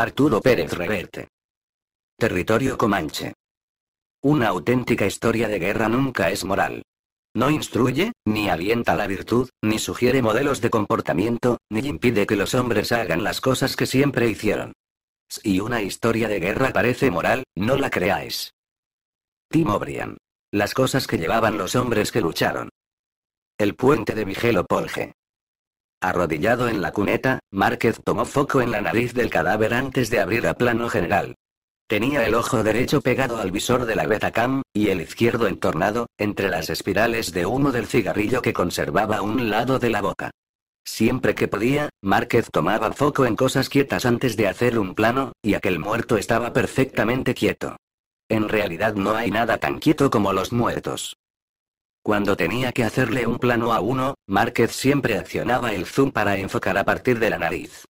Arturo Pérez Reverte. Territorio Comanche. Una auténtica historia de guerra nunca es moral. No instruye, ni alienta la virtud, ni sugiere modelos de comportamiento, ni impide que los hombres hagan las cosas que siempre hicieron. Si una historia de guerra parece moral, no la creáis. Tim O'Brien. Las cosas que llevaban los hombres que lucharon. El puente de Vigelo Polge. Arrodillado en la cuneta, Márquez tomó foco en la nariz del cadáver antes de abrir a plano general. Tenía el ojo derecho pegado al visor de la Betacam, y el izquierdo entornado, entre las espirales de humo del cigarrillo que conservaba un lado de la boca. Siempre que podía, Márquez tomaba foco en cosas quietas antes de hacer un plano, y aquel muerto estaba perfectamente quieto. En realidad no hay nada tan quieto como los muertos. Cuando tenía que hacerle un plano a uno, Márquez siempre accionaba el zoom para enfocar a partir de la nariz.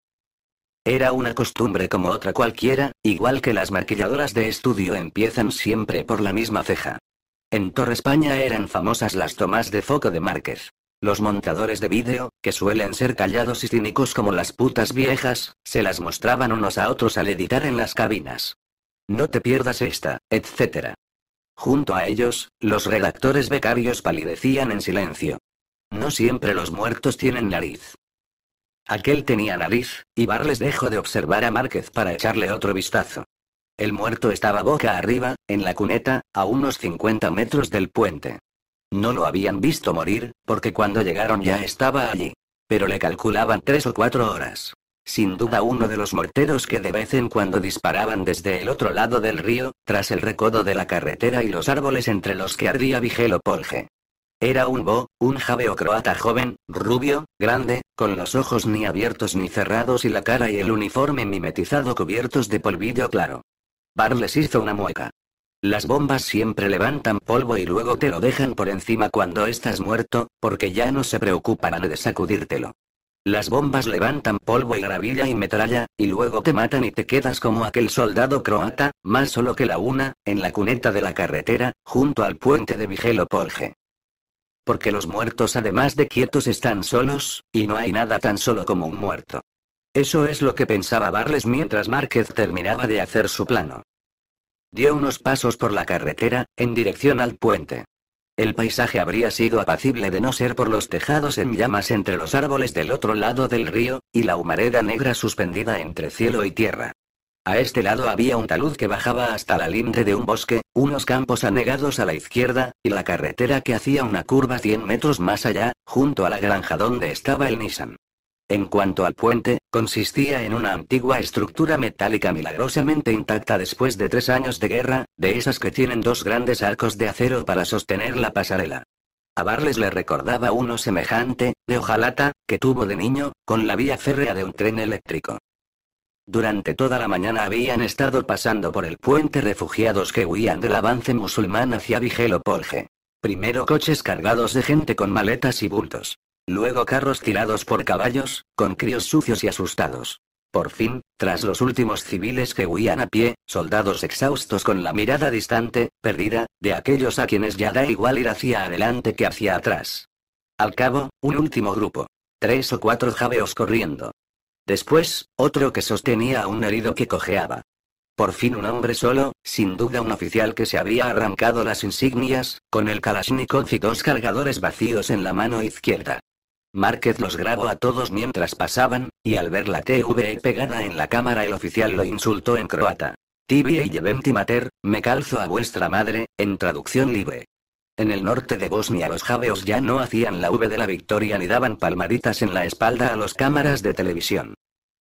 Era una costumbre como otra cualquiera, igual que las maquilladoras de estudio empiezan siempre por la misma ceja. En Torre España eran famosas las tomas de foco de Márquez. Los montadores de vídeo, que suelen ser callados y cínicos como las putas viejas, se las mostraban unos a otros al editar en las cabinas. No te pierdas esta, etc. Junto a ellos, los redactores becarios palidecían en silencio. No siempre los muertos tienen nariz. Aquel tenía nariz, y Barles dejó de observar a Márquez para echarle otro vistazo. El muerto estaba boca arriba, en la cuneta, a unos 50 metros del puente. No lo habían visto morir, porque cuando llegaron ya estaba allí. Pero le calculaban tres o cuatro horas sin duda uno de los morteros que de vez en cuando disparaban desde el otro lado del río, tras el recodo de la carretera y los árboles entre los que ardía Vigelo Polge. Era un bo, un jabeo croata joven, rubio, grande, con los ojos ni abiertos ni cerrados y la cara y el uniforme mimetizado cubiertos de polvillo claro. Barles hizo una mueca. Las bombas siempre levantan polvo y luego te lo dejan por encima cuando estás muerto, porque ya no se preocuparán de sacudírtelo. Las bombas levantan polvo y gravilla y metralla, y luego te matan y te quedas como aquel soldado croata, más solo que la una, en la cuneta de la carretera, junto al puente de Vigelo Porge. Porque los muertos además de quietos están solos, y no hay nada tan solo como un muerto. Eso es lo que pensaba Barles mientras Márquez terminaba de hacer su plano. Dio unos pasos por la carretera, en dirección al puente. El paisaje habría sido apacible de no ser por los tejados en llamas entre los árboles del otro lado del río, y la humareda negra suspendida entre cielo y tierra. A este lado había un talud que bajaba hasta la linde de un bosque, unos campos anegados a la izquierda, y la carretera que hacía una curva 100 metros más allá, junto a la granja donde estaba el Nissan. En cuanto al puente, consistía en una antigua estructura metálica milagrosamente intacta después de tres años de guerra, de esas que tienen dos grandes arcos de acero para sostener la pasarela. A Barles le recordaba uno semejante, de hojalata, que tuvo de niño, con la vía férrea de un tren eléctrico. Durante toda la mañana habían estado pasando por el puente refugiados que huían del avance musulmán hacia Porge. Primero coches cargados de gente con maletas y bultos. Luego carros tirados por caballos, con críos sucios y asustados. Por fin, tras los últimos civiles que huían a pie, soldados exhaustos con la mirada distante, perdida, de aquellos a quienes ya da igual ir hacia adelante que hacia atrás. Al cabo, un último grupo. Tres o cuatro jabeos corriendo. Después, otro que sostenía a un herido que cojeaba. Por fin un hombre solo, sin duda un oficial que se había arrancado las insignias, con el Kalashnikov y dos cargadores vacíos en la mano izquierda. Márquez los grabó a todos mientras pasaban, y al ver la TV pegada en la cámara el oficial lo insultó en croata. TV e y Mater, me calzo a vuestra madre, en traducción libre. En el norte de Bosnia los jabeos ya no hacían la V de la victoria ni daban palmaditas en la espalda a los cámaras de televisión.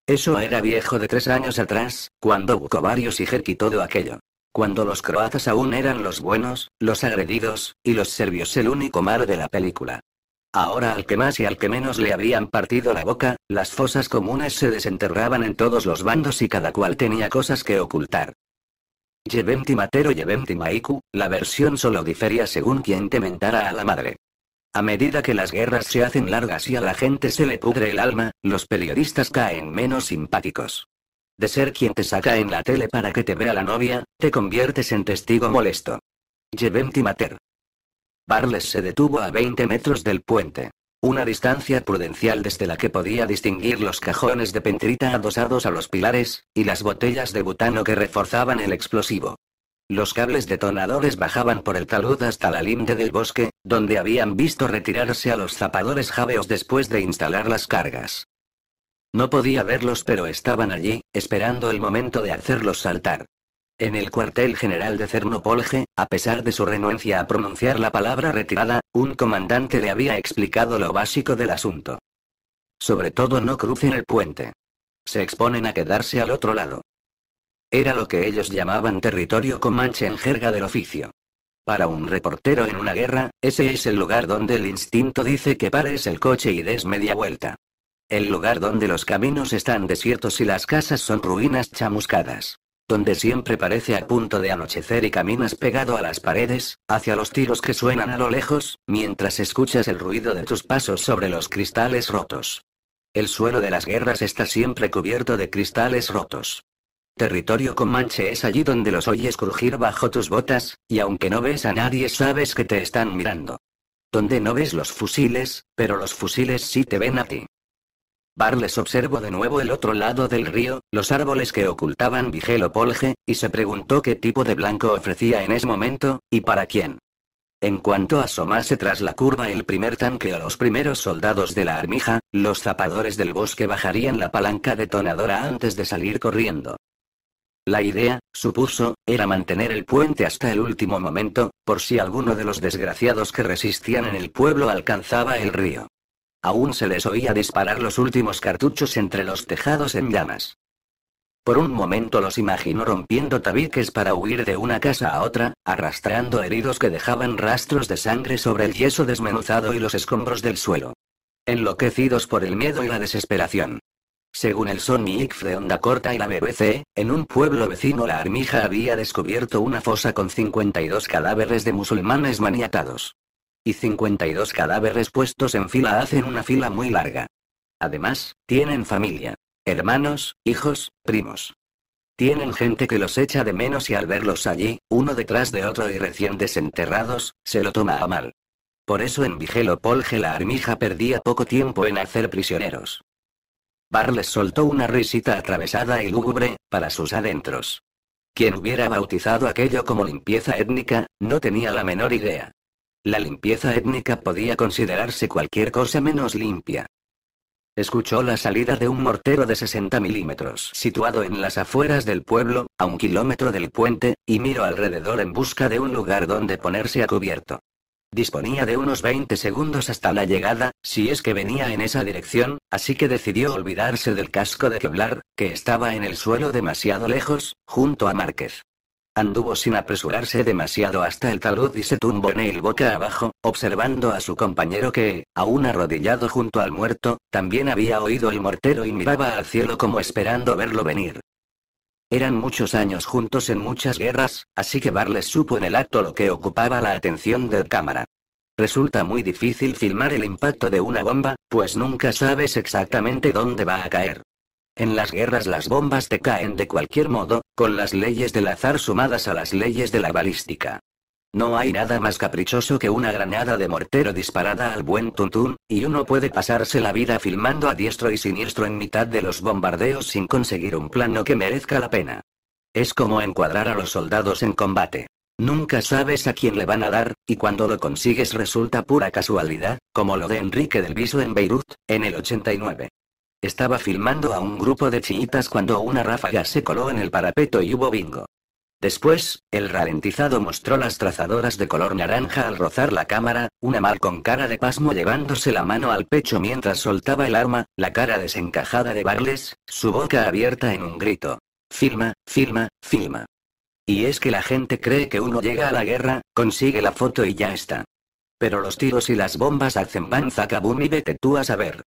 Eso era viejo de tres años atrás, cuando varios y Jerki todo aquello. Cuando los croatas aún eran los buenos, los agredidos, y los serbios el único malo de la película. Ahora al que más y al que menos le habían partido la boca, las fosas comunes se desenterraban en todos los bandos y cada cual tenía cosas que ocultar. Yeventi Matero Yeventi Maiku, la versión solo difería según quien te mentara a la madre. A medida que las guerras se hacen largas y a la gente se le pudre el alma, los periodistas caen menos simpáticos. De ser quien te saca en la tele para que te vea la novia, te conviertes en testigo molesto. Yeventi Mater. Barles se detuvo a 20 metros del puente. Una distancia prudencial desde la que podía distinguir los cajones de pentrita adosados a los pilares, y las botellas de butano que reforzaban el explosivo. Los cables detonadores bajaban por el talud hasta la linde del bosque, donde habían visto retirarse a los zapadores jabeos después de instalar las cargas. No podía verlos pero estaban allí, esperando el momento de hacerlos saltar. En el cuartel general de Cernopolje, a pesar de su renuencia a pronunciar la palabra retirada, un comandante le había explicado lo básico del asunto. Sobre todo no crucen el puente. Se exponen a quedarse al otro lado. Era lo que ellos llamaban territorio comanche en jerga del oficio. Para un reportero en una guerra, ese es el lugar donde el instinto dice que pares el coche y des media vuelta. El lugar donde los caminos están desiertos y las casas son ruinas chamuscadas donde siempre parece a punto de anochecer y caminas pegado a las paredes, hacia los tiros que suenan a lo lejos, mientras escuchas el ruido de tus pasos sobre los cristales rotos. El suelo de las guerras está siempre cubierto de cristales rotos. Territorio Comanche es allí donde los oyes crujir bajo tus botas, y aunque no ves a nadie sabes que te están mirando. Donde no ves los fusiles, pero los fusiles sí te ven a ti. Barles observó de nuevo el otro lado del río, los árboles que ocultaban Vigelo Polge, y se preguntó qué tipo de blanco ofrecía en ese momento, y para quién. En cuanto asomase tras la curva el primer tanque o los primeros soldados de la armija, los zapadores del bosque bajarían la palanca detonadora antes de salir corriendo. La idea, supuso, era mantener el puente hasta el último momento, por si alguno de los desgraciados que resistían en el pueblo alcanzaba el río. Aún se les oía disparar los últimos cartuchos entre los tejados en mm. llamas. Por un momento los imaginó rompiendo tabiques para huir de una casa a otra, arrastrando heridos que dejaban rastros de sangre sobre el yeso desmenuzado y los escombros del suelo. Enloquecidos por el miedo y la desesperación. Según el Sonic de Onda Corta y la BBC, en un pueblo vecino la Armija había descubierto una fosa con 52 cadáveres de musulmanes maniatados y 52 cadáveres puestos en fila hacen una fila muy larga. Además, tienen familia, hermanos, hijos, primos. Tienen gente que los echa de menos y al verlos allí, uno detrás de otro y recién desenterrados, se lo toma a mal. Por eso en Polge la armija perdía poco tiempo en hacer prisioneros. les soltó una risita atravesada y lúgubre, para sus adentros. Quien hubiera bautizado aquello como limpieza étnica, no tenía la menor idea. La limpieza étnica podía considerarse cualquier cosa menos limpia. Escuchó la salida de un mortero de 60 milímetros situado en las afueras del pueblo, a un kilómetro del puente, y miró alrededor en busca de un lugar donde ponerse a cubierto. Disponía de unos 20 segundos hasta la llegada, si es que venía en esa dirección, así que decidió olvidarse del casco de Kevlar, que estaba en el suelo demasiado lejos, junto a Márquez. Anduvo sin apresurarse demasiado hasta el talud y se tumbó en el boca abajo, observando a su compañero que, aún arrodillado junto al muerto, también había oído el mortero y miraba al cielo como esperando verlo venir. Eran muchos años juntos en muchas guerras, así que Barles supo en el acto lo que ocupaba la atención de cámara. Resulta muy difícil filmar el impacto de una bomba, pues nunca sabes exactamente dónde va a caer. En las guerras las bombas te caen de cualquier modo, con las leyes del azar sumadas a las leyes de la balística. No hay nada más caprichoso que una granada de mortero disparada al buen tuntún, y uno puede pasarse la vida filmando a diestro y siniestro en mitad de los bombardeos sin conseguir un plano que merezca la pena. Es como encuadrar a los soldados en combate. Nunca sabes a quién le van a dar, y cuando lo consigues resulta pura casualidad, como lo de Enrique del Viso en Beirut, en el 89. Estaba filmando a un grupo de chiitas cuando una ráfaga se coló en el parapeto y hubo bingo. Después, el ralentizado mostró las trazadoras de color naranja al rozar la cámara, una mal con cara de pasmo llevándose la mano al pecho mientras soltaba el arma, la cara desencajada de Barles, su boca abierta en un grito. Firma, firma, firma. Y es que la gente cree que uno llega a la guerra, consigue la foto y ya está. Pero los tiros y las bombas hacen banza kabum y vete tú a saber.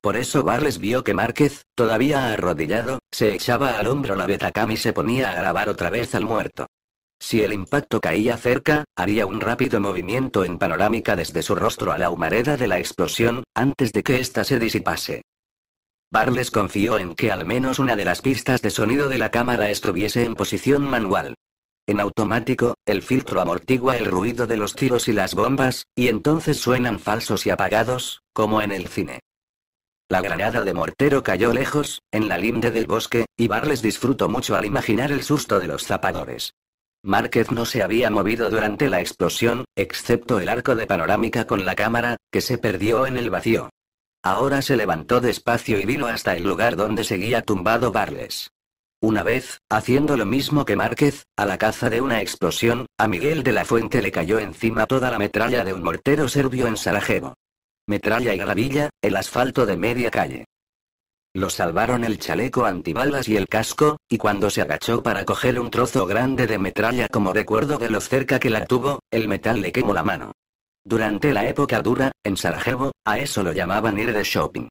Por eso Barles vio que Márquez, todavía arrodillado, se echaba al hombro la Betacam y se ponía a grabar otra vez al muerto. Si el impacto caía cerca, haría un rápido movimiento en panorámica desde su rostro a la humareda de la explosión, antes de que ésta se disipase. Barles confió en que al menos una de las pistas de sonido de la cámara estuviese en posición manual. En automático, el filtro amortigua el ruido de los tiros y las bombas, y entonces suenan falsos y apagados, como en el cine. La granada de mortero cayó lejos, en la linde del bosque, y Barles disfrutó mucho al imaginar el susto de los zapadores. Márquez no se había movido durante la explosión, excepto el arco de panorámica con la cámara, que se perdió en el vacío. Ahora se levantó despacio y vino hasta el lugar donde seguía tumbado Barles. Una vez, haciendo lo mismo que Márquez, a la caza de una explosión, a Miguel de la Fuente le cayó encima toda la metralla de un mortero serbio en Sarajevo metralla y gravilla, el asfalto de media calle. Lo salvaron el chaleco antibalas y el casco, y cuando se agachó para coger un trozo grande de metralla como recuerdo de lo cerca que la tuvo, el metal le quemó la mano. Durante la época dura, en Sarajevo, a eso lo llamaban ir de shopping.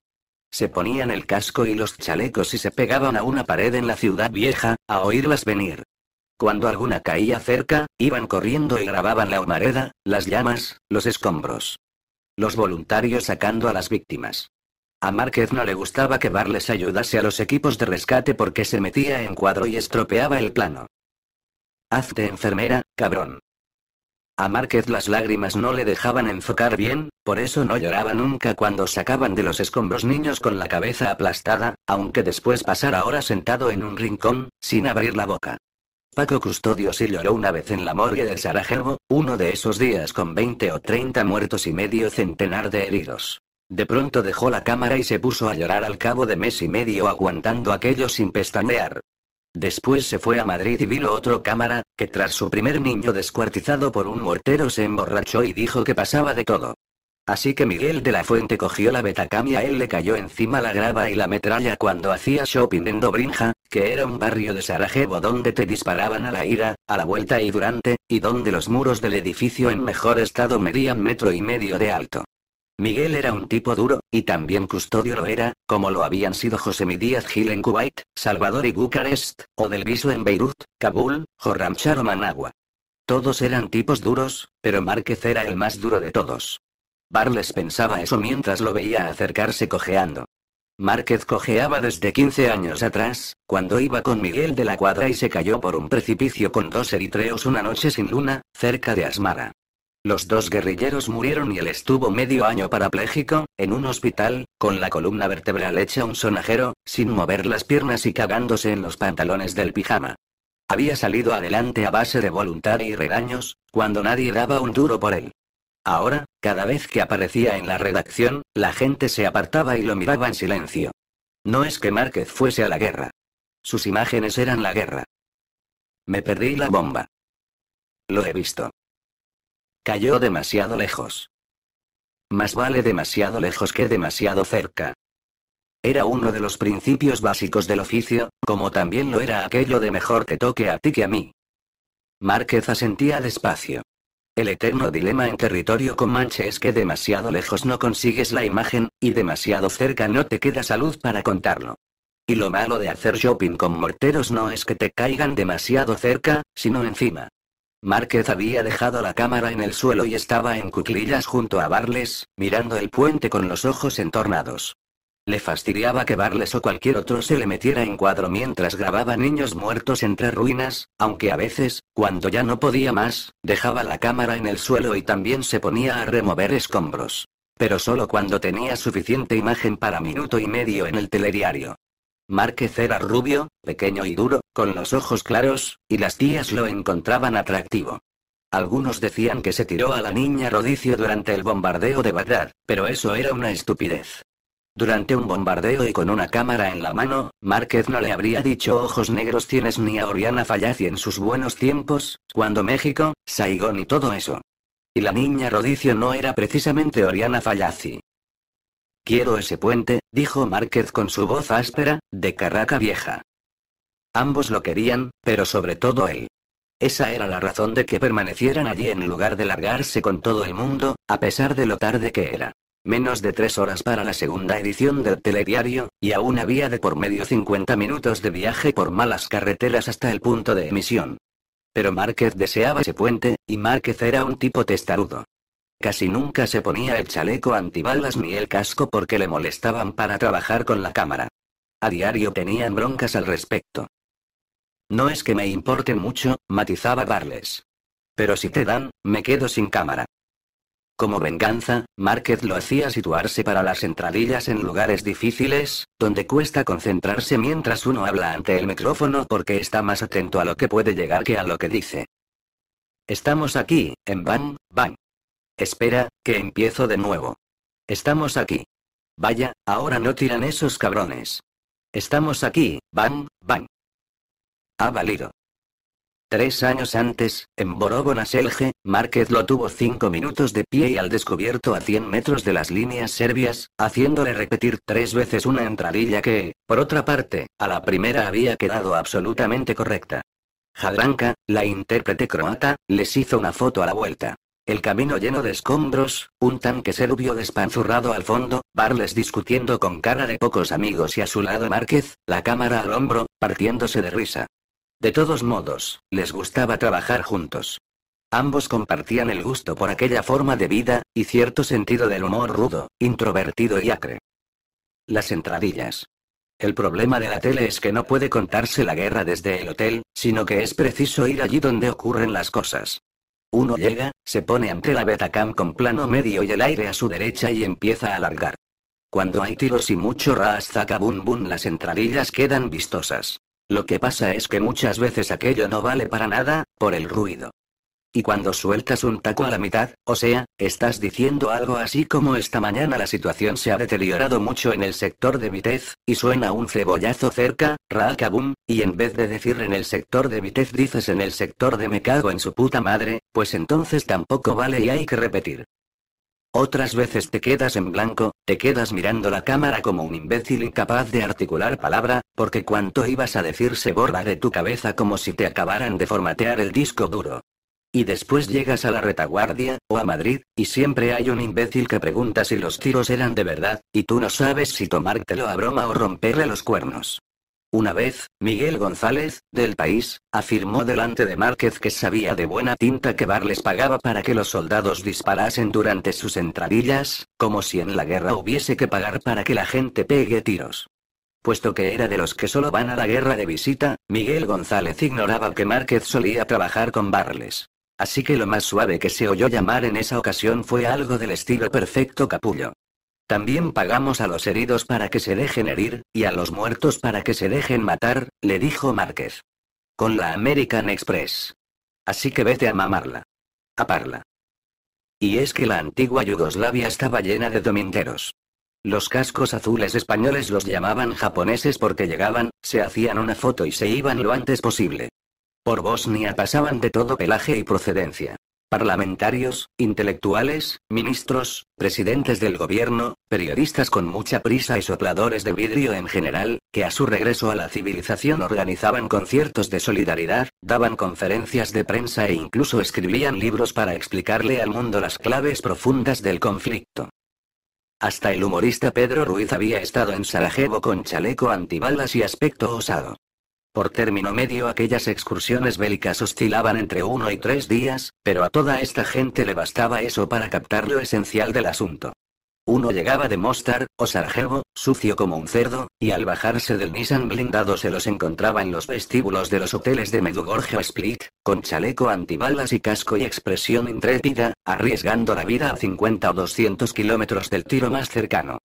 Se ponían el casco y los chalecos y se pegaban a una pared en la ciudad vieja, a oírlas venir. Cuando alguna caía cerca, iban corriendo y grababan la humareda, las llamas, los escombros los voluntarios sacando a las víctimas. A Márquez no le gustaba que Barles ayudase a los equipos de rescate porque se metía en cuadro y estropeaba el plano. Hazte enfermera, cabrón. A Márquez las lágrimas no le dejaban enfocar bien, por eso no lloraba nunca cuando sacaban de los escombros niños con la cabeza aplastada, aunque después pasara horas sentado en un rincón, sin abrir la boca. Paco Custodio sí lloró una vez en la morgue del Sarajevo, uno de esos días con 20 o 30 muertos y medio centenar de heridos. De pronto dejó la cámara y se puso a llorar al cabo de mes y medio aguantando aquello sin pestañear. Después se fue a Madrid y vino otro cámara, que tras su primer niño descuartizado por un mortero se emborrachó y dijo que pasaba de todo. Así que Miguel de la Fuente cogió la Betacam él le cayó encima la grava y la metralla cuando hacía shopping en Dobrinja, que era un barrio de Sarajevo donde te disparaban a la ira, a la vuelta y durante, y donde los muros del edificio en mejor estado medían metro y medio de alto. Miguel era un tipo duro, y también custodio lo era, como lo habían sido José Midíaz Gil en Kuwait, Salvador y Bucarest, o Delviso en Beirut, Kabul, Jorramchar o Managua. Todos eran tipos duros, pero Márquez era el más duro de todos. Barles pensaba eso mientras lo veía acercarse cojeando. Márquez cojeaba desde 15 años atrás, cuando iba con Miguel de la Cuadra y se cayó por un precipicio con dos eritreos una noche sin luna, cerca de Asmara. Los dos guerrilleros murieron y él estuvo medio año parapléjico, en un hospital, con la columna vertebral hecha un sonajero, sin mover las piernas y cagándose en los pantalones del pijama. Había salido adelante a base de voluntad y regaños, cuando nadie daba un duro por él. Ahora, cada vez que aparecía en la redacción, la gente se apartaba y lo miraba en silencio. No es que Márquez fuese a la guerra. Sus imágenes eran la guerra. Me perdí la bomba. Lo he visto. Cayó demasiado lejos. Más vale demasiado lejos que demasiado cerca. Era uno de los principios básicos del oficio, como también lo era aquello de mejor te toque a ti que a mí. Márquez asentía despacio. El eterno dilema en territorio con comanche es que demasiado lejos no consigues la imagen, y demasiado cerca no te queda salud para contarlo. Y lo malo de hacer shopping con morteros no es que te caigan demasiado cerca, sino encima. Márquez había dejado la cámara en el suelo y estaba en cuclillas junto a Barles, mirando el puente con los ojos entornados. Le fastidiaba que Barles o cualquier otro se le metiera en cuadro mientras grababa niños muertos entre ruinas, aunque a veces, cuando ya no podía más, dejaba la cámara en el suelo y también se ponía a remover escombros. Pero solo cuando tenía suficiente imagen para minuto y medio en el telediario. Márquez era rubio, pequeño y duro, con los ojos claros, y las tías lo encontraban atractivo. Algunos decían que se tiró a la niña Rodicio durante el bombardeo de Bagdad, pero eso era una estupidez. Durante un bombardeo y con una cámara en la mano, Márquez no le habría dicho ojos negros tienes ni a Oriana Fallaci en sus buenos tiempos, cuando México, Saigón y todo eso. Y la niña Rodicio no era precisamente Oriana Fallaci. Quiero ese puente, dijo Márquez con su voz áspera, de carraca vieja. Ambos lo querían, pero sobre todo él. Esa era la razón de que permanecieran allí en lugar de largarse con todo el mundo, a pesar de lo tarde que era menos de tres horas para la segunda edición del telediario, y aún había de por medio 50 minutos de viaje por malas carreteras hasta el punto de emisión. Pero Márquez deseaba ese puente, y Márquez era un tipo testarudo. Casi nunca se ponía el chaleco antibalas ni el casco porque le molestaban para trabajar con la cámara. A diario tenían broncas al respecto. No es que me importe mucho, matizaba Barles. Pero si te dan, me quedo sin cámara. Como venganza, Márquez lo hacía situarse para las entradillas en lugares difíciles, donde cuesta concentrarse mientras uno habla ante el micrófono porque está más atento a lo que puede llegar que a lo que dice. Estamos aquí, en Van, Van. Espera, que empiezo de nuevo. Estamos aquí. Vaya, ahora no tiran esos cabrones. Estamos aquí, Van, Van. Ha valido. Tres años antes, en Borogona Selge, Márquez lo tuvo cinco minutos de pie y al descubierto a 100 metros de las líneas serbias, haciéndole repetir tres veces una entradilla que, por otra parte, a la primera había quedado absolutamente correcta. Jadranka, la intérprete croata, les hizo una foto a la vuelta. El camino lleno de escombros, un tanque serbio despanzurrado al fondo, Barles discutiendo con cara de pocos amigos y a su lado Márquez, la cámara al hombro, partiéndose de risa. De todos modos, les gustaba trabajar juntos. Ambos compartían el gusto por aquella forma de vida, y cierto sentido del humor rudo, introvertido y acre. Las entradillas. El problema de la tele es que no puede contarse la guerra desde el hotel, sino que es preciso ir allí donde ocurren las cosas. Uno llega, se pone ante la Betacam con plano medio y el aire a su derecha y empieza a alargar. Cuando hay tiros y mucho ras bum bum las entradillas quedan vistosas. Lo que pasa es que muchas veces aquello no vale para nada, por el ruido. Y cuando sueltas un taco a la mitad, o sea, estás diciendo algo así como esta mañana la situación se ha deteriorado mucho en el sector de Vitez, y suena un cebollazo cerca, raakabum, y en vez de decir en el sector de Vitez dices en el sector de me cago en su puta madre, pues entonces tampoco vale y hay que repetir. Otras veces te quedas en blanco, te quedas mirando la cámara como un imbécil incapaz de articular palabra, porque cuanto ibas a decir se borra de tu cabeza como si te acabaran de formatear el disco duro. Y después llegas a la retaguardia, o a Madrid, y siempre hay un imbécil que pregunta si los tiros eran de verdad, y tú no sabes si tomártelo a broma o romperle los cuernos. Una vez, Miguel González, del país, afirmó delante de Márquez que sabía de buena tinta que Barles pagaba para que los soldados disparasen durante sus entradillas, como si en la guerra hubiese que pagar para que la gente pegue tiros. Puesto que era de los que solo van a la guerra de visita, Miguel González ignoraba que Márquez solía trabajar con Barles. Así que lo más suave que se oyó llamar en esa ocasión fue algo del estilo perfecto capullo. También pagamos a los heridos para que se dejen herir, y a los muertos para que se dejen matar, le dijo Márquez. Con la American Express. Así que vete a mamarla. A parla. Y es que la antigua Yugoslavia estaba llena de dominteros. Los cascos azules españoles los llamaban japoneses porque llegaban, se hacían una foto y se iban lo antes posible. Por Bosnia pasaban de todo pelaje y procedencia. Parlamentarios, intelectuales, ministros, presidentes del gobierno, periodistas con mucha prisa y sopladores de vidrio en general, que a su regreso a la civilización organizaban conciertos de solidaridad, daban conferencias de prensa e incluso escribían libros para explicarle al mundo las claves profundas del conflicto. Hasta el humorista Pedro Ruiz había estado en Sarajevo con chaleco antibalas y aspecto osado. Por término medio aquellas excursiones bélicas oscilaban entre uno y tres días, pero a toda esta gente le bastaba eso para captar lo esencial del asunto. Uno llegaba de Mostar, o Sarajevo, sucio como un cerdo, y al bajarse del Nissan blindado se los encontraba en los vestíbulos de los hoteles de Medugorje o Split, con chaleco antibalas y casco y expresión intrépida, arriesgando la vida a 50 o 200 kilómetros del tiro más cercano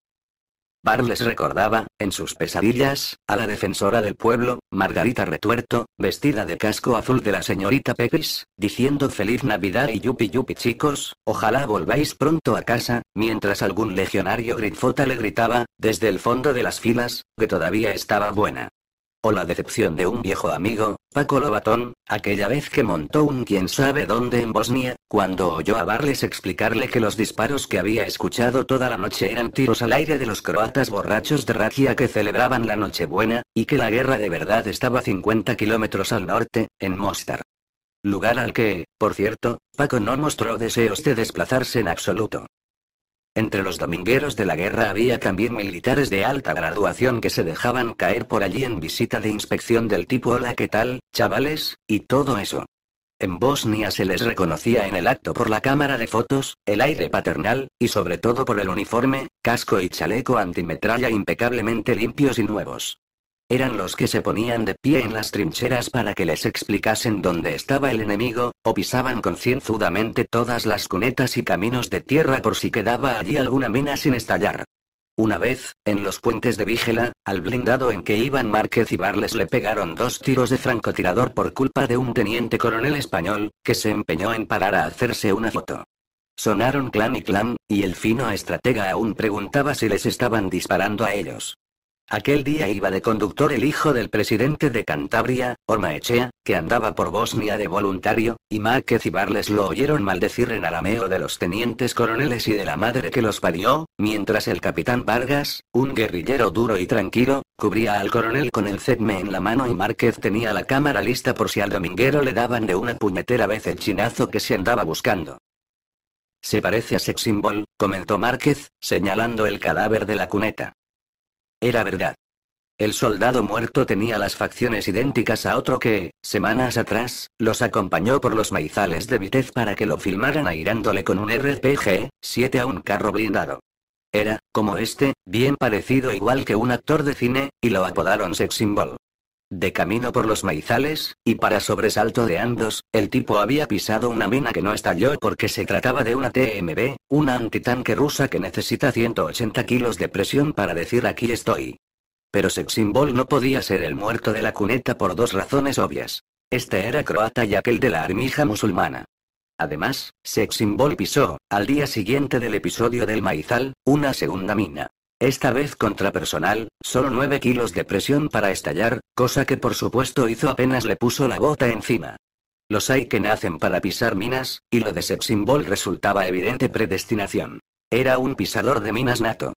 les recordaba, en sus pesadillas, a la defensora del pueblo, Margarita Retuerto, vestida de casco azul de la señorita Pepis, diciendo Feliz Navidad y yupi yupi chicos, ojalá volváis pronto a casa, mientras algún legionario grinfota le gritaba, desde el fondo de las filas, que todavía estaba buena. O la decepción de un viejo amigo, Paco Lobatón, aquella vez que montó un quién sabe dónde en Bosnia, cuando oyó a Barles explicarle que los disparos que había escuchado toda la noche eran tiros al aire de los croatas borrachos de Rakia que celebraban la Nochebuena, y que la guerra de verdad estaba 50 kilómetros al norte, en Mostar. Lugar al que, por cierto, Paco no mostró deseos de desplazarse en absoluto. Entre los domingueros de la guerra había también militares de alta graduación que se dejaban caer por allí en visita de inspección del tipo hola qué tal, chavales, y todo eso. En Bosnia se les reconocía en el acto por la cámara de fotos, el aire paternal, y sobre todo por el uniforme, casco y chaleco antimetralla impecablemente limpios y nuevos eran los que se ponían de pie en las trincheras para que les explicasen dónde estaba el enemigo, o pisaban concienzudamente todas las cunetas y caminos de tierra por si quedaba allí alguna mina sin estallar. Una vez, en los puentes de Vigela, al blindado en que iban Márquez y Barles le pegaron dos tiros de francotirador por culpa de un teniente coronel español, que se empeñó en parar a hacerse una foto. Sonaron clan y clan, y el fino estratega aún preguntaba si les estaban disparando a ellos. Aquel día iba de conductor el hijo del presidente de Cantabria, Ormaechea, que andaba por Bosnia de voluntario, y Máquez y Barles lo oyeron maldecir en arameo de los tenientes coroneles y de la madre que los parió, mientras el capitán Vargas, un guerrillero duro y tranquilo, cubría al coronel con el cedme en la mano y Márquez tenía la cámara lista por si al dominguero le daban de una puñetera vez el chinazo que se andaba buscando. Se parece a Sex comentó Márquez, señalando el cadáver de la cuneta. Era verdad. El soldado muerto tenía las facciones idénticas a otro que, semanas atrás, los acompañó por los maizales de Vitez para que lo filmaran airándole con un RPG-7 a un carro blindado. Era, como este, bien parecido igual que un actor de cine, y lo apodaron Sex Symbol. De camino por los maizales, y para sobresalto de Andos, el tipo había pisado una mina que no estalló porque se trataba de una TMB, una antitanque rusa que necesita 180 kilos de presión para decir aquí estoy. Pero Seximbol no podía ser el muerto de la cuneta por dos razones obvias. Este era croata y aquel de la armija musulmana. Además, Seximbol pisó, al día siguiente del episodio del maizal, una segunda mina esta vez contra personal, solo 9 kilos de presión para estallar, cosa que por supuesto hizo apenas le puso la bota encima. Los hay que nacen para pisar minas, y lo de Sepsimbol resultaba evidente predestinación. Era un pisador de minas nato.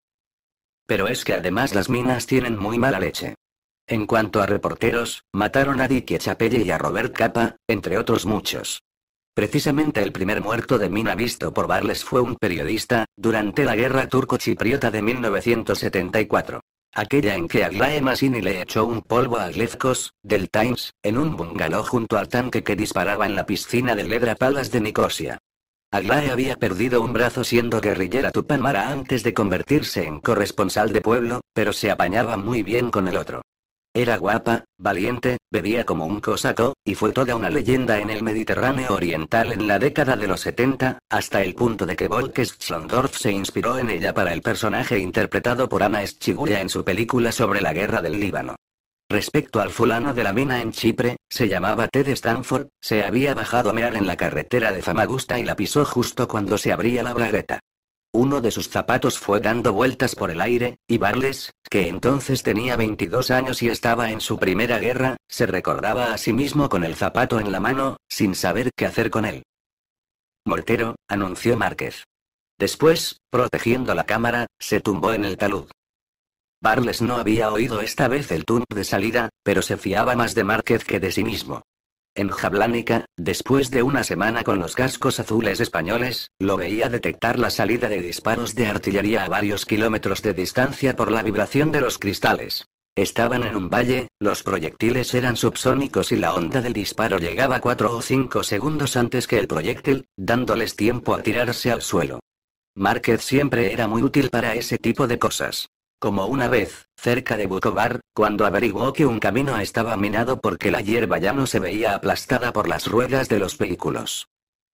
Pero es que además las minas tienen muy mala leche. En cuanto a reporteros, mataron a Dickie Chapelle y a Robert Capa, entre otros muchos. Precisamente el primer muerto de mina visto por Barles fue un periodista, durante la guerra turco-chipriota de 1974. Aquella en que Aglae Masini le echó un polvo a Glefkos, del Times, en un bungalow junto al tanque que disparaba en la piscina de Ledra Palace de Nicosia. Aglae había perdido un brazo siendo guerrillera tupamara antes de convertirse en corresponsal de pueblo, pero se apañaba muy bien con el otro. Era guapa, valiente, bebía como un cosaco, y fue toda una leyenda en el Mediterráneo Oriental en la década de los 70, hasta el punto de que Volkes Schlondorf se inspiró en ella para el personaje interpretado por Ana Schiguya en su película sobre la guerra del Líbano. Respecto al fulano de la mina en Chipre, se llamaba Ted Stanford, se había bajado a mear en la carretera de Famagusta y la pisó justo cuando se abría la bragueta. Uno de sus zapatos fue dando vueltas por el aire, y Barles, que entonces tenía 22 años y estaba en su primera guerra, se recordaba a sí mismo con el zapato en la mano, sin saber qué hacer con él. Mortero, anunció Márquez. Después, protegiendo la cámara, se tumbó en el talud. Barles no había oído esta vez el túnel de salida, pero se fiaba más de Márquez que de sí mismo. En Jablánica, después de una semana con los cascos azules españoles, lo veía detectar la salida de disparos de artillería a varios kilómetros de distancia por la vibración de los cristales. Estaban en un valle, los proyectiles eran subsónicos y la onda del disparo llegaba cuatro o cinco segundos antes que el proyectil, dándoles tiempo a tirarse al suelo. Márquez siempre era muy útil para ese tipo de cosas. Como una vez, cerca de Bukovar, cuando averiguó que un camino estaba minado porque la hierba ya no se veía aplastada por las ruedas de los vehículos.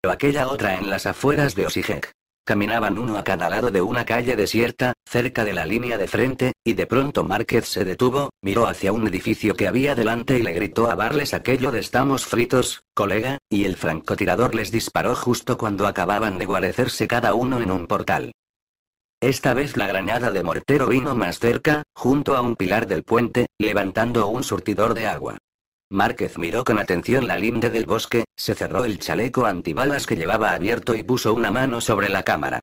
O aquella otra en las afueras de Osijek. Caminaban uno a cada lado de una calle desierta, cerca de la línea de frente, y de pronto Márquez se detuvo, miró hacia un edificio que había delante y le gritó a Barles aquello de estamos fritos, colega, y el francotirador les disparó justo cuando acababan de guarecerse cada uno en un portal. Esta vez la granada de mortero vino más cerca, junto a un pilar del puente, levantando un surtidor de agua. Márquez miró con atención la linde del bosque, se cerró el chaleco antibalas que llevaba abierto y puso una mano sobre la cámara.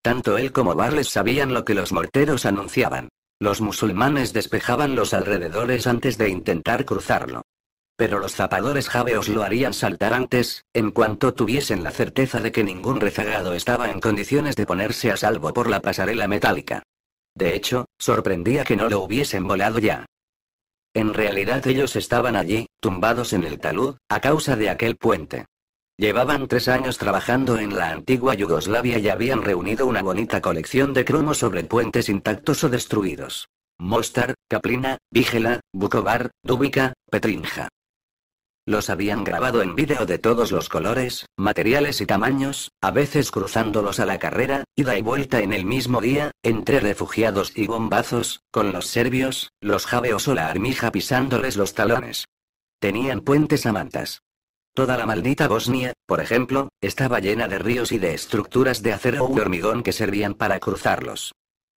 Tanto él como Barles sabían lo que los morteros anunciaban. Los musulmanes despejaban los alrededores antes de intentar cruzarlo. Pero los zapadores jabeos lo harían saltar antes, en cuanto tuviesen la certeza de que ningún rezagado estaba en condiciones de ponerse a salvo por la pasarela metálica. De hecho, sorprendía que no lo hubiesen volado ya. En realidad ellos estaban allí, tumbados en el talud, a causa de aquel puente. Llevaban tres años trabajando en la antigua Yugoslavia y habían reunido una bonita colección de cromos sobre puentes intactos o destruidos. Mostar, Kaplina, Vígela, Bukovar, Dubica, Petrinja. Los habían grabado en vídeo de todos los colores, materiales y tamaños, a veces cruzándolos a la carrera, ida y vuelta en el mismo día, entre refugiados y bombazos, con los serbios, los jabeos o la armija pisándoles los talones. Tenían puentes a mantas. Toda la maldita Bosnia, por ejemplo, estaba llena de ríos y de estructuras de acero o hormigón que servían para cruzarlos.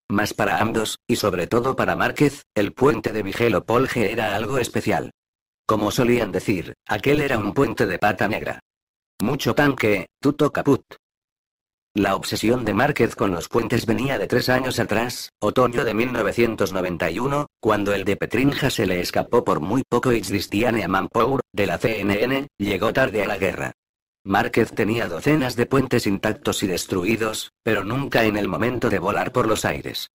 Mas para ambos, y sobre todo para Márquez, el puente de Vigelo Polje era algo especial. Como solían decir, aquel era un puente de pata negra. Mucho tanque, tuto caput. La obsesión de Márquez con los puentes venía de tres años atrás, otoño de 1991, cuando el de Petrinja se le escapó por muy poco y Christiane Amanpour, de la CNN, llegó tarde a la guerra. Márquez tenía docenas de puentes intactos y destruidos, pero nunca en el momento de volar por los aires.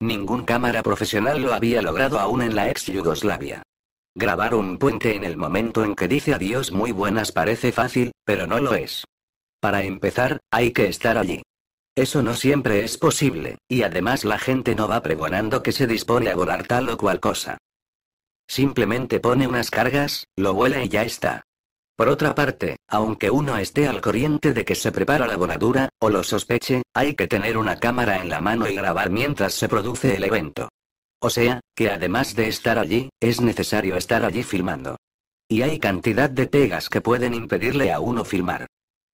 Ningún cámara profesional lo había logrado aún en la ex Yugoslavia. Grabar un puente en el momento en que dice adiós muy buenas parece fácil, pero no lo es. Para empezar, hay que estar allí. Eso no siempre es posible, y además la gente no va pregonando que se dispone a volar tal o cual cosa. Simplemente pone unas cargas, lo vuela y ya está. Por otra parte, aunque uno esté al corriente de que se prepara la voladura, o lo sospeche, hay que tener una cámara en la mano y grabar mientras se produce el evento. O sea, que además de estar allí, es necesario estar allí filmando. Y hay cantidad de pegas que pueden impedirle a uno filmar.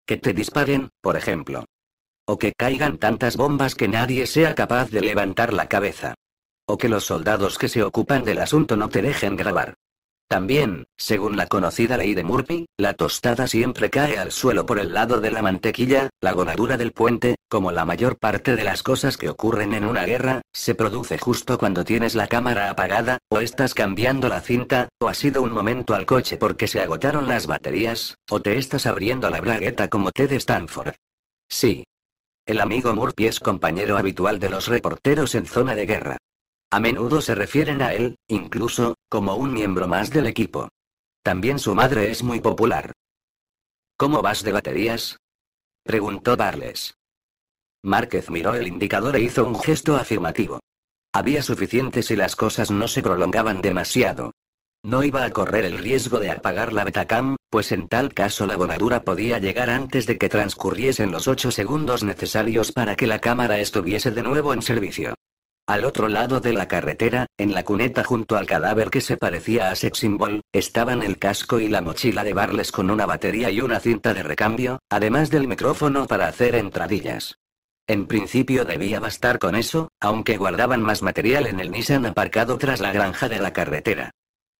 Que te disparen, por ejemplo. O que caigan tantas bombas que nadie sea capaz de levantar la cabeza. O que los soldados que se ocupan del asunto no te dejen grabar. También, según la conocida ley de Murphy, la tostada siempre cae al suelo por el lado de la mantequilla, la gonadura del puente, como la mayor parte de las cosas que ocurren en una guerra, se produce justo cuando tienes la cámara apagada, o estás cambiando la cinta, o has sido un momento al coche porque se agotaron las baterías, o te estás abriendo la bragueta como Ted Stanford. Sí. El amigo Murphy es compañero habitual de los reporteros en zona de guerra. A menudo se refieren a él, incluso, como un miembro más del equipo. También su madre es muy popular. ¿Cómo vas de baterías? preguntó Barles. Márquez miró el indicador e hizo un gesto afirmativo. Había suficiente si las cosas no se prolongaban demasiado. No iba a correr el riesgo de apagar la Betacam, pues en tal caso la voladura podía llegar antes de que transcurriesen los ocho segundos necesarios para que la cámara estuviese de nuevo en servicio. Al otro lado de la carretera, en la cuneta junto al cadáver que se parecía a Sex Symbol, estaban el casco y la mochila de Barles con una batería y una cinta de recambio, además del micrófono para hacer entradillas. En principio debía bastar con eso, aunque guardaban más material en el Nissan aparcado tras la granja de la carretera.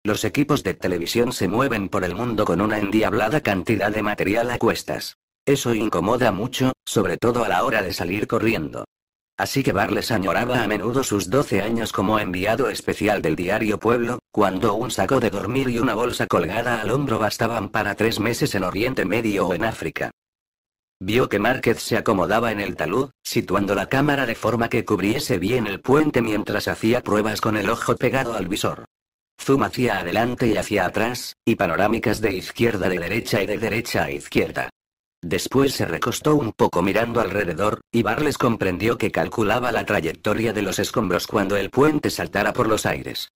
Los equipos de televisión se mueven por el mundo con una endiablada cantidad de material a cuestas. Eso incomoda mucho, sobre todo a la hora de salir corriendo. Así que Barles añoraba a menudo sus 12 años como enviado especial del diario Pueblo, cuando un saco de dormir y una bolsa colgada al hombro bastaban para tres meses en Oriente Medio o en África. Vio que Márquez se acomodaba en el talud, situando la cámara de forma que cubriese bien el puente mientras hacía pruebas con el ojo pegado al visor. Zoom hacia adelante y hacia atrás, y panorámicas de izquierda de derecha y de derecha a izquierda. Después se recostó un poco mirando alrededor, y Barles comprendió que calculaba la trayectoria de los escombros cuando el puente saltara por los aires.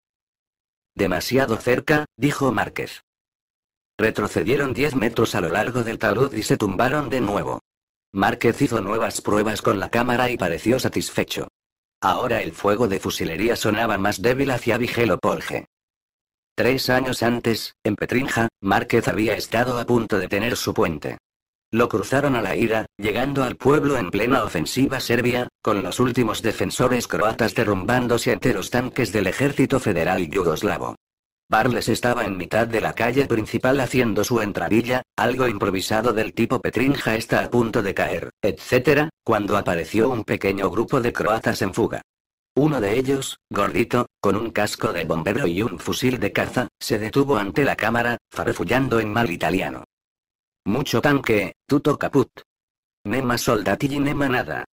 Demasiado cerca, dijo Márquez. Retrocedieron 10 metros a lo largo del talud y se tumbaron de nuevo. Márquez hizo nuevas pruebas con la cámara y pareció satisfecho. Ahora el fuego de fusilería sonaba más débil hacia Vigelo Polge. Tres años antes, en Petrinja, Márquez había estado a punto de tener su puente. Lo cruzaron a la ira, llegando al pueblo en plena ofensiva serbia, con los últimos defensores croatas derrumbándose ante los tanques del ejército federal yugoslavo. Barles estaba en mitad de la calle principal haciendo su entradilla, algo improvisado del tipo Petrinja está a punto de caer, etc., cuando apareció un pequeño grupo de croatas en fuga. Uno de ellos, gordito, con un casco de bombero y un fusil de caza, se detuvo ante la cámara, farfullando en mal italiano. Mucho tanque, tuto caput. Nema soldati y nema nada.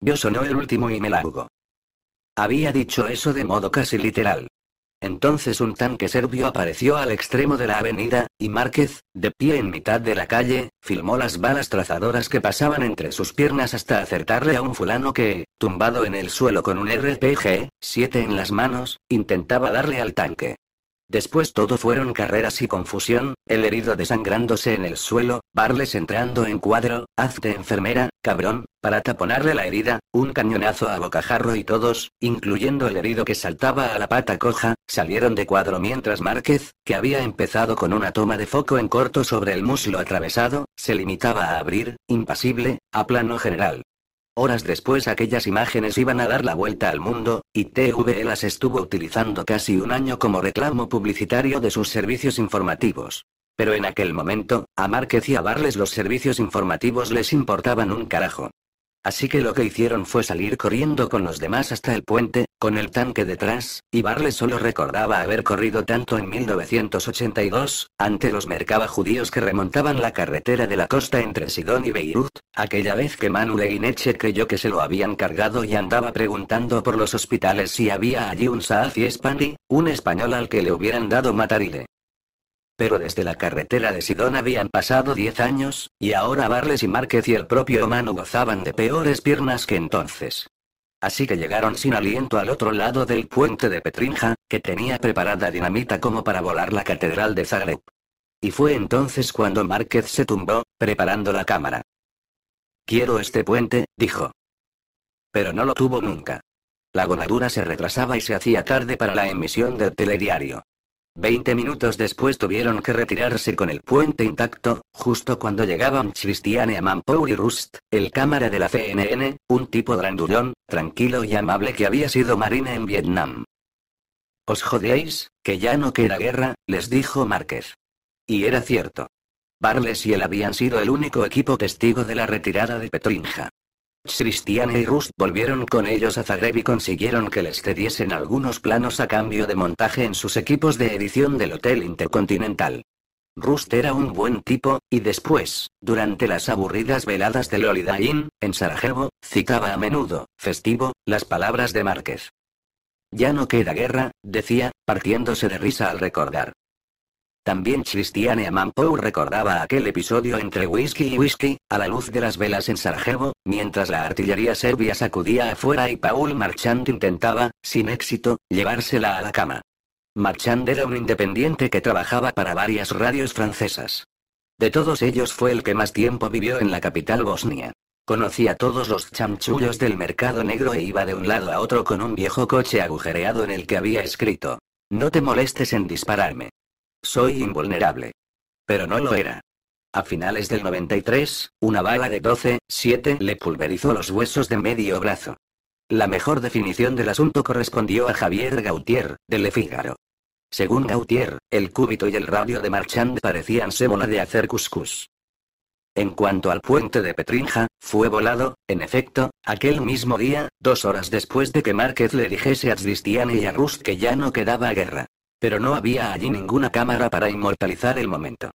Yo sonó el último y me largo. Había dicho eso de modo casi literal. Entonces un tanque serbio apareció al extremo de la avenida, y Márquez, de pie en mitad de la calle, filmó las balas trazadoras que pasaban entre sus piernas hasta acertarle a un fulano que, tumbado en el suelo con un RPG-7 en las manos, intentaba darle al tanque. Después todo fueron carreras y confusión, el herido desangrándose en el suelo, Barles entrando en cuadro, de enfermera, cabrón, para taponarle la herida, un cañonazo a bocajarro y todos, incluyendo el herido que saltaba a la pata coja, salieron de cuadro mientras Márquez, que había empezado con una toma de foco en corto sobre el muslo atravesado, se limitaba a abrir, impasible, a plano general. Horas después aquellas imágenes iban a dar la vuelta al mundo, y TV las estuvo utilizando casi un año como reclamo publicitario de sus servicios informativos. Pero en aquel momento, a Márquez y a Barles los servicios informativos les importaban un carajo. Así que lo que hicieron fue salir corriendo con los demás hasta el puente, con el tanque detrás, y Barle solo recordaba haber corrido tanto en 1982, ante los mercaba judíos que remontaban la carretera de la costa entre Sidón y Beirut, aquella vez que Manuel Ineche creyó que se lo habían cargado y andaba preguntando por los hospitales si había allí un Saafi Spani, un español al que le hubieran dado matarile pero desde la carretera de Sidón habían pasado 10 años, y ahora Barles y Márquez y el propio humano gozaban de peores piernas que entonces. Así que llegaron sin aliento al otro lado del puente de Petrinja, que tenía preparada dinamita como para volar la catedral de Zagreb. Y fue entonces cuando Márquez se tumbó, preparando la cámara. Quiero este puente, dijo. Pero no lo tuvo nunca. La gonadura se retrasaba y se hacía tarde para la emisión del telediario. Veinte minutos después tuvieron que retirarse con el puente intacto, justo cuando llegaban Christiane Amanpour y Rust, el cámara de la CNN, un tipo grandullón, tranquilo y amable que había sido marina en Vietnam. Os jodéis, que ya no queda guerra, les dijo Márquez. Y era cierto. Barles y él habían sido el único equipo testigo de la retirada de Petrinja. Cristiane y Rust volvieron con ellos a Zagreb y consiguieron que les cediesen algunos planos a cambio de montaje en sus equipos de edición del Hotel Intercontinental. Rust era un buen tipo, y después, durante las aburridas veladas del Holiday Inn, en Sarajevo, citaba a menudo, festivo, las palabras de Márquez. Ya no queda guerra, decía, partiéndose de risa al recordar. También Christiane Amanpour recordaba aquel episodio entre whisky y whisky, a la luz de las velas en Sarajevo, mientras la artillería serbia sacudía afuera y Paul Marchand intentaba, sin éxito, llevársela a la cama. Marchand era un independiente que trabajaba para varias radios francesas. De todos ellos fue el que más tiempo vivió en la capital bosnia. Conocía todos los chanchullos del mercado negro e iba de un lado a otro con un viejo coche agujereado en el que había escrito. No te molestes en dispararme. Soy invulnerable. Pero no lo era. A finales del 93, una bala de 12-7 le pulverizó los huesos de medio brazo. La mejor definición del asunto correspondió a Javier Gautier, del Le Según Gautier, el cúbito y el radio de Marchand parecían sémola de hacer cuscús. En cuanto al puente de Petrinja, fue volado, en efecto, aquel mismo día, dos horas después de que Márquez le dijese a Zdistiani y a Rust que ya no quedaba guerra. Pero no había allí ninguna cámara para inmortalizar el momento.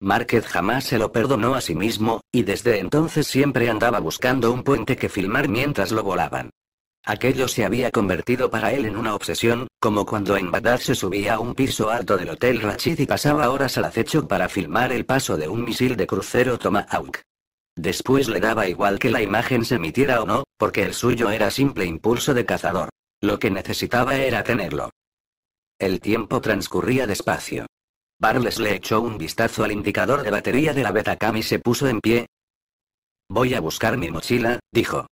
Márquez jamás se lo perdonó a sí mismo, y desde entonces siempre andaba buscando un puente que filmar mientras lo volaban. Aquello se había convertido para él en una obsesión, como cuando en Badad se subía a un piso alto del Hotel Rachid y pasaba horas al acecho para filmar el paso de un misil de crucero Tomahawk. Después le daba igual que la imagen se emitiera o no, porque el suyo era simple impulso de cazador. Lo que necesitaba era tenerlo. El tiempo transcurría despacio. Barles le echó un vistazo al indicador de batería de la Betacam y se puso en pie. Voy a buscar mi mochila, dijo.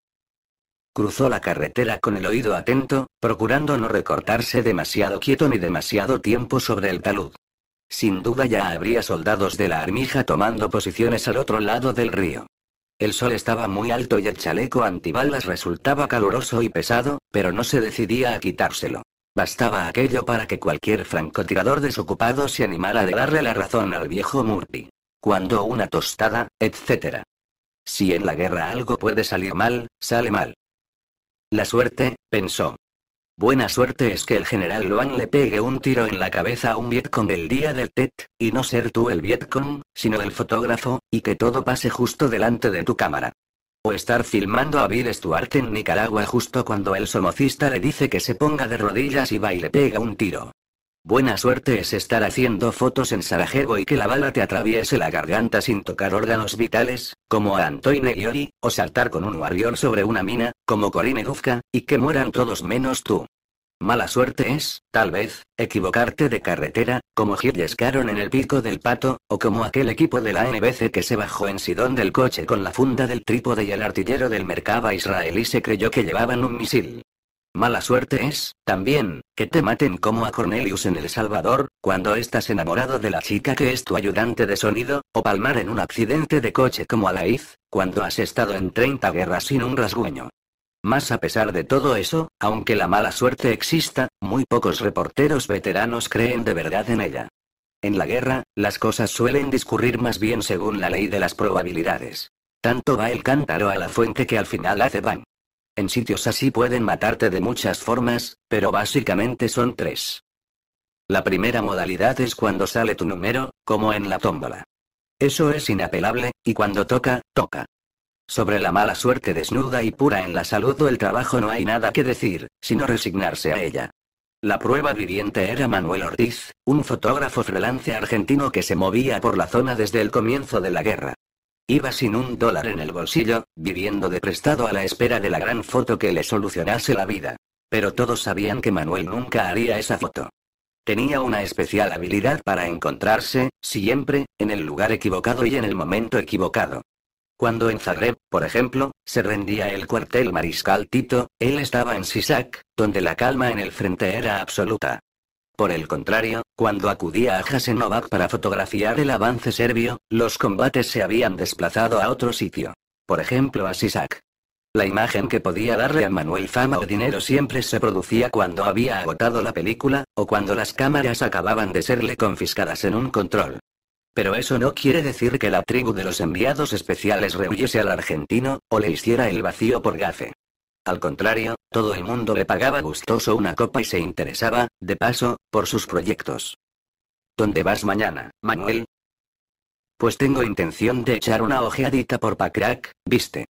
Cruzó la carretera con el oído atento, procurando no recortarse demasiado quieto ni demasiado tiempo sobre el talud. Sin duda ya habría soldados de la armija tomando posiciones al otro lado del río. El sol estaba muy alto y el chaleco antibalas resultaba caluroso y pesado, pero no se decidía a quitárselo. Bastaba aquello para que cualquier francotirador desocupado se animara a darle la razón al viejo Murphy. Cuando una tostada, etc. Si en la guerra algo puede salir mal, sale mal. La suerte, pensó. Buena suerte es que el general Luan le pegue un tiro en la cabeza a un Vietcong el día del TET, y no ser tú el Vietcong, sino el fotógrafo, y que todo pase justo delante de tu cámara estar filmando a Bill Stuart en Nicaragua justo cuando el somocista le dice que se ponga de rodillas y va y le pega un tiro. Buena suerte es estar haciendo fotos en Sarajevo y que la bala te atraviese la garganta sin tocar órganos vitales, como a Antoine yori o saltar con un warrior sobre una mina, como Corinne Dufka, y que mueran todos menos tú. Mala suerte es, tal vez, equivocarte de carretera, como Caron en el pico del pato, o como aquel equipo de la NBC que se bajó en Sidón del coche con la funda del trípode y el artillero del mercaba israelí se creyó que llevaban un misil. Mala suerte es, también, que te maten como a Cornelius en El Salvador, cuando estás enamorado de la chica que es tu ayudante de sonido, o palmar en un accidente de coche como a Laiz, cuando has estado en 30 guerras sin un rasguño. Más a pesar de todo eso, aunque la mala suerte exista, muy pocos reporteros veteranos creen de verdad en ella. En la guerra, las cosas suelen discurrir más bien según la ley de las probabilidades. Tanto va el cántaro a la fuente que al final hace van. En sitios así pueden matarte de muchas formas, pero básicamente son tres. La primera modalidad es cuando sale tu número, como en la tómbola. Eso es inapelable, y cuando toca, toca. Sobre la mala suerte desnuda y pura en la salud o el trabajo no hay nada que decir, sino resignarse a ella. La prueba viviente era Manuel Ortiz, un fotógrafo freelance argentino que se movía por la zona desde el comienzo de la guerra. Iba sin un dólar en el bolsillo, viviendo de prestado a la espera de la gran foto que le solucionase la vida. Pero todos sabían que Manuel nunca haría esa foto. Tenía una especial habilidad para encontrarse, siempre, en el lugar equivocado y en el momento equivocado. Cuando en Zagreb, por ejemplo, se rendía el cuartel mariscal Tito, él estaba en Sisak, donde la calma en el frente era absoluta. Por el contrario, cuando acudía a Jasenovac para fotografiar el avance serbio, los combates se habían desplazado a otro sitio. Por ejemplo a Sisak. La imagen que podía darle a Manuel fama o dinero siempre se producía cuando había agotado la película, o cuando las cámaras acababan de serle confiscadas en un control. Pero eso no quiere decir que la tribu de los enviados especiales rehuyese al argentino, o le hiciera el vacío por gafe. Al contrario, todo el mundo le pagaba gustoso una copa y se interesaba, de paso, por sus proyectos. ¿Dónde vas mañana, Manuel? Pues tengo intención de echar una ojeadita por Pacrac, viste.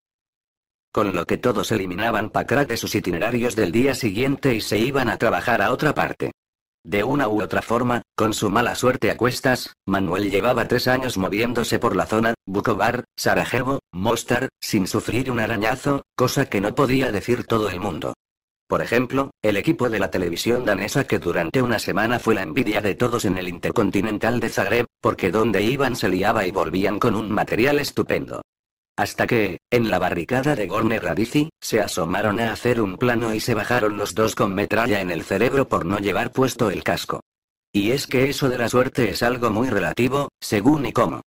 Con lo que todos eliminaban Pacrac de sus itinerarios del día siguiente y se iban a trabajar a otra parte. De una u otra forma, con su mala suerte a cuestas, Manuel llevaba tres años moviéndose por la zona, Bukovar, Sarajevo, Mostar, sin sufrir un arañazo, cosa que no podía decir todo el mundo. Por ejemplo, el equipo de la televisión danesa que durante una semana fue la envidia de todos en el Intercontinental de Zagreb, porque donde iban se liaba y volvían con un material estupendo. Hasta que, en la barricada de Gorner Radici, se asomaron a hacer un plano y se bajaron los dos con metralla en el cerebro por no llevar puesto el casco. Y es que eso de la suerte es algo muy relativo, según y cómo.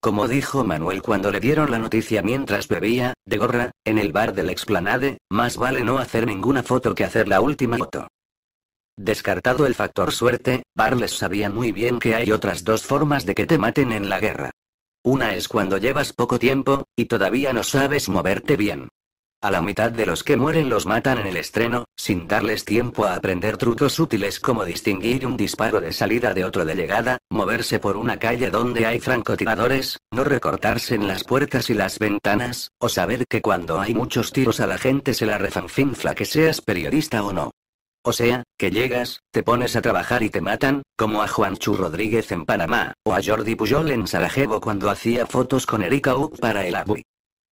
Como dijo Manuel cuando le dieron la noticia mientras bebía, de gorra, en el bar del explanade, más vale no hacer ninguna foto que hacer la última foto. Descartado el factor suerte, Barles sabía muy bien que hay otras dos formas de que te maten en la guerra. Una es cuando llevas poco tiempo, y todavía no sabes moverte bien. A la mitad de los que mueren los matan en el estreno, sin darles tiempo a aprender trucos útiles como distinguir un disparo de salida de otro de llegada, moverse por una calle donde hay francotiradores, no recortarse en las puertas y las ventanas, o saber que cuando hay muchos tiros a la gente se la refanfinfla que seas periodista o no. O sea, que llegas, te pones a trabajar y te matan, como a Chu Rodríguez en Panamá, o a Jordi Pujol en Sarajevo cuando hacía fotos con Erika U para el Abui.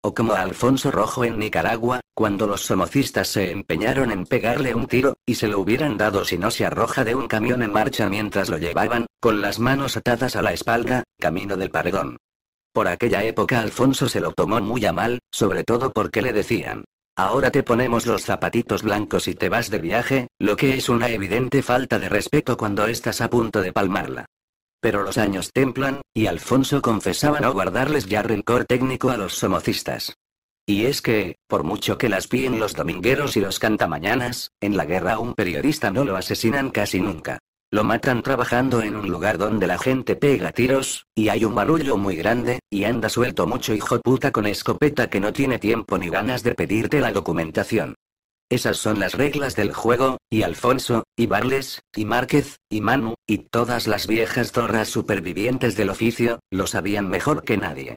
O como a Alfonso Rojo en Nicaragua, cuando los somocistas se empeñaron en pegarle un tiro, y se lo hubieran dado si no se arroja de un camión en marcha mientras lo llevaban, con las manos atadas a la espalda, camino del paredón. Por aquella época Alfonso se lo tomó muy a mal, sobre todo porque le decían, Ahora te ponemos los zapatitos blancos y te vas de viaje, lo que es una evidente falta de respeto cuando estás a punto de palmarla. Pero los años templan, y Alfonso confesaba no guardarles ya rencor técnico a los somocistas. Y es que, por mucho que las píen los domingueros y los cantamañanas, en la guerra a un periodista no lo asesinan casi nunca. Lo matan trabajando en un lugar donde la gente pega tiros, y hay un barullo muy grande, y anda suelto mucho hijo puta con escopeta que no tiene tiempo ni ganas de pedirte la documentación. Esas son las reglas del juego, y Alfonso, y Barles, y Márquez, y Manu, y todas las viejas zorras supervivientes del oficio, lo sabían mejor que nadie.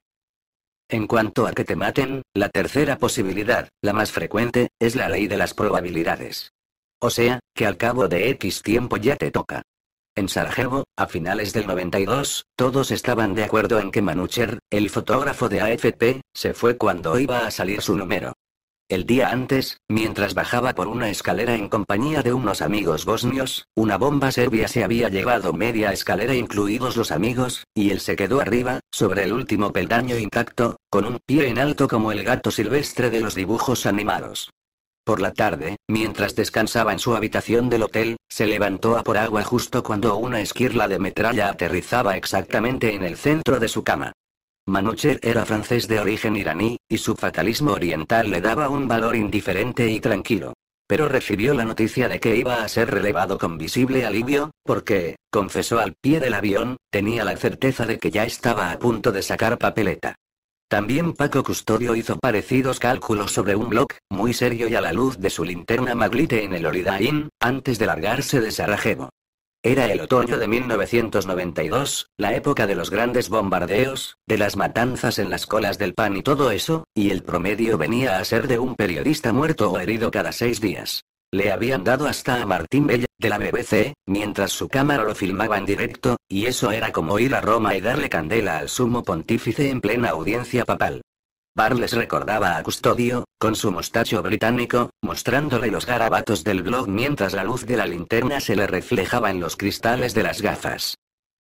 En cuanto a que te maten, la tercera posibilidad, la más frecuente, es la ley de las probabilidades. O sea, que al cabo de X tiempo ya te toca. En Sarajevo, a finales del 92, todos estaban de acuerdo en que Manucher, el fotógrafo de AFP, se fue cuando iba a salir su número. El día antes, mientras bajaba por una escalera en compañía de unos amigos bosnios, una bomba serbia se había llevado media escalera incluidos los amigos, y él se quedó arriba, sobre el último peldaño intacto, con un pie en alto como el gato silvestre de los dibujos animados. Por la tarde, mientras descansaba en su habitación del hotel, se levantó a por agua justo cuando una esquirla de metralla aterrizaba exactamente en el centro de su cama. Manocher era francés de origen iraní, y su fatalismo oriental le daba un valor indiferente y tranquilo. Pero recibió la noticia de que iba a ser relevado con visible alivio, porque, confesó al pie del avión, tenía la certeza de que ya estaba a punto de sacar papeleta. También Paco Custodio hizo parecidos cálculos sobre un blog, muy serio y a la luz de su linterna maglite en el Oridaín, antes de largarse de Sarajevo. Era el otoño de 1992, la época de los grandes bombardeos, de las matanzas en las colas del pan y todo eso, y el promedio venía a ser de un periodista muerto o herido cada seis días le habían dado hasta a Martín Bella, de la BBC, mientras su cámara lo filmaba en directo, y eso era como ir a Roma y darle candela al sumo pontífice en plena audiencia papal. Barles recordaba a Custodio, con su mostacho británico, mostrándole los garabatos del blog mientras la luz de la linterna se le reflejaba en los cristales de las gafas.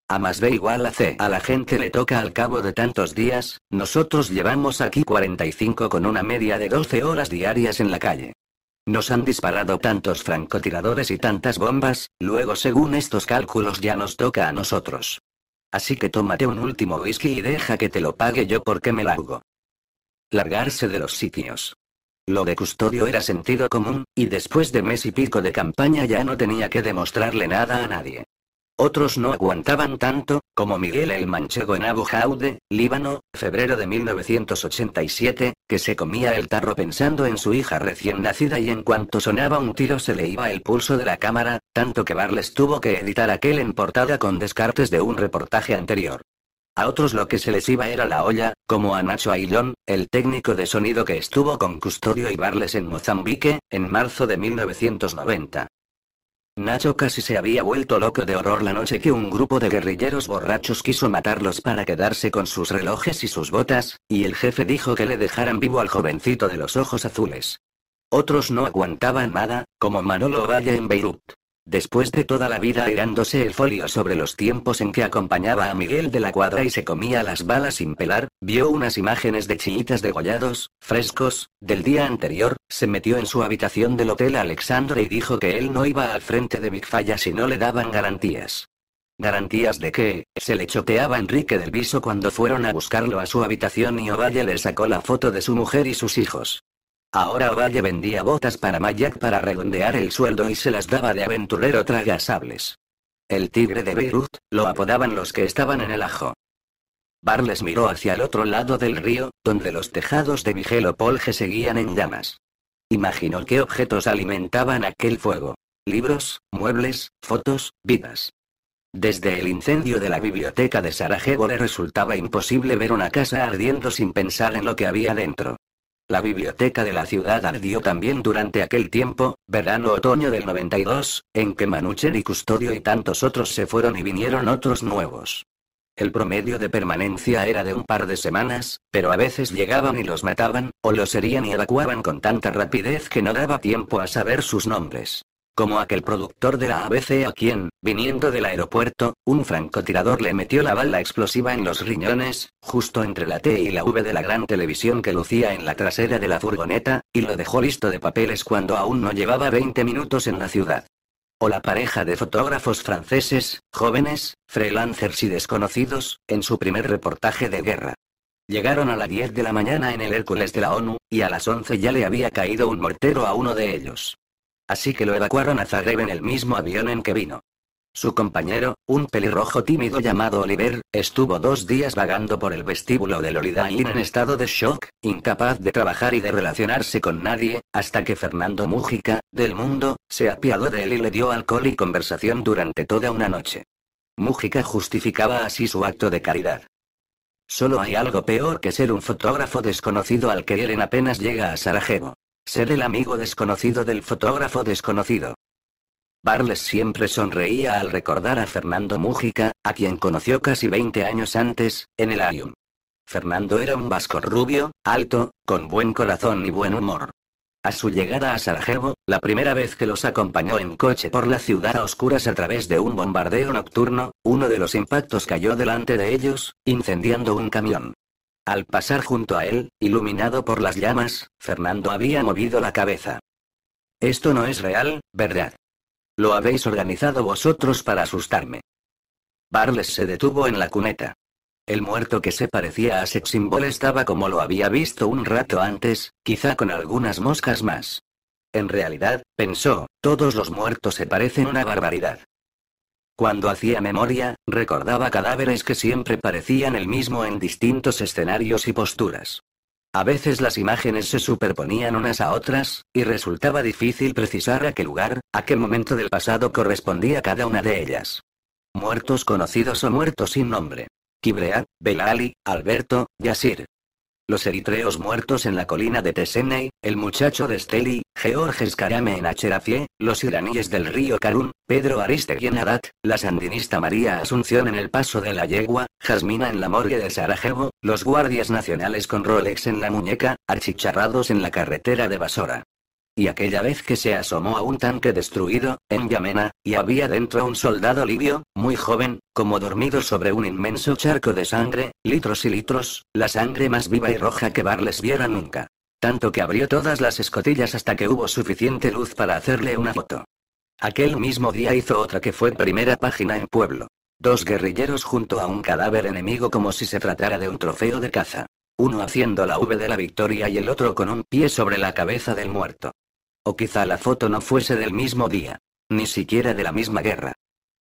A más B igual a C. A la gente le toca al cabo de tantos días, nosotros llevamos aquí 45 con una media de 12 horas diarias en la calle. Nos han disparado tantos francotiradores y tantas bombas, luego según estos cálculos ya nos toca a nosotros. Así que tómate un último whisky y deja que te lo pague yo porque me largo. Largarse de los sitios. Lo de custodio era sentido común, y después de mes y pico de campaña ya no tenía que demostrarle nada a nadie. Otros no aguantaban tanto, como Miguel el Manchego en Abu Jaude, Líbano, febrero de 1987, que se comía el tarro pensando en su hija recién nacida y en cuanto sonaba un tiro se le iba el pulso de la cámara, tanto que Barles tuvo que editar aquel en portada con descartes de un reportaje anterior. A otros lo que se les iba era la olla, como a Nacho Ailón, el técnico de sonido que estuvo con Custodio y Barles en Mozambique, en marzo de 1990. Nacho casi se había vuelto loco de horror la noche que un grupo de guerrilleros borrachos quiso matarlos para quedarse con sus relojes y sus botas, y el jefe dijo que le dejaran vivo al jovencito de los ojos azules. Otros no aguantaban nada, como Manolo Valle en Beirut. Después de toda la vida airándose el folio sobre los tiempos en que acompañaba a Miguel de la Cuadra y se comía las balas sin pelar, vio unas imágenes de chiitas degollados, frescos, del día anterior, se metió en su habitación del Hotel Alexandre y dijo que él no iba al frente de Big Falla si no le daban garantías. Garantías de que, se le choteaba Enrique del Viso cuando fueron a buscarlo a su habitación y Ovalle le sacó la foto de su mujer y sus hijos. Ahora Valle vendía botas para Mayak para redondear el sueldo y se las daba de aventurero tragasables. El tigre de Beirut, lo apodaban los que estaban en el ajo. Barles miró hacia el otro lado del río, donde los tejados de Polge seguían en llamas. Imaginó qué objetos alimentaban aquel fuego. Libros, muebles, fotos, vidas. Desde el incendio de la biblioteca de Sarajevo le resultaba imposible ver una casa ardiendo sin pensar en lo que había dentro. La biblioteca de la ciudad ardió también durante aquel tiempo, verano-otoño del 92, en que Manucher y Custodio y tantos otros se fueron y vinieron otros nuevos. El promedio de permanencia era de un par de semanas, pero a veces llegaban y los mataban, o los herían y evacuaban con tanta rapidez que no daba tiempo a saber sus nombres. Como aquel productor de la ABC a quien, viniendo del aeropuerto, un francotirador le metió la bala explosiva en los riñones, justo entre la T y la V de la gran televisión que lucía en la trasera de la furgoneta, y lo dejó listo de papeles cuando aún no llevaba 20 minutos en la ciudad o la pareja de fotógrafos franceses, jóvenes, freelancers y desconocidos, en su primer reportaje de guerra. Llegaron a las 10 de la mañana en el Hércules de la ONU, y a las 11 ya le había caído un mortero a uno de ellos así que lo evacuaron a Zagreb en el mismo avión en que vino. Su compañero, un pelirrojo tímido llamado Oliver, estuvo dos días vagando por el vestíbulo de Holiday Inn en estado de shock, incapaz de trabajar y de relacionarse con nadie, hasta que Fernando Mújica, del mundo, se apiadó de él y le dio alcohol y conversación durante toda una noche. Mújica justificaba así su acto de caridad. Solo hay algo peor que ser un fotógrafo desconocido al que Eren apenas llega a Sarajevo. Ser el amigo desconocido del fotógrafo desconocido. Barles siempre sonreía al recordar a Fernando Mújica, a quien conoció casi 20 años antes, en el Arium. Fernando era un vasco rubio, alto, con buen corazón y buen humor. A su llegada a Sarajevo, la primera vez que los acompañó en coche por la ciudad a oscuras a través de un bombardeo nocturno, uno de los impactos cayó delante de ellos, incendiando un camión. Al pasar junto a él, iluminado por las llamas, Fernando había movido la cabeza. Esto no es real, ¿verdad? Lo habéis organizado vosotros para asustarme. Barles se detuvo en la cuneta. El muerto que se parecía a seximbol estaba como lo había visto un rato antes, quizá con algunas moscas más. En realidad, pensó, todos los muertos se parecen una barbaridad. Cuando hacía memoria, recordaba cadáveres que siempre parecían el mismo en distintos escenarios y posturas. A veces las imágenes se superponían unas a otras, y resultaba difícil precisar a qué lugar, a qué momento del pasado correspondía cada una de ellas. Muertos conocidos o muertos sin nombre. Kibrea, Belali, Alberto, Yasir. Los eritreos muertos en la colina de Tesenei, el muchacho de Steli, Georges Carame en Acherafie, los iraníes del río Karun, Pedro Aristegui en Arat, la sandinista María Asunción en el Paso de la Yegua, Jasmina en la morgue de Sarajevo, los guardias nacionales con Rolex en la muñeca, archicharrados en la carretera de Basora y aquella vez que se asomó a un tanque destruido, en Yamena, y había dentro un soldado libio, muy joven, como dormido sobre un inmenso charco de sangre, litros y litros, la sangre más viva y roja que Barles viera nunca. Tanto que abrió todas las escotillas hasta que hubo suficiente luz para hacerle una foto. Aquel mismo día hizo otra que fue primera página en Pueblo. Dos guerrilleros junto a un cadáver enemigo como si se tratara de un trofeo de caza uno haciendo la V de la victoria y el otro con un pie sobre la cabeza del muerto. O quizá la foto no fuese del mismo día. Ni siquiera de la misma guerra.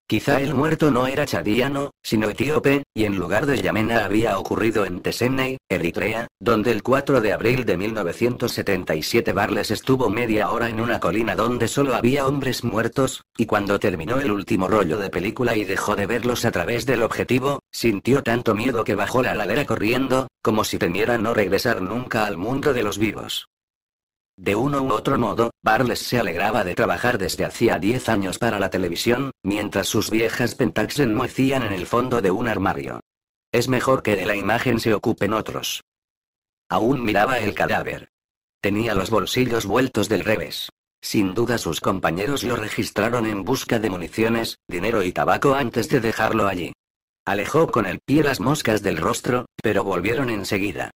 Quizá el muerto no era chadiano, sino etíope, y en lugar de Yamena había ocurrido en Tesenei, Eritrea, donde el 4 de abril de 1977 Barles estuvo media hora en una colina donde solo había hombres muertos, y cuando terminó el último rollo de película y dejó de verlos a través del objetivo, sintió tanto miedo que bajó la ladera corriendo, como si temiera no regresar nunca al mundo de los vivos. De uno u otro modo, Barles se alegraba de trabajar desde hacía 10 años para la televisión, mientras sus viejas pentaxen muecían en el fondo de un armario. Es mejor que de la imagen se ocupen otros. Aún miraba el cadáver. Tenía los bolsillos vueltos del revés. Sin duda sus compañeros lo registraron en busca de municiones, dinero y tabaco antes de dejarlo allí. Alejó con el pie las moscas del rostro, pero volvieron enseguida.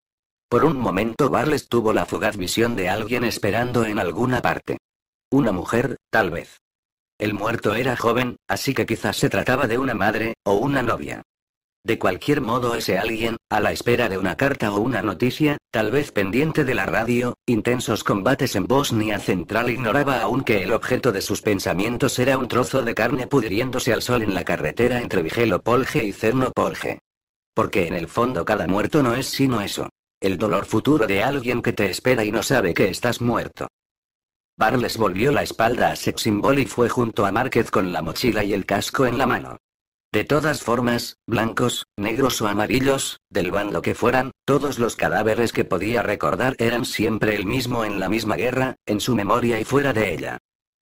Por un momento Barles tuvo la fugaz visión de alguien esperando en alguna parte. Una mujer, tal vez. El muerto era joven, así que quizás se trataba de una madre, o una novia. De cualquier modo ese alguien, a la espera de una carta o una noticia, tal vez pendiente de la radio, intensos combates en Bosnia Central ignoraba aún que el objeto de sus pensamientos era un trozo de carne pudriéndose al sol en la carretera entre Vigelo Polje y Cerno Porque en el fondo cada muerto no es sino eso, el dolor futuro de alguien que te espera y no sabe que estás muerto. Barles volvió la espalda a Symbol y fue junto a Márquez con la mochila y el casco en la mano. De todas formas, blancos, negros o amarillos, del bando que fueran, todos los cadáveres que podía recordar eran siempre el mismo en la misma guerra, en su memoria y fuera de ella.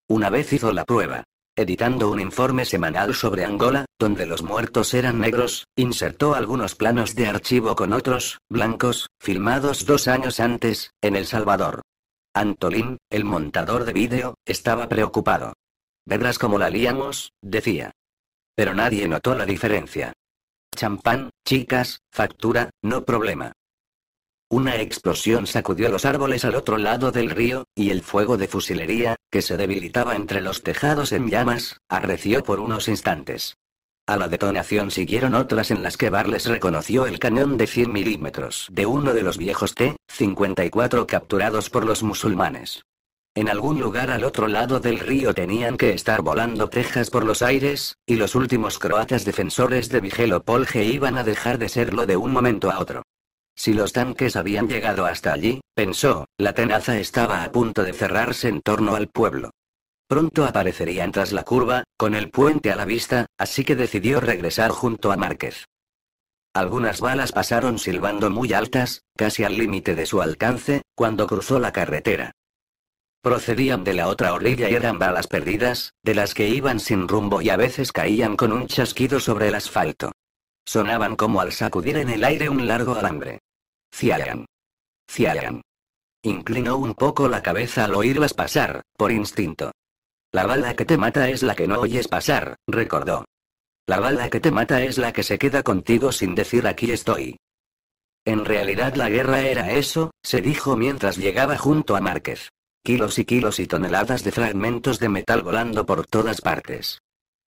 Una vez hizo la prueba editando un informe semanal sobre Angola, donde los muertos eran negros, insertó algunos planos de archivo con otros, blancos, filmados dos años antes, en El Salvador. Antolín, el montador de vídeo, estaba preocupado. Verás como la liamos, decía. Pero nadie notó la diferencia. Champán, chicas, factura, no problema. Una explosión sacudió los árboles al otro lado del río, y el fuego de fusilería, que se debilitaba entre los tejados en llamas, arreció por unos instantes. A la detonación siguieron otras en las que Barles reconoció el cañón de 100 milímetros de uno de los viejos T-54 capturados por los musulmanes. En algún lugar al otro lado del río tenían que estar volando tejas por los aires, y los últimos croatas defensores de Vigelopolje iban a dejar de serlo de un momento a otro. Si los tanques habían llegado hasta allí, pensó, la tenaza estaba a punto de cerrarse en torno al pueblo. Pronto aparecerían tras la curva, con el puente a la vista, así que decidió regresar junto a Márquez. Algunas balas pasaron silbando muy altas, casi al límite de su alcance, cuando cruzó la carretera. Procedían de la otra orilla y eran balas perdidas, de las que iban sin rumbo y a veces caían con un chasquido sobre el asfalto. Sonaban como al sacudir en el aire un largo alambre. Ciaran. Ciaran. Inclinó un poco la cabeza al oírlas pasar, por instinto. La bala que te mata es la que no oyes pasar, recordó. La bala que te mata es la que se queda contigo sin decir aquí estoy. En realidad la guerra era eso, se dijo mientras llegaba junto a Márquez. Kilos y kilos y toneladas de fragmentos de metal volando por todas partes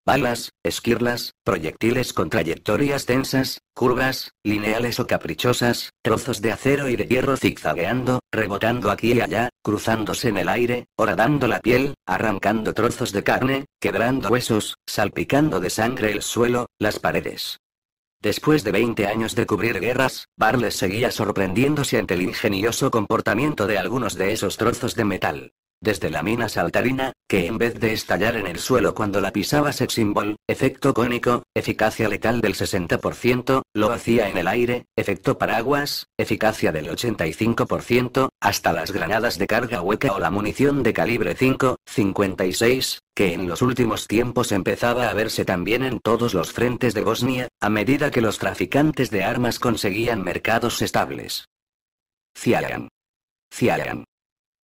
balas, esquirlas, proyectiles con trayectorias tensas, curvas, lineales o caprichosas, trozos de acero y de hierro zigzagueando, rebotando aquí y allá, cruzándose en el aire, horadando la piel, arrancando trozos de carne, quebrando huesos, salpicando de sangre el suelo, las paredes. Después de 20 años de cubrir guerras, Barles seguía sorprendiéndose ante el ingenioso comportamiento de algunos de esos trozos de metal. Desde la mina saltarina, que en vez de estallar en el suelo cuando la pisaba Sex Symbol, efecto cónico, eficacia letal del 60%, lo hacía en el aire, efecto paraguas, eficacia del 85%, hasta las granadas de carga hueca o la munición de calibre 5, 56, que en los últimos tiempos empezaba a verse también en todos los frentes de Bosnia, a medida que los traficantes de armas conseguían mercados estables. Cialan. Cialan.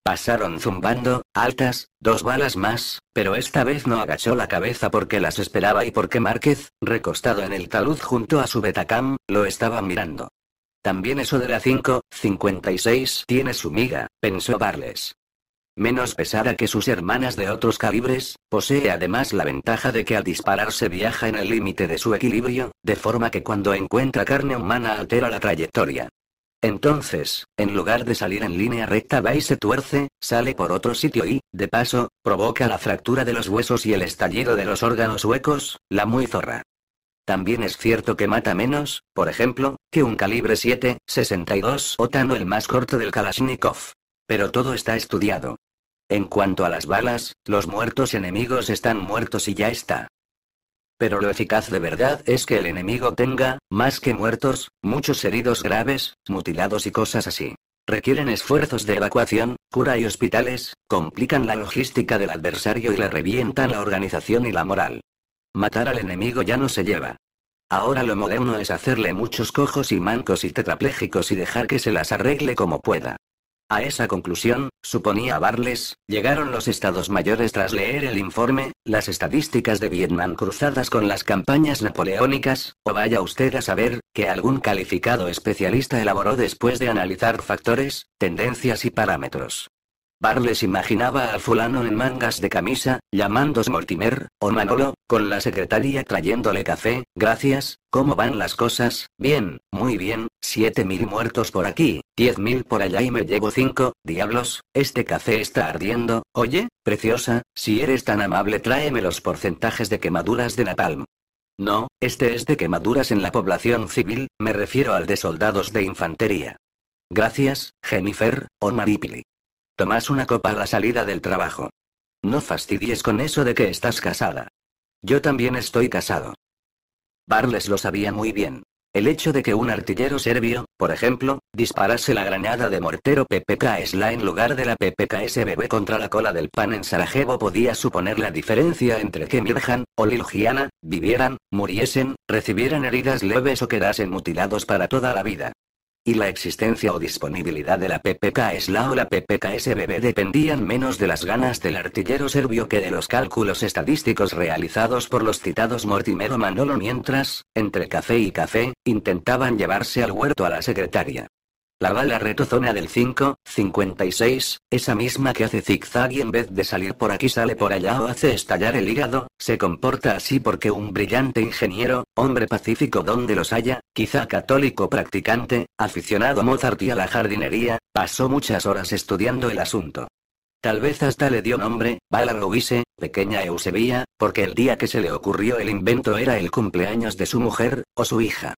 Pasaron zumbando, altas, dos balas más, pero esta vez no agachó la cabeza porque las esperaba y porque Márquez, recostado en el talud junto a su betacam, lo estaba mirando. También eso de la 5.56 tiene su miga, pensó Barles. Menos pesada que sus hermanas de otros calibres, posee además la ventaja de que al dispararse viaja en el límite de su equilibrio, de forma que cuando encuentra carne humana altera la trayectoria. Entonces, en lugar de salir en línea recta va y se tuerce, sale por otro sitio y, de paso, provoca la fractura de los huesos y el estallido de los órganos huecos, la muy zorra. También es cierto que mata menos, por ejemplo, que un calibre 7, 62 tan o el más corto del Kalashnikov. Pero todo está estudiado. En cuanto a las balas, los muertos enemigos están muertos y ya está. Pero lo eficaz de verdad es que el enemigo tenga, más que muertos, muchos heridos graves, mutilados y cosas así. Requieren esfuerzos de evacuación, cura y hospitales, complican la logística del adversario y le revientan la organización y la moral. Matar al enemigo ya no se lleva. Ahora lo moderno es hacerle muchos cojos y mancos y tetraplégicos y dejar que se las arregle como pueda. A esa conclusión, suponía Barles, llegaron los estados mayores tras leer el informe, las estadísticas de Vietnam cruzadas con las campañas napoleónicas, o vaya usted a saber, que algún calificado especialista elaboró después de analizar factores, tendencias y parámetros. Barles imaginaba a fulano en mangas de camisa, llamándose Mortimer, o Manolo, con la secretaria trayéndole café, gracias, ¿cómo van las cosas? Bien, muy bien, siete mil muertos por aquí, diez mil por allá y me llevo cinco, diablos, este café está ardiendo, oye, preciosa, si eres tan amable tráeme los porcentajes de quemaduras de Napalm. No, este es de quemaduras en la población civil, me refiero al de soldados de infantería. Gracias, Jennifer, o Maripili. Tomás una copa a la salida del trabajo. No fastidies con eso de que estás casada. Yo también estoy casado. Barles lo sabía muy bien. El hecho de que un artillero serbio, por ejemplo, disparase la granada de mortero PPK-SLA en lugar de la PPK-SBB contra la cola del pan en Sarajevo podía suponer la diferencia entre que Mirjan, o Liljiana, vivieran, muriesen, recibieran heridas leves o quedasen mutilados para toda la vida y la existencia o disponibilidad de la PPK-SLA o la PPK-SBB dependían menos de las ganas del artillero serbio que de los cálculos estadísticos realizados por los citados Mortimero Manolo mientras, entre café y café, intentaban llevarse al huerto a la secretaria. La bala retozona del 5, 56, esa misma que hace zigzag y en vez de salir por aquí sale por allá o hace estallar el hígado, se comporta así porque un brillante ingeniero, hombre pacífico donde los haya, quizá católico practicante, aficionado a Mozart y a la jardinería, pasó muchas horas estudiando el asunto. Tal vez hasta le dio nombre, Bala Rubise, pequeña Eusebia, porque el día que se le ocurrió el invento era el cumpleaños de su mujer, o su hija.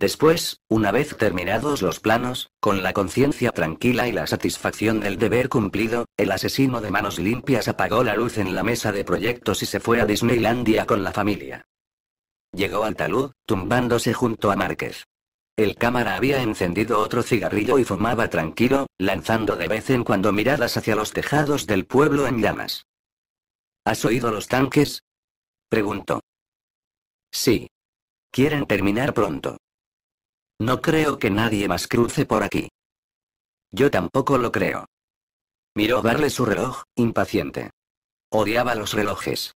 Después, una vez terminados los planos, con la conciencia tranquila y la satisfacción del deber cumplido, el asesino de manos limpias apagó la luz en la mesa de proyectos y se fue a Disneylandia con la familia. Llegó al talud, tumbándose junto a Márquez. El cámara había encendido otro cigarrillo y fumaba tranquilo, lanzando de vez en cuando miradas hacia los tejados del pueblo en llamas. ¿Has oído los tanques? preguntó. Sí. Quieren terminar pronto. No creo que nadie más cruce por aquí. Yo tampoco lo creo. Miró darle su reloj, impaciente. Odiaba los relojes.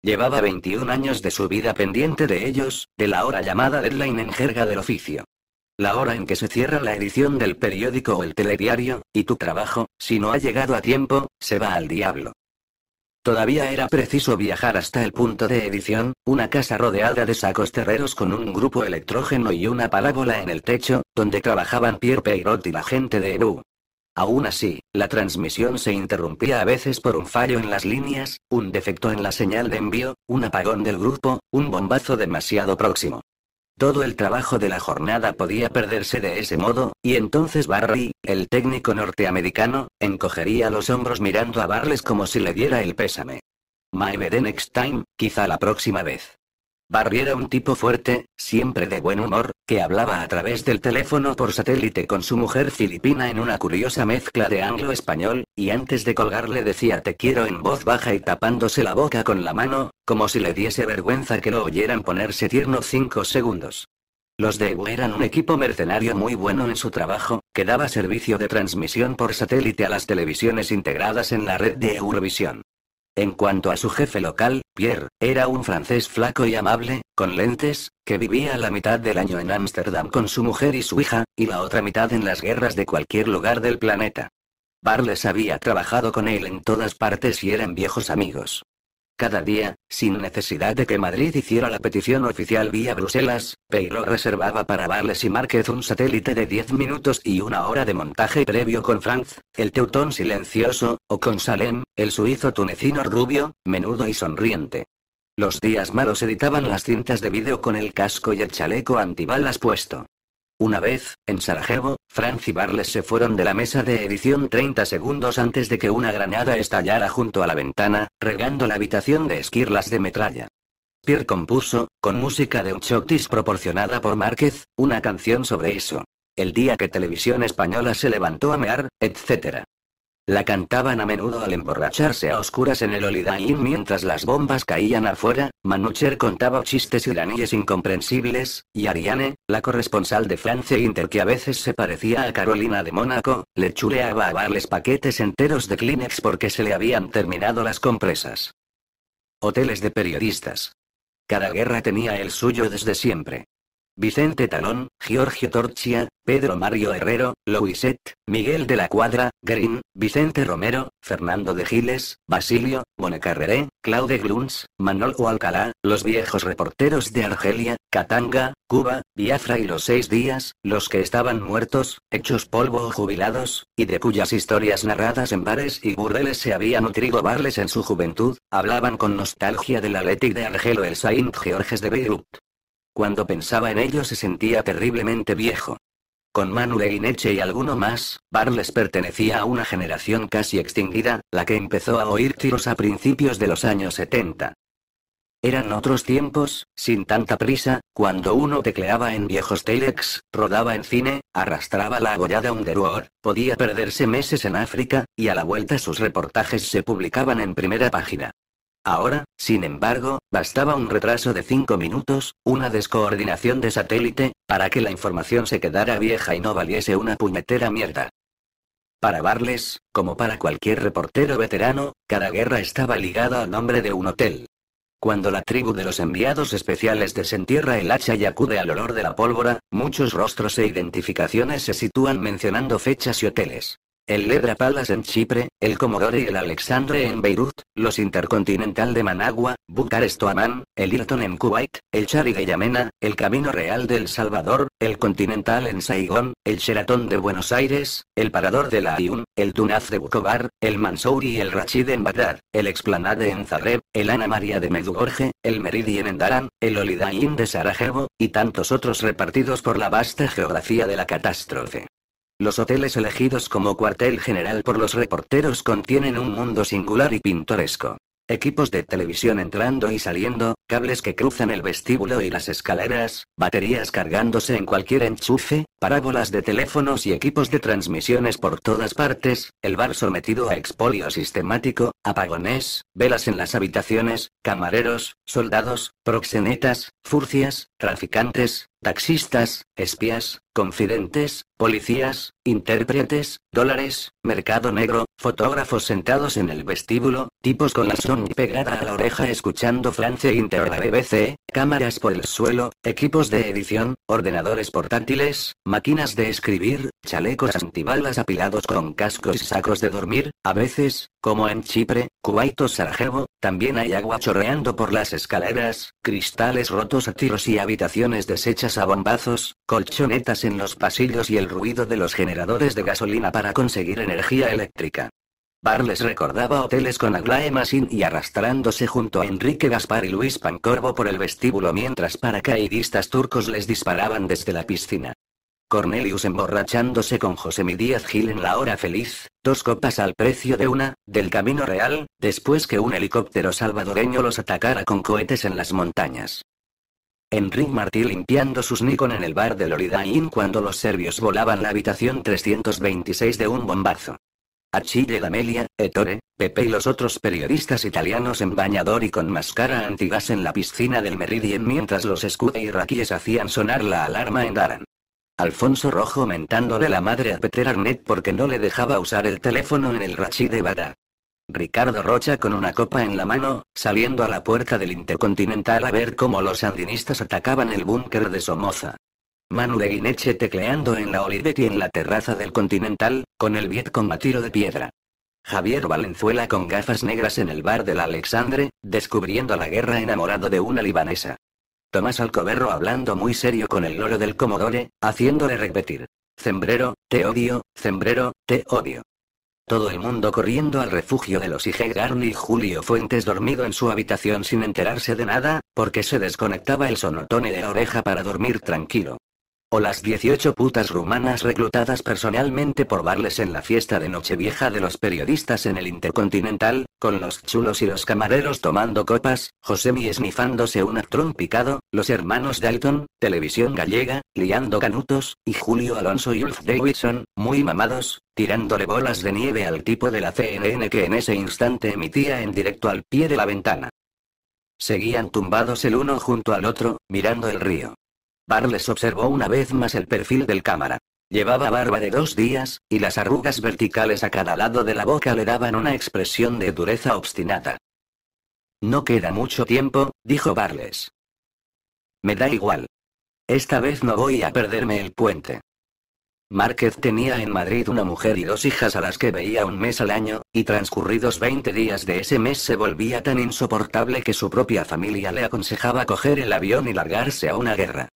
Llevaba 21 años de su vida pendiente de ellos, de la hora llamada deadline en jerga del oficio. La hora en que se cierra la edición del periódico o el telediario, y tu trabajo, si no ha llegado a tiempo, se va al diablo. Todavía era preciso viajar hasta el punto de edición, una casa rodeada de sacos terreros con un grupo electrógeno y una parábola en el techo, donde trabajaban Pierre Peyrot y la gente de Ebu. Aún así, la transmisión se interrumpía a veces por un fallo en las líneas, un defecto en la señal de envío, un apagón del grupo, un bombazo demasiado próximo. Todo el trabajo de la jornada podía perderse de ese modo, y entonces Barry, el técnico norteamericano, encogería los hombros mirando a Barles como si le diera el pésame. Maybe the next time, quizá la próxima vez. Barry era un tipo fuerte, siempre de buen humor, que hablaba a través del teléfono por satélite con su mujer filipina en una curiosa mezcla de anglo-español, y antes de colgarle decía te quiero en voz baja y tapándose la boca con la mano, como si le diese vergüenza que lo oyeran ponerse tierno cinco segundos. Los de eran un equipo mercenario muy bueno en su trabajo, que daba servicio de transmisión por satélite a las televisiones integradas en la red de Eurovisión. En cuanto a su jefe local, Pierre, era un francés flaco y amable, con lentes, que vivía la mitad del año en Ámsterdam con su mujer y su hija, y la otra mitad en las guerras de cualquier lugar del planeta. Barles había trabajado con él en todas partes y eran viejos amigos cada día, sin necesidad de que Madrid hiciera la petición oficial vía Bruselas, Peiro reservaba para Barles y Márquez un satélite de 10 minutos y una hora de montaje previo con Franz, el teutón silencioso, o con Salem, el suizo tunecino rubio, menudo y sonriente. Los días malos editaban las cintas de vídeo con el casco y el chaleco antibalas puesto. Una vez, en Sarajevo, Franz y Barles se fueron de la mesa de edición 30 segundos antes de que una granada estallara junto a la ventana, regando la habitación de esquirlas de metralla. Pierre compuso, con música de un chotis proporcionada por Márquez, una canción sobre eso. El día que Televisión Española se levantó a mear, etc. La cantaban a menudo al emborracharse a oscuras en el Holiday Inn mientras las bombas caían afuera, Manucher contaba chistes iraníes incomprensibles, y Ariane, la corresponsal de France Inter que a veces se parecía a Carolina de Mónaco, le chuleaba a Barles paquetes enteros de Kleenex porque se le habían terminado las compresas. Hoteles de periodistas. Cada guerra tenía el suyo desde siempre. Vicente Talón, Giorgio Torchia, Pedro Mario Herrero, Louiset, Miguel de la Cuadra, Green, Vicente Romero, Fernando de Giles, Basilio, Carreré, Claude Gluns, O Alcalá, los viejos reporteros de Argelia, Katanga, Cuba, Biafra y los seis días, los que estaban muertos, hechos polvo o jubilados, y de cuyas historias narradas en bares y burdeles se había nutrido Barles en su juventud, hablaban con nostalgia del Athletic de Argel el Saint Georges de Beirut. Cuando pensaba en ello se sentía terriblemente viejo. Con Manuel Ineche y alguno más, Barles pertenecía a una generación casi extinguida, la que empezó a oír tiros a principios de los años 70. Eran otros tiempos, sin tanta prisa, cuando uno tecleaba en viejos telex, rodaba en cine, arrastraba la agollada Underworld, podía perderse meses en África, y a la vuelta sus reportajes se publicaban en primera página. Ahora, sin embargo, bastaba un retraso de 5 minutos, una descoordinación de satélite, para que la información se quedara vieja y no valiese una puñetera mierda. Para Barles, como para cualquier reportero veterano, cada guerra estaba ligada al nombre de un hotel. Cuando la tribu de los enviados especiales desentierra el hacha y acude al olor de la pólvora, muchos rostros e identificaciones se sitúan mencionando fechas y hoteles el Ledra Palace en Chipre, el Comodore y el Alexandre en Beirut, los Intercontinental de Managua, Bucarest el Hilton en Kuwait, el Chari de Yamena, el Camino Real del Salvador, el Continental en Saigón, el Sheraton de Buenos Aires, el Parador de la Ayun, el Tunaz de Bucobar, el Mansouri y el Rachid en Bagdad, el Explanade en Zagreb, el Ana María de Medugorje, el Meridian en Darán, el Olidayin de Sarajevo, y tantos otros repartidos por la vasta geografía de la catástrofe. Los hoteles elegidos como cuartel general por los reporteros contienen un mundo singular y pintoresco. Equipos de televisión entrando y saliendo, cables que cruzan el vestíbulo y las escaleras, baterías cargándose en cualquier enchufe, parábolas de teléfonos y equipos de transmisiones por todas partes, el bar sometido a expolio sistemático, apagones, velas en las habitaciones, camareros, soldados, proxenetas, furcias, traficantes, taxistas, espías, confidentes, policías, intérpretes, dólares, mercado negro, fotógrafos sentados en el vestíbulo, tipos con la son pegada a la oreja escuchando Francia Inter BBC, cámaras por el suelo, equipos de edición, ordenadores portátiles, máquinas de escribir, chalecos antibalas apilados con cascos y sacos de dormir, a veces, como en Chipre, Kuwait o Sarajevo, también hay agua chorreando por las escaleras, cristales rotos a tiros y habitaciones deshechas a bombazos, colchonetas en los pasillos y el ruido de los generadores de gasolina para conseguir energía eléctrica. Barles recordaba hoteles con Aglae y arrastrándose junto a Enrique Gaspar y Luis Pancorvo por el vestíbulo mientras paracaidistas turcos les disparaban desde la piscina. Cornelius emborrachándose con José Miguel Gil en la hora feliz, dos copas al precio de una, del Camino Real, después que un helicóptero salvadoreño los atacara con cohetes en las montañas. Enric Martí limpiando sus Nikon en el bar de Lorida cuando los serbios volaban la habitación 326 de un bombazo. Achille Amelia, Ettore, Pepe y los otros periodistas italianos en bañador y con máscara antigas en la piscina del Meridian mientras los y iraquíes hacían sonar la alarma en Daran. Alfonso Rojo mentándole la madre a Peter Arnett porque no le dejaba usar el teléfono en el Rachi de Bada. Ricardo Rocha con una copa en la mano, saliendo a la puerta del Intercontinental a ver cómo los sandinistas atacaban el búnker de Somoza. Manu de Guineche tecleando en la Olivetti en la terraza del Continental, con el biet con de piedra. Javier Valenzuela con gafas negras en el bar del Alexandre, descubriendo la guerra enamorado de una libanesa. Tomás Alcoberro hablando muy serio con el loro del Comodore, haciéndole repetir. Zembrero, te odio, Zembrero, te odio. Todo el mundo corriendo al refugio de los IG y Julio Fuentes dormido en su habitación sin enterarse de nada, porque se desconectaba el sonotone de la oreja para dormir tranquilo o las 18 putas rumanas reclutadas personalmente por Barles en la fiesta de Nochevieja de los periodistas en el Intercontinental, con los chulos y los camareros tomando copas, Josemi esnifándose un actrón picado, los hermanos Dalton, Televisión Gallega, liando canutos, y Julio Alonso y Ulf Davidson, muy mamados, tirándole bolas de nieve al tipo de la CNN que en ese instante emitía en directo al pie de la ventana. Seguían tumbados el uno junto al otro, mirando el río. Barles observó una vez más el perfil del cámara. Llevaba barba de dos días, y las arrugas verticales a cada lado de la boca le daban una expresión de dureza obstinada. No queda mucho tiempo, dijo Barles. Me da igual. Esta vez no voy a perderme el puente. Márquez tenía en Madrid una mujer y dos hijas a las que veía un mes al año, y transcurridos 20 días de ese mes se volvía tan insoportable que su propia familia le aconsejaba coger el avión y largarse a una guerra.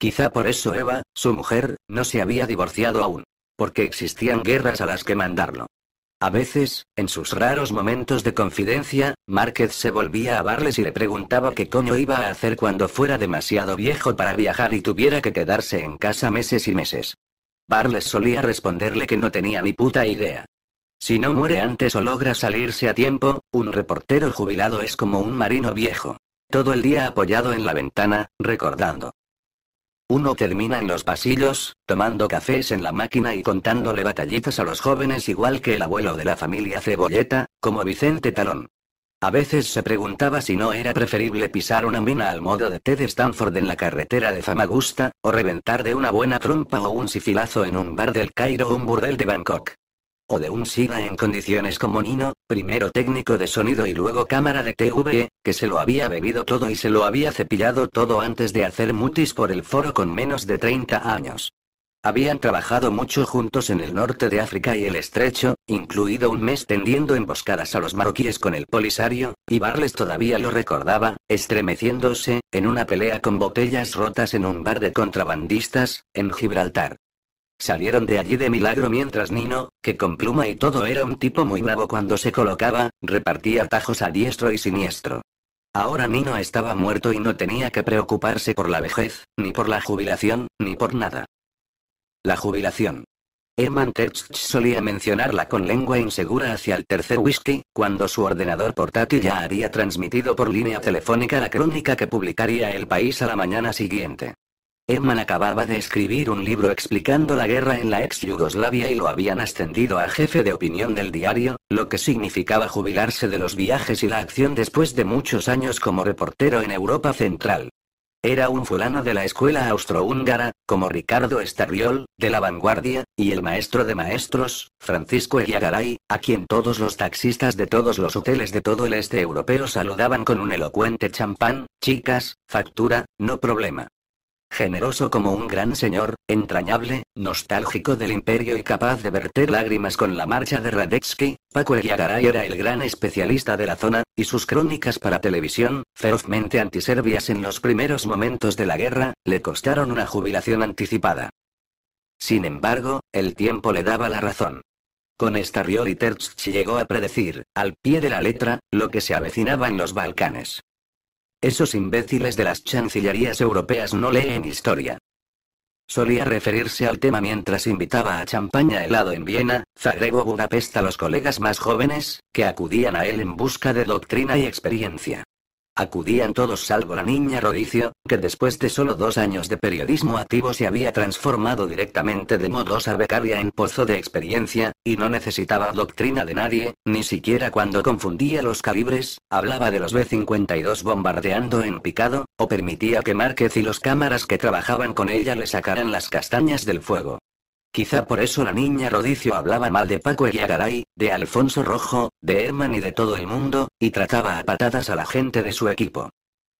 Quizá por eso Eva, su mujer, no se había divorciado aún. Porque existían guerras a las que mandarlo. A veces, en sus raros momentos de confidencia, Márquez se volvía a Barles y le preguntaba qué coño iba a hacer cuando fuera demasiado viejo para viajar y tuviera que quedarse en casa meses y meses. Barles solía responderle que no tenía ni puta idea. Si no muere antes o logra salirse a tiempo, un reportero jubilado es como un marino viejo. Todo el día apoyado en la ventana, recordando. Uno termina en los pasillos, tomando cafés en la máquina y contándole batallitas a los jóvenes igual que el abuelo de la familia Cebolleta, como Vicente Talón. A veces se preguntaba si no era preferible pisar una mina al modo de Ted Stanford en la carretera de Famagusta, o reventar de una buena trompa o un sifilazo en un bar del Cairo o un burdel de Bangkok o de un SIGA en condiciones como Nino, primero técnico de sonido y luego cámara de TV, que se lo había bebido todo y se lo había cepillado todo antes de hacer mutis por el foro con menos de 30 años. Habían trabajado mucho juntos en el norte de África y el estrecho, incluido un mes tendiendo emboscadas a los marroquíes con el Polisario, y Barles todavía lo recordaba, estremeciéndose, en una pelea con botellas rotas en un bar de contrabandistas, en Gibraltar. Salieron de allí de milagro mientras Nino, que con pluma y todo era un tipo muy bravo cuando se colocaba, repartía tajos a diestro y siniestro. Ahora Nino estaba muerto y no tenía que preocuparse por la vejez, ni por la jubilación, ni por nada. La jubilación. Herman Tech solía mencionarla con lengua insegura hacia el tercer whisky, cuando su ordenador portátil ya había transmitido por línea telefónica la crónica que publicaría el país a la mañana siguiente. Edman acababa de escribir un libro explicando la guerra en la ex Yugoslavia y lo habían ascendido a jefe de opinión del diario, lo que significaba jubilarse de los viajes y la acción después de muchos años como reportero en Europa Central. Era un fulano de la escuela austrohúngara, como Ricardo Estarriol, de la vanguardia, y el maestro de maestros, Francisco Eliagaray, a quien todos los taxistas de todos los hoteles de todo el este europeo saludaban con un elocuente champán, chicas, factura, no problema generoso como un gran señor, entrañable, nostálgico del imperio y capaz de verter lágrimas con la marcha de Radetzky, Paco Eliagaray era el gran especialista de la zona, y sus crónicas para televisión, ferozmente antiserbias en los primeros momentos de la guerra, le costaron una jubilación anticipada. Sin embargo, el tiempo le daba la razón. Con esta riori llegó a predecir, al pie de la letra, lo que se avecinaba en los Balcanes. Esos imbéciles de las chancillerías europeas no leen historia. Solía referirse al tema mientras invitaba a champaña helado en Viena, Zagreb o Budapest a los colegas más jóvenes, que acudían a él en busca de doctrina y experiencia. Acudían todos salvo la niña Rodicio, que después de solo dos años de periodismo activo se había transformado directamente de modosa becaria en pozo de experiencia, y no necesitaba doctrina de nadie, ni siquiera cuando confundía los calibres, hablaba de los B-52 bombardeando en picado, o permitía que Márquez y los cámaras que trabajaban con ella le sacaran las castañas del fuego. Quizá por eso la niña Rodicio hablaba mal de Paco Agaray, de Alfonso Rojo, de Herman y de todo el mundo, y trataba a patadas a la gente de su equipo.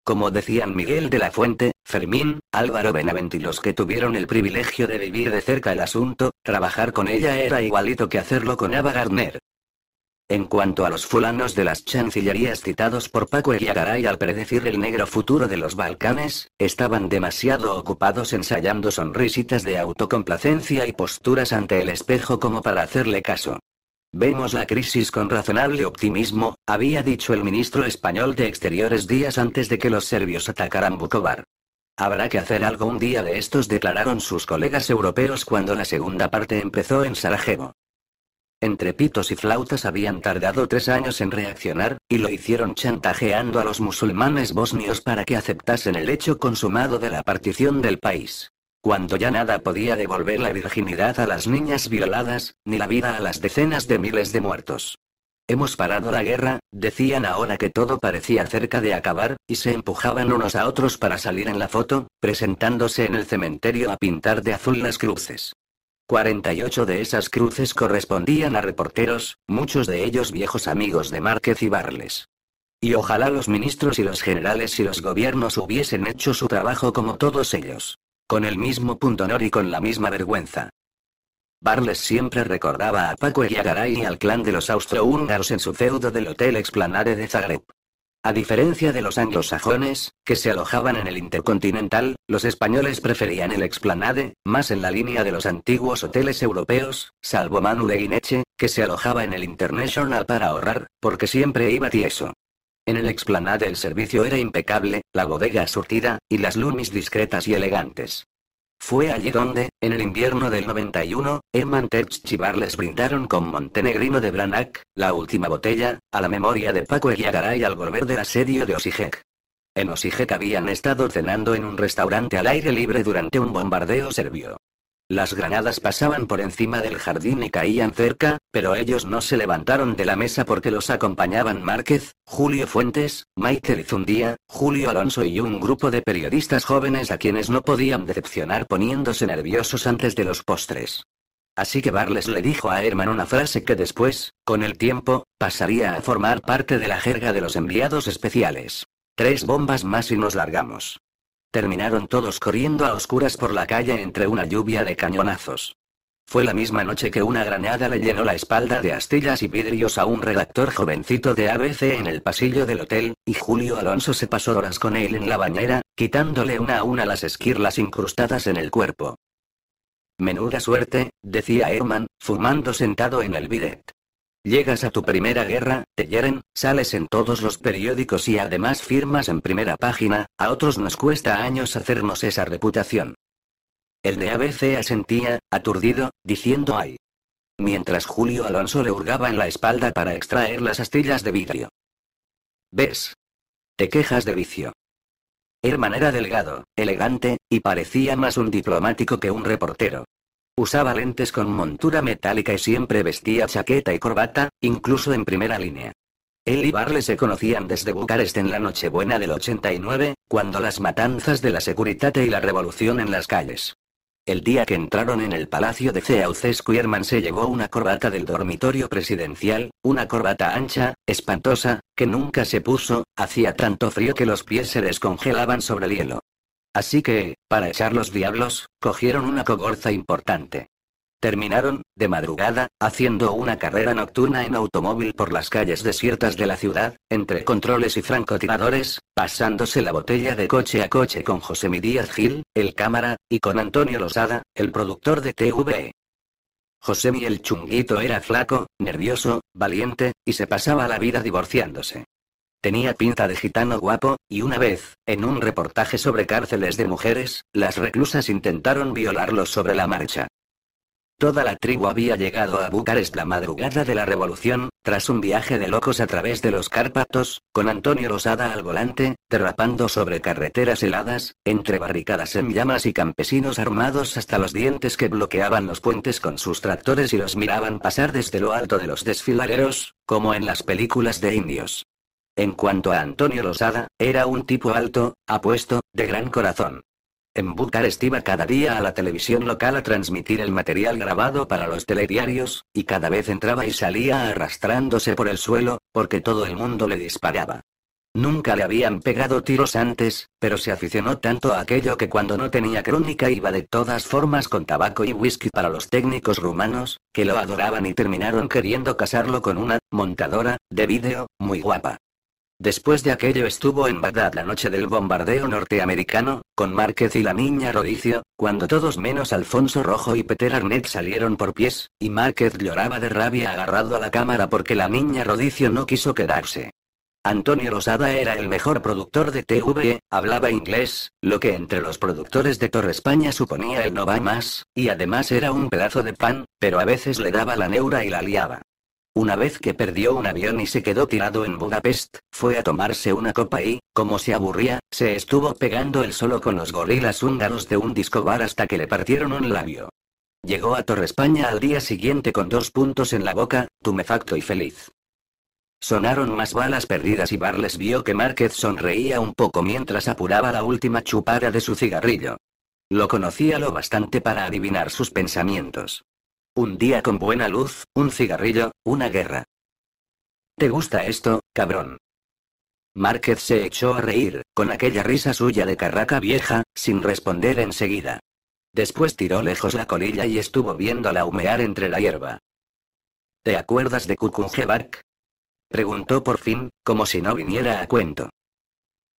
Como decían Miguel de la Fuente, Fermín, Álvaro Benavent y los que tuvieron el privilegio de vivir de cerca el asunto, trabajar con ella era igualito que hacerlo con Ava Gardner. En cuanto a los fulanos de las chancillerías citados por Paco Eguiagaray al predecir el negro futuro de los Balcanes, estaban demasiado ocupados ensayando sonrisitas de autocomplacencia y posturas ante el espejo como para hacerle caso. Vemos la crisis con razonable optimismo, había dicho el ministro español de Exteriores días antes de que los serbios atacaran Bukovar. Habrá que hacer algo un día de estos, declararon sus colegas europeos cuando la segunda parte empezó en Sarajevo. Entre pitos y flautas habían tardado tres años en reaccionar, y lo hicieron chantajeando a los musulmanes bosnios para que aceptasen el hecho consumado de la partición del país. Cuando ya nada podía devolver la virginidad a las niñas violadas, ni la vida a las decenas de miles de muertos. Hemos parado la guerra, decían ahora que todo parecía cerca de acabar, y se empujaban unos a otros para salir en la foto, presentándose en el cementerio a pintar de azul las cruces. 48 de esas cruces correspondían a reporteros, muchos de ellos viejos amigos de Márquez y Barles. Y ojalá los ministros y los generales y los gobiernos hubiesen hecho su trabajo como todos ellos. Con el mismo punto honor y con la misma vergüenza. Barles siempre recordaba a Paco y y al clan de los austrohúngaros en su feudo del Hotel Explanare de Zagreb. A diferencia de los anglosajones, que se alojaban en el Intercontinental, los españoles preferían el Explanade, más en la línea de los antiguos hoteles europeos, salvo Manu de Guineche, que se alojaba en el International para ahorrar, porque siempre iba tieso. En el Explanade el servicio era impecable, la bodega surtida, y las lumis discretas y elegantes. Fue allí donde, en el invierno del 91, Herman Chibar les brindaron con Montenegrino de Blanac, la última botella, a la memoria de Paco Eguiagaray al volver del asedio de Osijek. En Osijek habían estado cenando en un restaurante al aire libre durante un bombardeo serbio. Las granadas pasaban por encima del jardín y caían cerca, pero ellos no se levantaron de la mesa porque los acompañaban Márquez, Julio Fuentes, Michael Zundía, Julio Alonso y un grupo de periodistas jóvenes a quienes no podían decepcionar poniéndose nerviosos antes de los postres. Así que Barles le dijo a Herman una frase que después, con el tiempo, pasaría a formar parte de la jerga de los enviados especiales. Tres bombas más y nos largamos. Terminaron todos corriendo a oscuras por la calle entre una lluvia de cañonazos. Fue la misma noche que una granada le llenó la espalda de astillas y vidrios a un redactor jovencito de ABC en el pasillo del hotel, y Julio Alonso se pasó horas con él en la bañera, quitándole una a una las esquirlas incrustadas en el cuerpo. Menuda suerte, decía Herman, fumando sentado en el bidet. Llegas a tu primera guerra, te hieren, sales en todos los periódicos y además firmas en primera página, a otros nos cuesta años hacernos esa reputación. El de ABC asentía, aturdido, diciendo ay. Mientras Julio Alonso le hurgaba en la espalda para extraer las astillas de vidrio. ¿Ves? Te quejas de vicio. Herman era delgado, elegante, y parecía más un diplomático que un reportero, Usaba lentes con montura metálica y siempre vestía chaqueta y corbata, incluso en primera línea. Él y Barley se conocían desde Bucarest en la Nochebuena del 89, cuando las matanzas de la seguridad y la revolución en las calles. El día que entraron en el palacio de Ceaucescu Herman se llevó una corbata del dormitorio presidencial, una corbata ancha, espantosa, que nunca se puso, hacía tanto frío que los pies se descongelaban sobre el hielo. Así que, para echar los diablos, cogieron una cogorza importante. Terminaron, de madrugada, haciendo una carrera nocturna en automóvil por las calles desiertas de la ciudad, entre controles y francotiradores, pasándose la botella de coche a coche con José Mi Gil, el cámara, y con Antonio Losada, el productor de TV. José Mi el chunguito era flaco, nervioso, valiente, y se pasaba la vida divorciándose. Tenía pinta de gitano guapo, y una vez, en un reportaje sobre cárceles de mujeres, las reclusas intentaron violarlo sobre la marcha. Toda la tribu había llegado a Bucarest la madrugada de la revolución, tras un viaje de locos a través de los Cárpatos, con Antonio Rosada al volante, derrapando sobre carreteras heladas, entre barricadas en llamas y campesinos armados hasta los dientes que bloqueaban los puentes con sus tractores y los miraban pasar desde lo alto de los desfiladeros, como en las películas de indios. En cuanto a Antonio Rosada, era un tipo alto, apuesto, de gran corazón. En Bucarest iba cada día a la televisión local a transmitir el material grabado para los telediarios, y cada vez entraba y salía arrastrándose por el suelo, porque todo el mundo le disparaba. Nunca le habían pegado tiros antes, pero se aficionó tanto a aquello que cuando no tenía crónica iba de todas formas con tabaco y whisky para los técnicos rumanos, que lo adoraban y terminaron queriendo casarlo con una montadora de vídeo muy guapa. Después de aquello estuvo en Bagdad la noche del bombardeo norteamericano, con Márquez y la niña Rodicio, cuando todos menos Alfonso Rojo y Peter Arnett salieron por pies, y Márquez lloraba de rabia agarrado a la cámara porque la niña Rodicio no quiso quedarse. Antonio Rosada era el mejor productor de TV, hablaba inglés, lo que entre los productores de Torre España suponía el no va más, y además era un pedazo de pan, pero a veces le daba la neura y la liaba. Una vez que perdió un avión y se quedó tirado en Budapest, fue a tomarse una copa y, como se aburría, se estuvo pegando el solo con los gorilas húngaros de un disco bar hasta que le partieron un labio. Llegó a Torre España al día siguiente con dos puntos en la boca, tumefacto y feliz. Sonaron más balas perdidas y Barles vio que Márquez sonreía un poco mientras apuraba la última chupada de su cigarrillo. Lo conocía lo bastante para adivinar sus pensamientos. Un día con buena luz, un cigarrillo, una guerra. ¿Te gusta esto, cabrón? Márquez se echó a reír, con aquella risa suya de carraca vieja, sin responder enseguida. Después tiró lejos la colilla y estuvo viéndola humear entre la hierba. ¿Te acuerdas de Cucunjebark? Preguntó por fin, como si no viniera a cuento.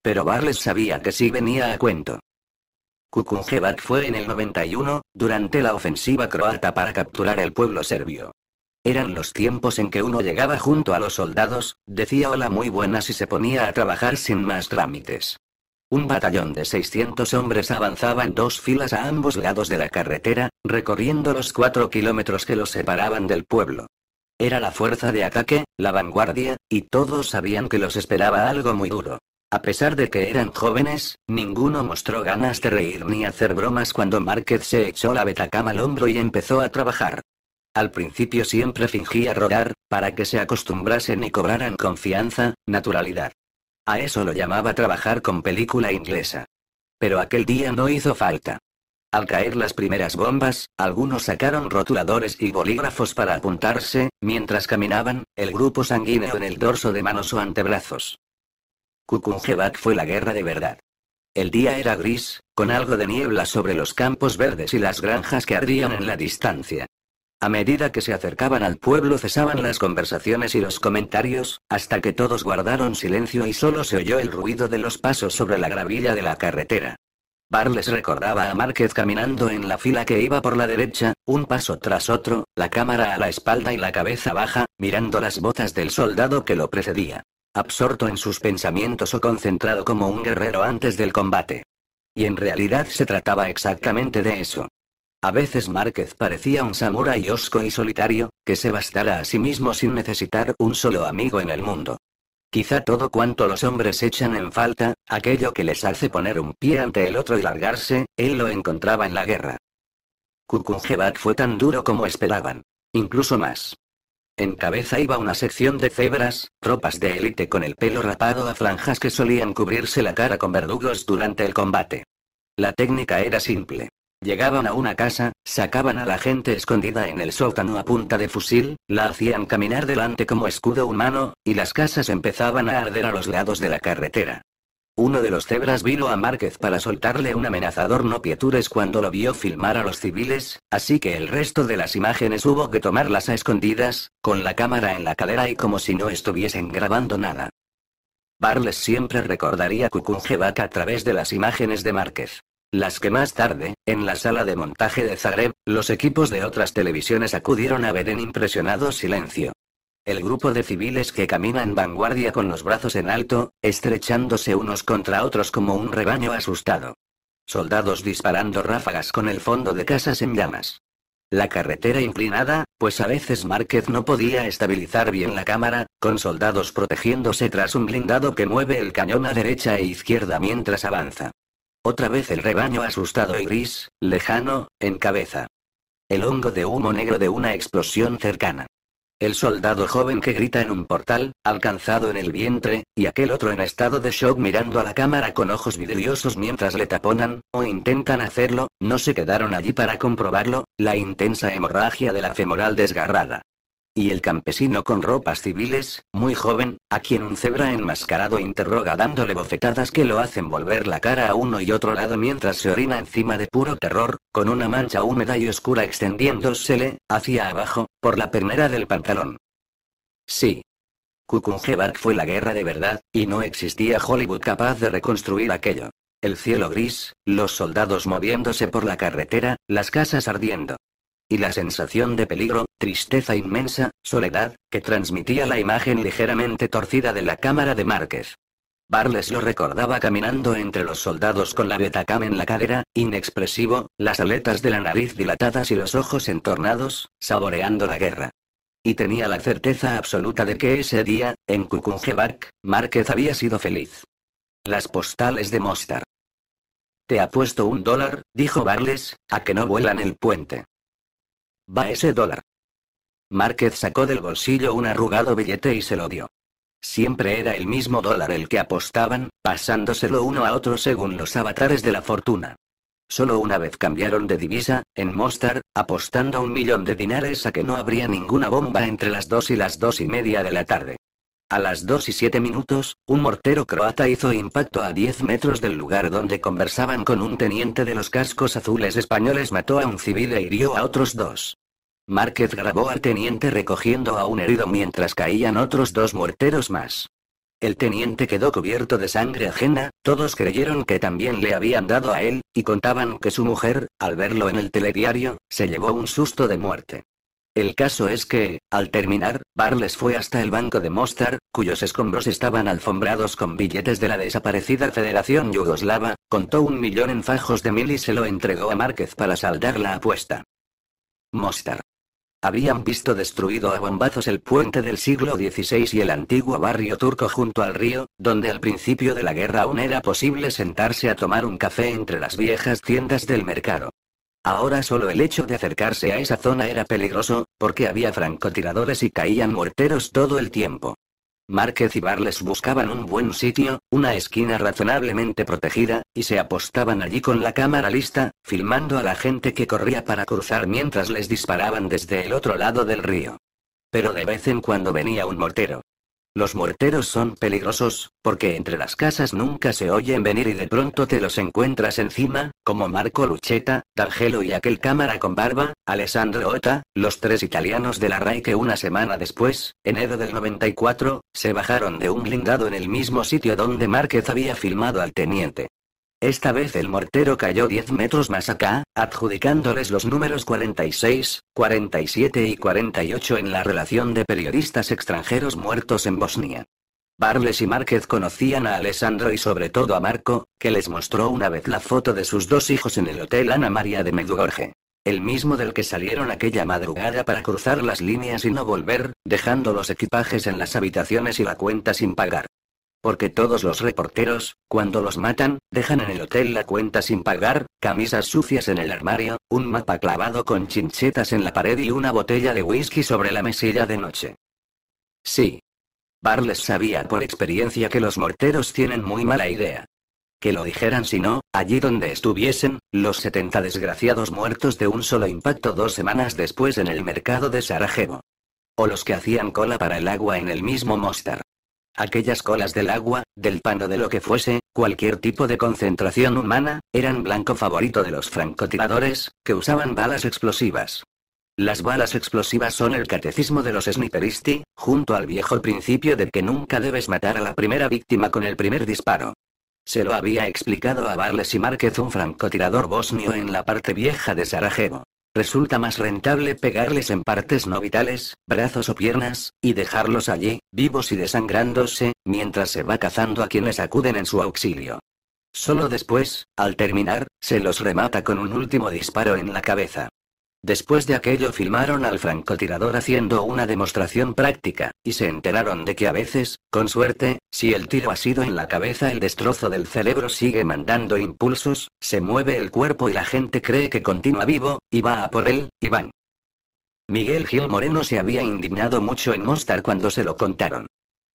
Pero Barles sabía que sí venía a cuento. Kukunjevac fue en el 91, durante la ofensiva croata para capturar el pueblo serbio. Eran los tiempos en que uno llegaba junto a los soldados, decía hola muy buenas y se ponía a trabajar sin más trámites. Un batallón de 600 hombres avanzaba en dos filas a ambos lados de la carretera, recorriendo los cuatro kilómetros que los separaban del pueblo. Era la fuerza de ataque, la vanguardia, y todos sabían que los esperaba algo muy duro. A pesar de que eran jóvenes, ninguno mostró ganas de reír ni hacer bromas cuando Márquez se echó la betacama al hombro y empezó a trabajar. Al principio siempre fingía rodar, para que se acostumbrasen y cobraran confianza, naturalidad. A eso lo llamaba trabajar con película inglesa. Pero aquel día no hizo falta. Al caer las primeras bombas, algunos sacaron rotuladores y bolígrafos para apuntarse, mientras caminaban, el grupo sanguíneo en el dorso de manos o antebrazos. Kukunjebak fue la guerra de verdad. El día era gris, con algo de niebla sobre los campos verdes y las granjas que ardían en la distancia. A medida que se acercaban al pueblo cesaban las conversaciones y los comentarios, hasta que todos guardaron silencio y solo se oyó el ruido de los pasos sobre la gravilla de la carretera. Barles recordaba a Márquez caminando en la fila que iba por la derecha, un paso tras otro, la cámara a la espalda y la cabeza baja, mirando las botas del soldado que lo precedía absorto en sus pensamientos o concentrado como un guerrero antes del combate. Y en realidad se trataba exactamente de eso. A veces Márquez parecía un samurái osco y solitario, que se bastara a sí mismo sin necesitar un solo amigo en el mundo. Quizá todo cuanto los hombres echan en falta, aquello que les hace poner un pie ante el otro y largarse, él lo encontraba en la guerra. Kukunjebat fue tan duro como esperaban. Incluso más. En cabeza iba una sección de cebras, tropas de élite con el pelo rapado a franjas que solían cubrirse la cara con verdugos durante el combate. La técnica era simple. Llegaban a una casa, sacaban a la gente escondida en el sótano a punta de fusil, la hacían caminar delante como escudo humano, y las casas empezaban a arder a los lados de la carretera. Uno de los cebras vino a Márquez para soltarle un amenazador no pietures cuando lo vio filmar a los civiles, así que el resto de las imágenes hubo que tomarlas a escondidas, con la cámara en la cadera y como si no estuviesen grabando nada. Barles siempre recordaría Kukunjevac a través de las imágenes de Márquez. Las que más tarde, en la sala de montaje de Zagreb, los equipos de otras televisiones acudieron a ver en impresionado silencio. El grupo de civiles que camina en vanguardia con los brazos en alto, estrechándose unos contra otros como un rebaño asustado. Soldados disparando ráfagas con el fondo de casas en llamas. La carretera inclinada, pues a veces Márquez no podía estabilizar bien la cámara, con soldados protegiéndose tras un blindado que mueve el cañón a derecha e izquierda mientras avanza. Otra vez el rebaño asustado y gris, lejano, en cabeza. El hongo de humo negro de una explosión cercana. El soldado joven que grita en un portal, alcanzado en el vientre, y aquel otro en estado de shock mirando a la cámara con ojos vidriosos mientras le taponan, o intentan hacerlo, no se quedaron allí para comprobarlo, la intensa hemorragia de la femoral desgarrada y el campesino con ropas civiles, muy joven, a quien un cebra enmascarado interroga dándole bofetadas que lo hacen volver la cara a uno y otro lado mientras se orina encima de puro terror, con una mancha húmeda y oscura extendiéndosele, hacia abajo, por la pernera del pantalón. Sí. Kukunjebak fue la guerra de verdad, y no existía Hollywood capaz de reconstruir aquello. El cielo gris, los soldados moviéndose por la carretera, las casas ardiendo, y la sensación de peligro, tristeza inmensa, soledad, que transmitía la imagen ligeramente torcida de la cámara de Márquez. Barles lo recordaba caminando entre los soldados con la betacam en la cadera, inexpresivo, las aletas de la nariz dilatadas y los ojos entornados, saboreando la guerra. Y tenía la certeza absoluta de que ese día, en Kukunjevac, Márquez había sido feliz. Las postales de Mostar. Te apuesto un dólar, dijo Barles, a que no vuelan el puente. Va ese dólar. Márquez sacó del bolsillo un arrugado billete y se lo dio. Siempre era el mismo dólar el que apostaban, pasándoselo uno a otro según los avatares de la fortuna. Solo una vez cambiaron de divisa, en Mostar, apostando un millón de dinares a que no habría ninguna bomba entre las dos y las dos y media de la tarde. A las 2 y 7 minutos, un mortero croata hizo impacto a 10 metros del lugar donde conversaban con un teniente de los cascos azules españoles, mató a un civil e hirió a otros dos. Márquez grabó al teniente recogiendo a un herido mientras caían otros dos morteros más. El teniente quedó cubierto de sangre ajena, todos creyeron que también le habían dado a él, y contaban que su mujer, al verlo en el telediario, se llevó un susto de muerte. El caso es que, al terminar, Barles fue hasta el banco de Mostar, cuyos escombros estaban alfombrados con billetes de la desaparecida Federación Yugoslava, contó un millón en fajos de mil y se lo entregó a Márquez para saldar la apuesta. Mostar. Habían visto destruido a bombazos el puente del siglo XVI y el antiguo barrio turco junto al río, donde al principio de la guerra aún era posible sentarse a tomar un café entre las viejas tiendas del mercado. Ahora solo el hecho de acercarse a esa zona era peligroso, porque había francotiradores y caían morteros todo el tiempo. Márquez y Barles buscaban un buen sitio, una esquina razonablemente protegida, y se apostaban allí con la cámara lista, filmando a la gente que corría para cruzar mientras les disparaban desde el otro lado del río. Pero de vez en cuando venía un mortero. Los morteros son peligrosos, porque entre las casas nunca se oyen venir y de pronto te los encuentras encima, como Marco Lucheta, Targelo y aquel cámara con barba, Alessandro Ota, los tres italianos de la RAI que una semana después, enero del 94, se bajaron de un blindado en el mismo sitio donde Márquez había filmado al teniente. Esta vez el mortero cayó 10 metros más acá, adjudicándoles los números 46, 47 y 48 en la relación de periodistas extranjeros muertos en Bosnia. Barles y Márquez conocían a Alessandro y sobre todo a Marco, que les mostró una vez la foto de sus dos hijos en el Hotel Ana María de Medugorje. El mismo del que salieron aquella madrugada para cruzar las líneas y no volver, dejando los equipajes en las habitaciones y la cuenta sin pagar. Porque todos los reporteros, cuando los matan, dejan en el hotel la cuenta sin pagar, camisas sucias en el armario, un mapa clavado con chinchetas en la pared y una botella de whisky sobre la mesilla de noche. Sí. Barles sabía por experiencia que los morteros tienen muy mala idea. Que lo dijeran si no, allí donde estuviesen, los 70 desgraciados muertos de un solo impacto dos semanas después en el mercado de Sarajevo. O los que hacían cola para el agua en el mismo Mostar. Aquellas colas del agua, del pan o de lo que fuese, cualquier tipo de concentración humana, eran blanco favorito de los francotiradores, que usaban balas explosivas. Las balas explosivas son el catecismo de los sniperisti, junto al viejo principio de que nunca debes matar a la primera víctima con el primer disparo. Se lo había explicado a Barles y Márquez un francotirador bosnio en la parte vieja de Sarajevo. Resulta más rentable pegarles en partes no vitales, brazos o piernas, y dejarlos allí, vivos y desangrándose, mientras se va cazando a quienes acuden en su auxilio. Solo después, al terminar, se los remata con un último disparo en la cabeza. Después de aquello filmaron al francotirador haciendo una demostración práctica, y se enteraron de que a veces, con suerte, si el tiro ha sido en la cabeza el destrozo del cerebro sigue mandando impulsos, se mueve el cuerpo y la gente cree que continúa vivo, y va a por él, y van. Miguel Gil Moreno se había indignado mucho en Mostar cuando se lo contaron.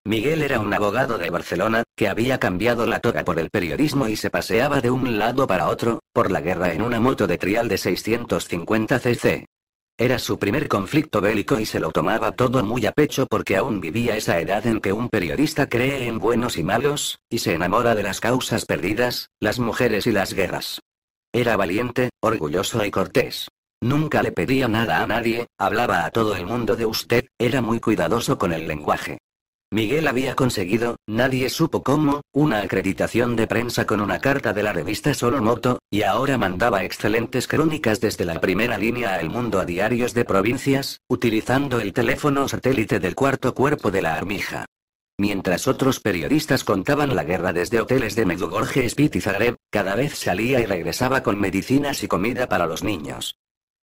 Miguel era un abogado de Barcelona, que había cambiado la toga por el periodismo y se paseaba de un lado para otro, por la guerra en una moto de trial de 650 cc. Era su primer conflicto bélico y se lo tomaba todo muy a pecho porque aún vivía esa edad en que un periodista cree en buenos y malos, y se enamora de las causas perdidas, las mujeres y las guerras. Era valiente, orgulloso y cortés. Nunca le pedía nada a nadie, hablaba a todo el mundo de usted, era muy cuidadoso con el lenguaje. Miguel había conseguido, nadie supo cómo, una acreditación de prensa con una carta de la revista Solo Moto, y ahora mandaba excelentes crónicas desde la primera línea al mundo a diarios de provincias, utilizando el teléfono satélite del cuarto cuerpo de la armija. Mientras otros periodistas contaban la guerra desde hoteles de Medugorje, Spit y Zagreb, cada vez salía y regresaba con medicinas y comida para los niños.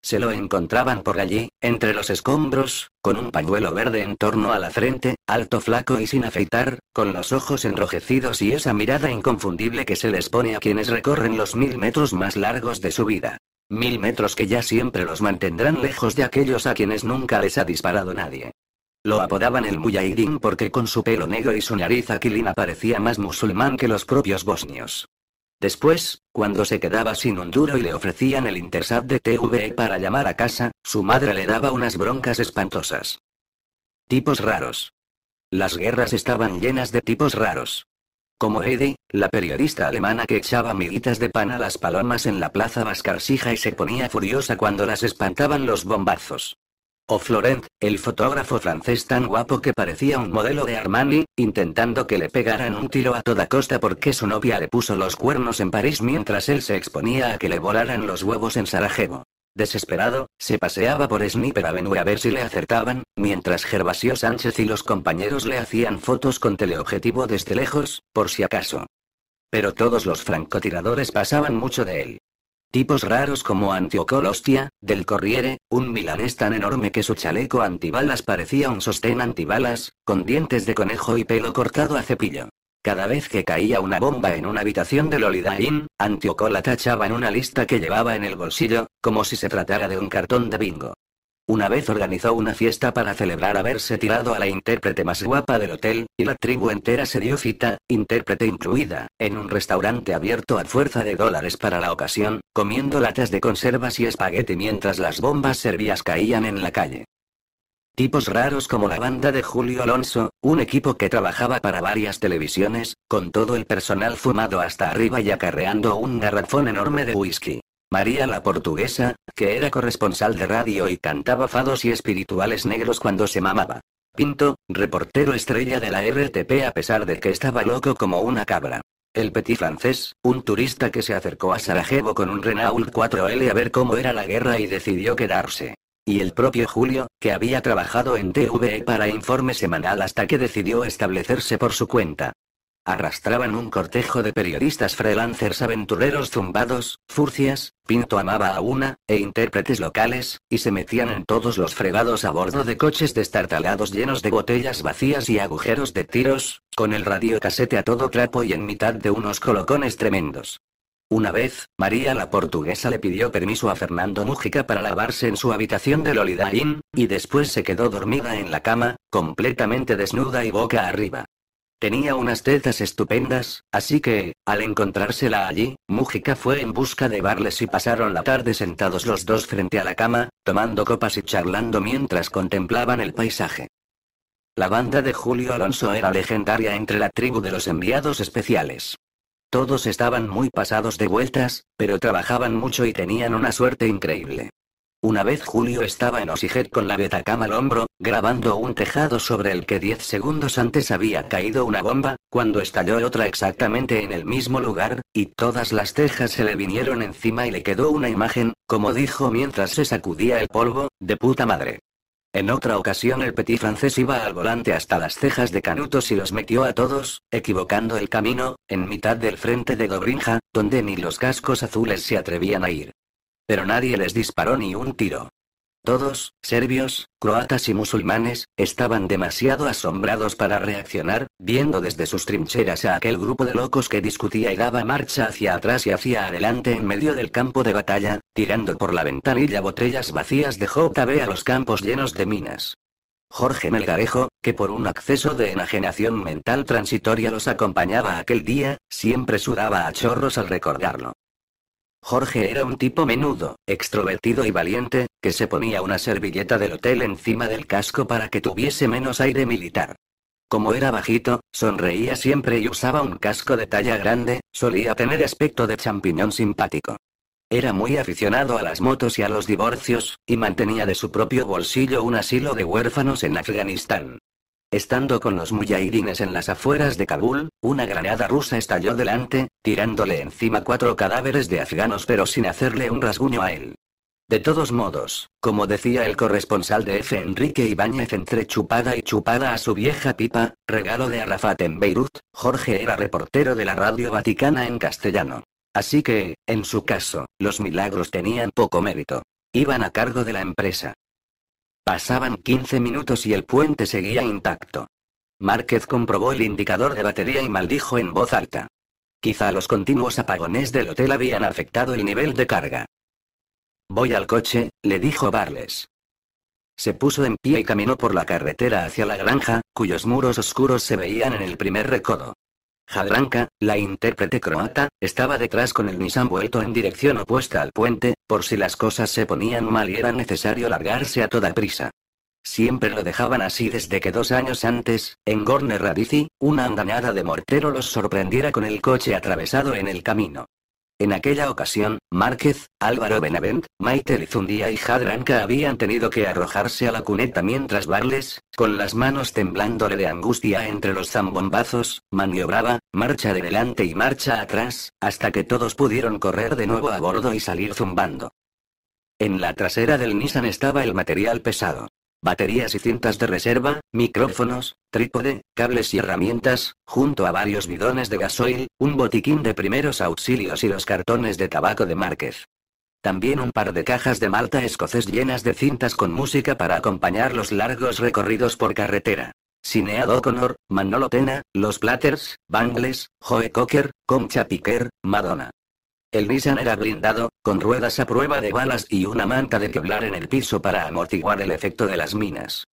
Se lo encontraban por allí, entre los escombros, con un pañuelo verde en torno a la frente, alto flaco y sin afeitar, con los ojos enrojecidos y esa mirada inconfundible que se les pone a quienes recorren los mil metros más largos de su vida. Mil metros que ya siempre los mantendrán lejos de aquellos a quienes nunca les ha disparado nadie. Lo apodaban el Mujahidin porque con su pelo negro y su nariz aquilina parecía más musulmán que los propios bosnios. Después, cuando se quedaba sin un duro y le ofrecían el Intersat de TV para llamar a casa, su madre le daba unas broncas espantosas. Tipos raros. Las guerras estaban llenas de tipos raros. Como Heidi, la periodista alemana que echaba miguitas de pan a las palomas en la plaza Vascarsija y se ponía furiosa cuando las espantaban los bombazos. O Florent, el fotógrafo francés tan guapo que parecía un modelo de Armani, intentando que le pegaran un tiro a toda costa porque su novia le puso los cuernos en París mientras él se exponía a que le volaran los huevos en Sarajevo. Desesperado, se paseaba por Sniper Avenue a ver si le acertaban, mientras Gervasio Sánchez y los compañeros le hacían fotos con teleobjetivo desde lejos, por si acaso. Pero todos los francotiradores pasaban mucho de él. Tipos raros como Antiocol del Corriere, un milanés tan enorme que su chaleco antibalas parecía un sostén antibalas, con dientes de conejo y pelo cortado a cepillo. Cada vez que caía una bomba en una habitación del Lolidaín, Inn, Antiocol la tachaba en una lista que llevaba en el bolsillo, como si se tratara de un cartón de bingo. Una vez organizó una fiesta para celebrar haberse tirado a la intérprete más guapa del hotel, y la tribu entera se dio cita, intérprete incluida, en un restaurante abierto a fuerza de dólares para la ocasión, comiendo latas de conservas y espagueti mientras las bombas serbias caían en la calle. Tipos raros como la banda de Julio Alonso, un equipo que trabajaba para varias televisiones, con todo el personal fumado hasta arriba y acarreando un garrafón enorme de whisky. María la Portuguesa, que era corresponsal de radio y cantaba fados y espirituales negros cuando se mamaba. Pinto, reportero estrella de la RTP a pesar de que estaba loco como una cabra. El petit francés, un turista que se acercó a Sarajevo con un Renault 4L a ver cómo era la guerra y decidió quedarse. Y el propio Julio, que había trabajado en TVE para informe semanal hasta que decidió establecerse por su cuenta. Arrastraban un cortejo de periodistas freelancers aventureros zumbados, furcias, Pinto amaba a una, e intérpretes locales, y se metían en todos los fregados a bordo de coches destartalados llenos de botellas vacías y agujeros de tiros, con el radio radiocasete a todo trapo y en mitad de unos colocones tremendos. Una vez, María la portuguesa le pidió permiso a Fernando Mújica para lavarse en su habitación del Holiday y después se quedó dormida en la cama, completamente desnuda y boca arriba. Tenía unas tetas estupendas, así que, al encontrársela allí, Mújica fue en busca de Barles y pasaron la tarde sentados los dos frente a la cama, tomando copas y charlando mientras contemplaban el paisaje. La banda de Julio Alonso era legendaria entre la tribu de los enviados especiales. Todos estaban muy pasados de vueltas, pero trabajaban mucho y tenían una suerte increíble. Una vez Julio estaba en Osijet con la betacama al hombro, grabando un tejado sobre el que 10 segundos antes había caído una bomba, cuando estalló otra exactamente en el mismo lugar, y todas las tejas se le vinieron encima y le quedó una imagen, como dijo mientras se sacudía el polvo, de puta madre. En otra ocasión el petit francés iba al volante hasta las cejas de Canutos y los metió a todos, equivocando el camino, en mitad del frente de Dobrinja, donde ni los cascos azules se atrevían a ir pero nadie les disparó ni un tiro. Todos, serbios, croatas y musulmanes, estaban demasiado asombrados para reaccionar, viendo desde sus trincheras a aquel grupo de locos que discutía y daba marcha hacia atrás y hacia adelante en medio del campo de batalla, tirando por la ventanilla botellas vacías de JB a los campos llenos de minas. Jorge Melgarejo, que por un acceso de enajenación mental transitoria los acompañaba aquel día, siempre sudaba a chorros al recordarlo. Jorge era un tipo menudo, extrovertido y valiente, que se ponía una servilleta del hotel encima del casco para que tuviese menos aire militar. Como era bajito, sonreía siempre y usaba un casco de talla grande, solía tener aspecto de champiñón simpático. Era muy aficionado a las motos y a los divorcios, y mantenía de su propio bolsillo un asilo de huérfanos en Afganistán. Estando con los muyahidines en las afueras de Kabul, una granada rusa estalló delante, tirándole encima cuatro cadáveres de afganos pero sin hacerle un rasguño a él. De todos modos, como decía el corresponsal de F. Enrique Ibáñez entre chupada y chupada a su vieja pipa, regalo de Arafat en Beirut, Jorge era reportero de la Radio Vaticana en castellano. Así que, en su caso, los milagros tenían poco mérito. Iban a cargo de la empresa. Pasaban 15 minutos y el puente seguía intacto. Márquez comprobó el indicador de batería y maldijo en voz alta. Quizá los continuos apagones del hotel habían afectado el nivel de carga. Voy al coche, le dijo Barles. Se puso en pie y caminó por la carretera hacia la granja, cuyos muros oscuros se veían en el primer recodo. Jadranka, la intérprete croata, estaba detrás con el Nissan vuelto en dirección opuesta al puente, por si las cosas se ponían mal y era necesario largarse a toda prisa. Siempre lo dejaban así desde que dos años antes, en Gorner Radici, una andañada de mortero los sorprendiera con el coche atravesado en el camino. En aquella ocasión, Márquez, Álvaro Benavent, Maite Lizundía y Jadranca habían tenido que arrojarse a la cuneta mientras Barles, con las manos temblándole de angustia entre los zambombazos, maniobraba, marcha de delante y marcha atrás, hasta que todos pudieron correr de nuevo a bordo y salir zumbando. En la trasera del Nissan estaba el material pesado baterías y cintas de reserva, micrófonos, trípode, cables y herramientas, junto a varios bidones de gasoil, un botiquín de primeros auxilios y los cartones de tabaco de Márquez. También un par de cajas de malta escocés llenas de cintas con música para acompañar los largos recorridos por carretera. Cineado O'Connor, Manolo Tena, Los Platters, Bangles, Joe Cocker, Concha Piquer, Madonna. El Nissan era blindado, con ruedas a prueba de balas y una manta de Kevlar en el piso para amortiguar el efecto de las minas.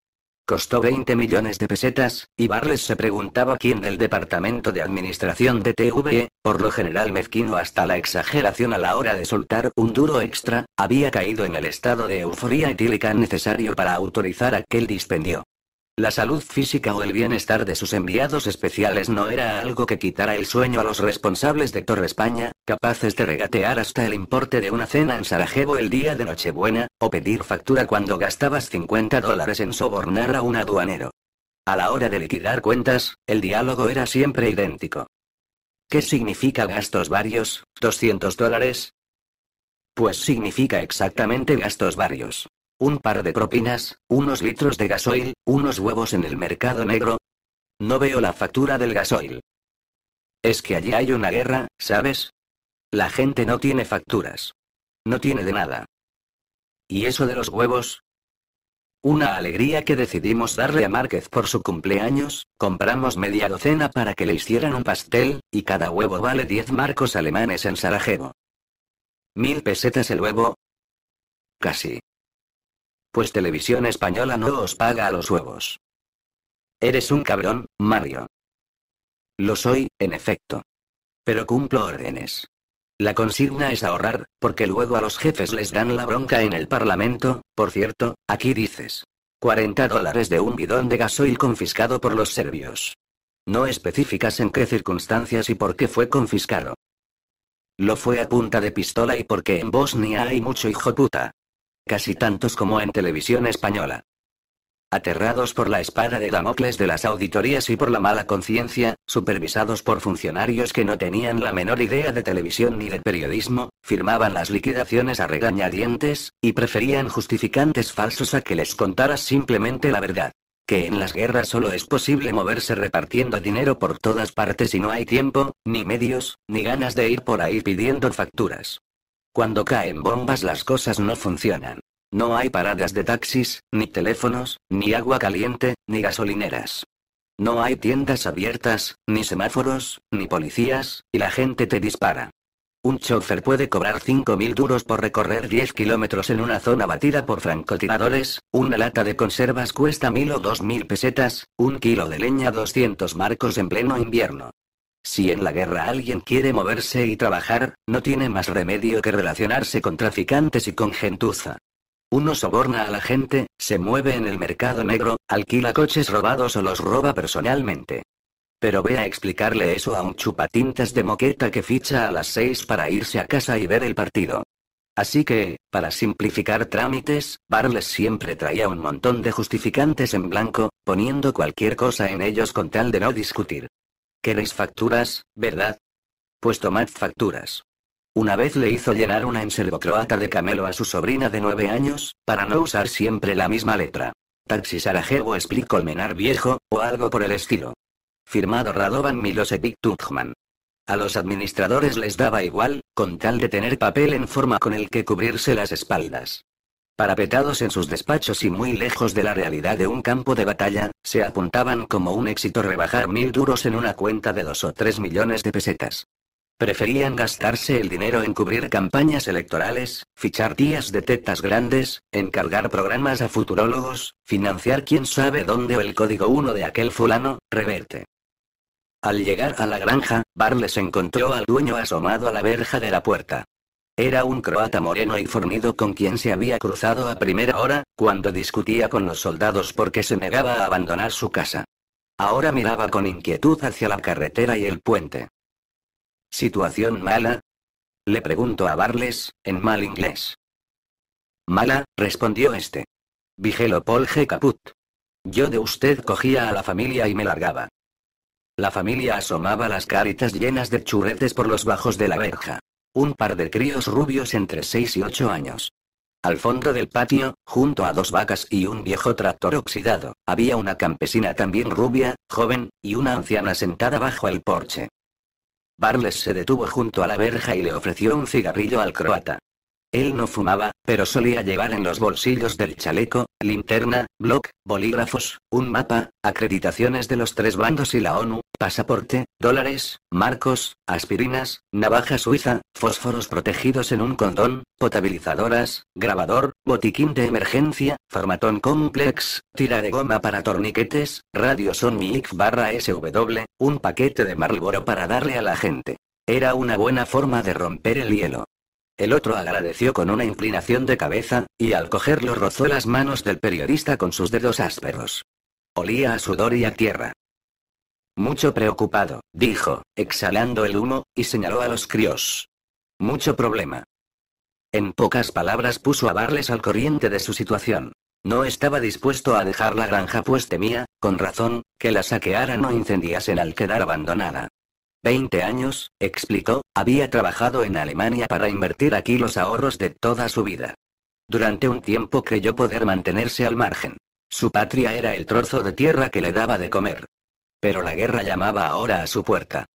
Costó 20 millones de pesetas, y Barles se preguntaba quién del departamento de administración de TV, por lo general mezquino hasta la exageración a la hora de soltar un duro extra, había caído en el estado de euforía etílica necesario para autorizar aquel dispendio. La salud física o el bienestar de sus enviados especiales no era algo que quitara el sueño a los responsables de Torre España, capaces de regatear hasta el importe de una cena en Sarajevo el día de Nochebuena, o pedir factura cuando gastabas 50 dólares en sobornar a un aduanero. A la hora de liquidar cuentas, el diálogo era siempre idéntico. ¿Qué significa gastos varios, 200 dólares? Pues significa exactamente gastos varios. Un par de propinas, unos litros de gasoil, unos huevos en el mercado negro. No veo la factura del gasoil. Es que allí hay una guerra, ¿sabes? La gente no tiene facturas. No tiene de nada. ¿Y eso de los huevos? Una alegría que decidimos darle a Márquez por su cumpleaños, compramos media docena para que le hicieran un pastel, y cada huevo vale 10 marcos alemanes en Sarajevo. ¿Mil pesetas el huevo? Casi pues Televisión Española no os paga a los huevos. Eres un cabrón, Mario. Lo soy, en efecto. Pero cumplo órdenes. La consigna es ahorrar, porque luego a los jefes les dan la bronca en el Parlamento, por cierto, aquí dices. 40 dólares de un bidón de gasoil confiscado por los serbios. No especificas en qué circunstancias y por qué fue confiscado. Lo fue a punta de pistola y porque en Bosnia hay mucho hijo puta casi tantos como en televisión española. Aterrados por la espada de Damocles de las auditorías y por la mala conciencia, supervisados por funcionarios que no tenían la menor idea de televisión ni de periodismo, firmaban las liquidaciones a regañadientes, y preferían justificantes falsos a que les contara simplemente la verdad. Que en las guerras solo es posible moverse repartiendo dinero por todas partes y no hay tiempo, ni medios, ni ganas de ir por ahí pidiendo facturas. Cuando caen bombas las cosas no funcionan. No hay paradas de taxis, ni teléfonos, ni agua caliente, ni gasolineras. No hay tiendas abiertas, ni semáforos, ni policías, y la gente te dispara. Un chofer puede cobrar 5.000 duros por recorrer 10 kilómetros en una zona batida por francotiradores, una lata de conservas cuesta 1.000 o 2.000 pesetas, un kilo de leña 200 marcos en pleno invierno. Si en la guerra alguien quiere moverse y trabajar, no tiene más remedio que relacionarse con traficantes y con gentuza. Uno soborna a la gente, se mueve en el mercado negro, alquila coches robados o los roba personalmente. Pero ve a explicarle eso a un chupatintas de moqueta que ficha a las seis para irse a casa y ver el partido. Así que, para simplificar trámites, Barles siempre traía un montón de justificantes en blanco, poniendo cualquier cosa en ellos con tal de no discutir. Queréis facturas, ¿verdad? Pues tomad facturas. Una vez le hizo llenar una enservo croata de camelo a su sobrina de nueve años, para no usar siempre la misma letra. Taxi Sarajevo Split Colmenar Viejo, o algo por el estilo. Firmado Radovan Milosevic Tudjman. A los administradores les daba igual, con tal de tener papel en forma con el que cubrirse las espaldas parapetados en sus despachos y muy lejos de la realidad de un campo de batalla, se apuntaban como un éxito rebajar mil duros en una cuenta de dos o tres millones de pesetas. Preferían gastarse el dinero en cubrir campañas electorales, fichar tías de tetas grandes, encargar programas a futurólogos, financiar quién sabe dónde o el código 1 de aquel fulano, reverte. Al llegar a la granja, Barles encontró al dueño asomado a la verja de la puerta. Era un croata moreno y fornido con quien se había cruzado a primera hora, cuando discutía con los soldados porque se negaba a abandonar su casa. Ahora miraba con inquietud hacia la carretera y el puente. ¿Situación mala? Le preguntó a Barles, en mal inglés. Mala, respondió este. Vigelo polge caput. Yo de usted cogía a la familia y me largaba. La familia asomaba las caritas llenas de churretes por los bajos de la verja un par de críos rubios entre 6 y 8 años. Al fondo del patio, junto a dos vacas y un viejo tractor oxidado, había una campesina también rubia, joven, y una anciana sentada bajo el porche. Barles se detuvo junto a la verja y le ofreció un cigarrillo al croata. Él no fumaba, pero solía llevar en los bolsillos del chaleco, linterna, bloc, bolígrafos, un mapa, acreditaciones de los tres bandos y la ONU, pasaporte, dólares, marcos, aspirinas, navaja suiza, fósforos protegidos en un condón, potabilizadoras, grabador, botiquín de emergencia, formatón complex, tira de goma para torniquetes, radio X barra SW, un paquete de Marlboro para darle a la gente. Era una buena forma de romper el hielo. El otro agradeció con una inclinación de cabeza, y al cogerlo rozó las manos del periodista con sus dedos ásperos. Olía a sudor y a tierra. Mucho preocupado, dijo, exhalando el humo, y señaló a los críos. Mucho problema. En pocas palabras puso a Barles al corriente de su situación. No estaba dispuesto a dejar la granja pues temía, con razón, que la saquearan o incendiasen al quedar abandonada. 20 años, explicó, había trabajado en Alemania para invertir aquí los ahorros de toda su vida. Durante un tiempo creyó poder mantenerse al margen. Su patria era el trozo de tierra que le daba de comer. Pero la guerra llamaba ahora a su puerta.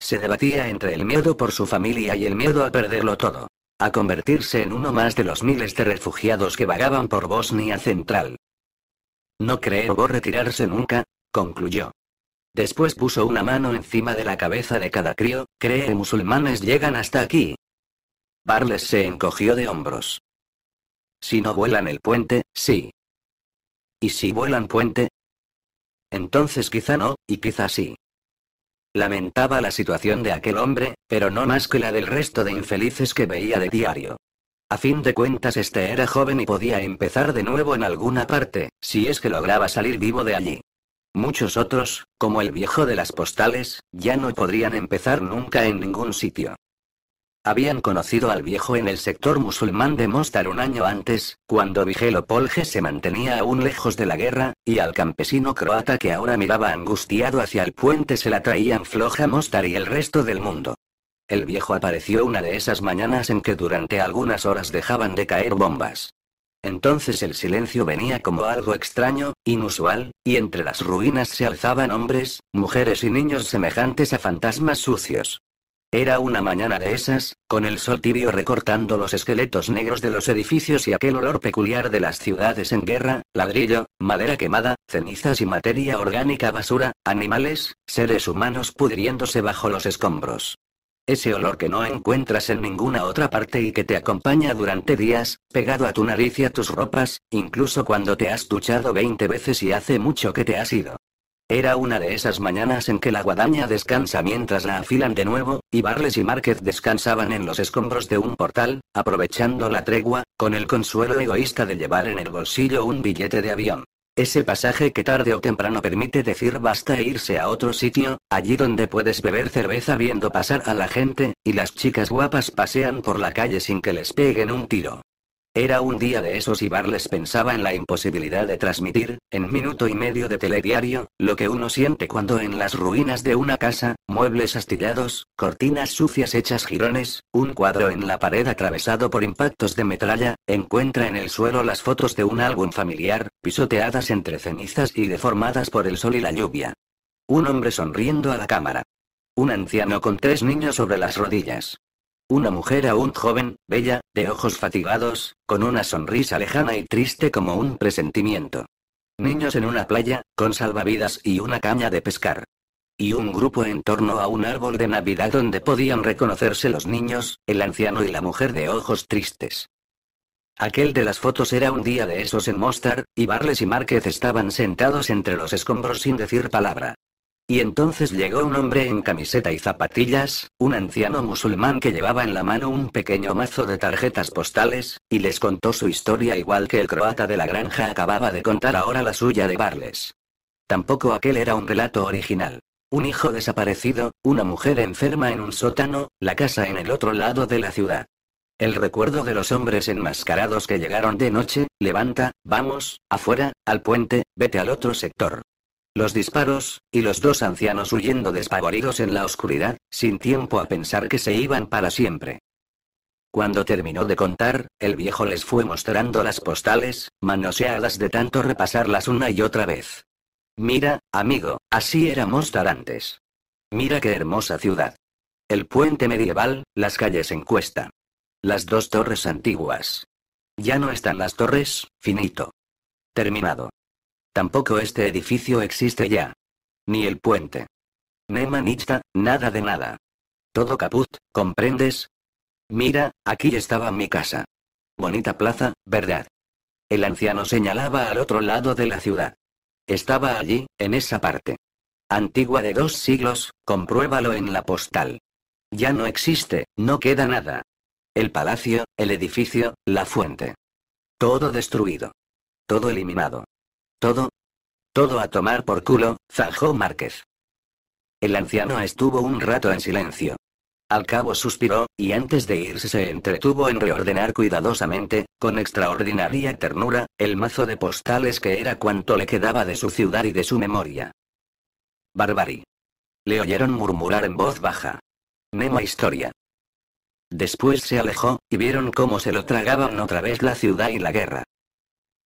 Se debatía entre el miedo por su familia y el miedo a perderlo todo, a convertirse en uno más de los miles de refugiados que vagaban por Bosnia Central. No creo retirarse nunca, concluyó. Después puso una mano encima de la cabeza de cada crío, cree que musulmanes llegan hasta aquí. Barles se encogió de hombros. Si no vuelan el puente, sí. ¿Y si vuelan puente? Entonces quizá no, y quizá sí. Lamentaba la situación de aquel hombre, pero no más que la del resto de infelices que veía de diario. A fin de cuentas este era joven y podía empezar de nuevo en alguna parte, si es que lograba salir vivo de allí. Muchos otros, como el viejo de las postales, ya no podrían empezar nunca en ningún sitio. Habían conocido al viejo en el sector musulmán de Mostar un año antes, cuando Vigelo Polge se mantenía aún lejos de la guerra, y al campesino croata que ahora miraba angustiado hacia el puente se la traían floja Mostar y el resto del mundo. El viejo apareció una de esas mañanas en que durante algunas horas dejaban de caer bombas. Entonces el silencio venía como algo extraño, inusual, y entre las ruinas se alzaban hombres, mujeres y niños semejantes a fantasmas sucios. Era una mañana de esas, con el sol tibio recortando los esqueletos negros de los edificios y aquel olor peculiar de las ciudades en guerra, ladrillo, madera quemada, cenizas y materia orgánica basura, animales, seres humanos pudriéndose bajo los escombros ese olor que no encuentras en ninguna otra parte y que te acompaña durante días, pegado a tu nariz y a tus ropas, incluso cuando te has duchado 20 veces y hace mucho que te has ido. Era una de esas mañanas en que la guadaña descansa mientras la afilan de nuevo, y Barles y Márquez descansaban en los escombros de un portal, aprovechando la tregua, con el consuelo egoísta de llevar en el bolsillo un billete de avión. Ese pasaje que tarde o temprano permite decir basta e irse a otro sitio, allí donde puedes beber cerveza viendo pasar a la gente, y las chicas guapas pasean por la calle sin que les peguen un tiro. Era un día de esos y Barles pensaba en la imposibilidad de transmitir, en minuto y medio de telediario, lo que uno siente cuando en las ruinas de una casa, muebles astillados, cortinas sucias hechas jirones, un cuadro en la pared atravesado por impactos de metralla, encuentra en el suelo las fotos de un álbum familiar, pisoteadas entre cenizas y deformadas por el sol y la lluvia. Un hombre sonriendo a la cámara. Un anciano con tres niños sobre las rodillas. Una mujer aún joven, bella, de ojos fatigados, con una sonrisa lejana y triste como un presentimiento. Niños en una playa, con salvavidas y una caña de pescar. Y un grupo en torno a un árbol de Navidad donde podían reconocerse los niños, el anciano y la mujer de ojos tristes. Aquel de las fotos era un día de esos en Mostar, y Barles y Márquez estaban sentados entre los escombros sin decir palabra. Y entonces llegó un hombre en camiseta y zapatillas, un anciano musulmán que llevaba en la mano un pequeño mazo de tarjetas postales, y les contó su historia igual que el croata de la granja acababa de contar ahora la suya de Barles. Tampoco aquel era un relato original. Un hijo desaparecido, una mujer enferma en un sótano, la casa en el otro lado de la ciudad. El recuerdo de los hombres enmascarados que llegaron de noche, levanta, vamos, afuera, al puente, vete al otro sector los disparos, y los dos ancianos huyendo despavoridos en la oscuridad, sin tiempo a pensar que se iban para siempre. Cuando terminó de contar, el viejo les fue mostrando las postales, manoseadas de tanto repasarlas una y otra vez. Mira, amigo, así éramos tarantes. antes. Mira qué hermosa ciudad. El puente medieval, las calles en cuesta. Las dos torres antiguas. Ya no están las torres, finito. Terminado. Tampoco este edificio existe ya. Ni el puente. Nemanista, nada de nada. Todo caput, ¿comprendes? Mira, aquí estaba mi casa. Bonita plaza, ¿verdad? El anciano señalaba al otro lado de la ciudad. Estaba allí, en esa parte. Antigua de dos siglos, compruébalo en la postal. Ya no existe, no queda nada. El palacio, el edificio, la fuente. Todo destruido. Todo eliminado. Todo. Todo a tomar por culo, zanjó Márquez. El anciano estuvo un rato en silencio. Al cabo suspiró, y antes de irse se entretuvo en reordenar cuidadosamente, con extraordinaria ternura, el mazo de postales que era cuanto le quedaba de su ciudad y de su memoria. Barbari. Le oyeron murmurar en voz baja. Nema historia. Después se alejó, y vieron cómo se lo tragaban otra vez la ciudad y la guerra.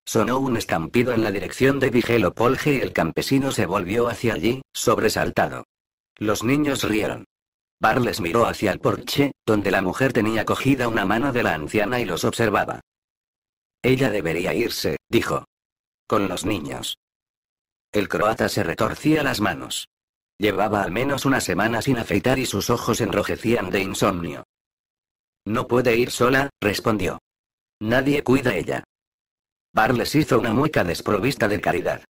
Sonó un estampido en la dirección de Vigelo Polge y el campesino se volvió hacia allí, sobresaltado. Los niños rieron. Barles miró hacia el porche, donde la mujer tenía cogida una mano de la anciana y los observaba. Ella debería irse, dijo. Con los niños. El croata se retorcía las manos. Llevaba al menos una semana sin afeitar y sus ojos enrojecían de insomnio. No puede ir sola, respondió. Nadie cuida ella. Barles hizo una mueca desprovista de caridad.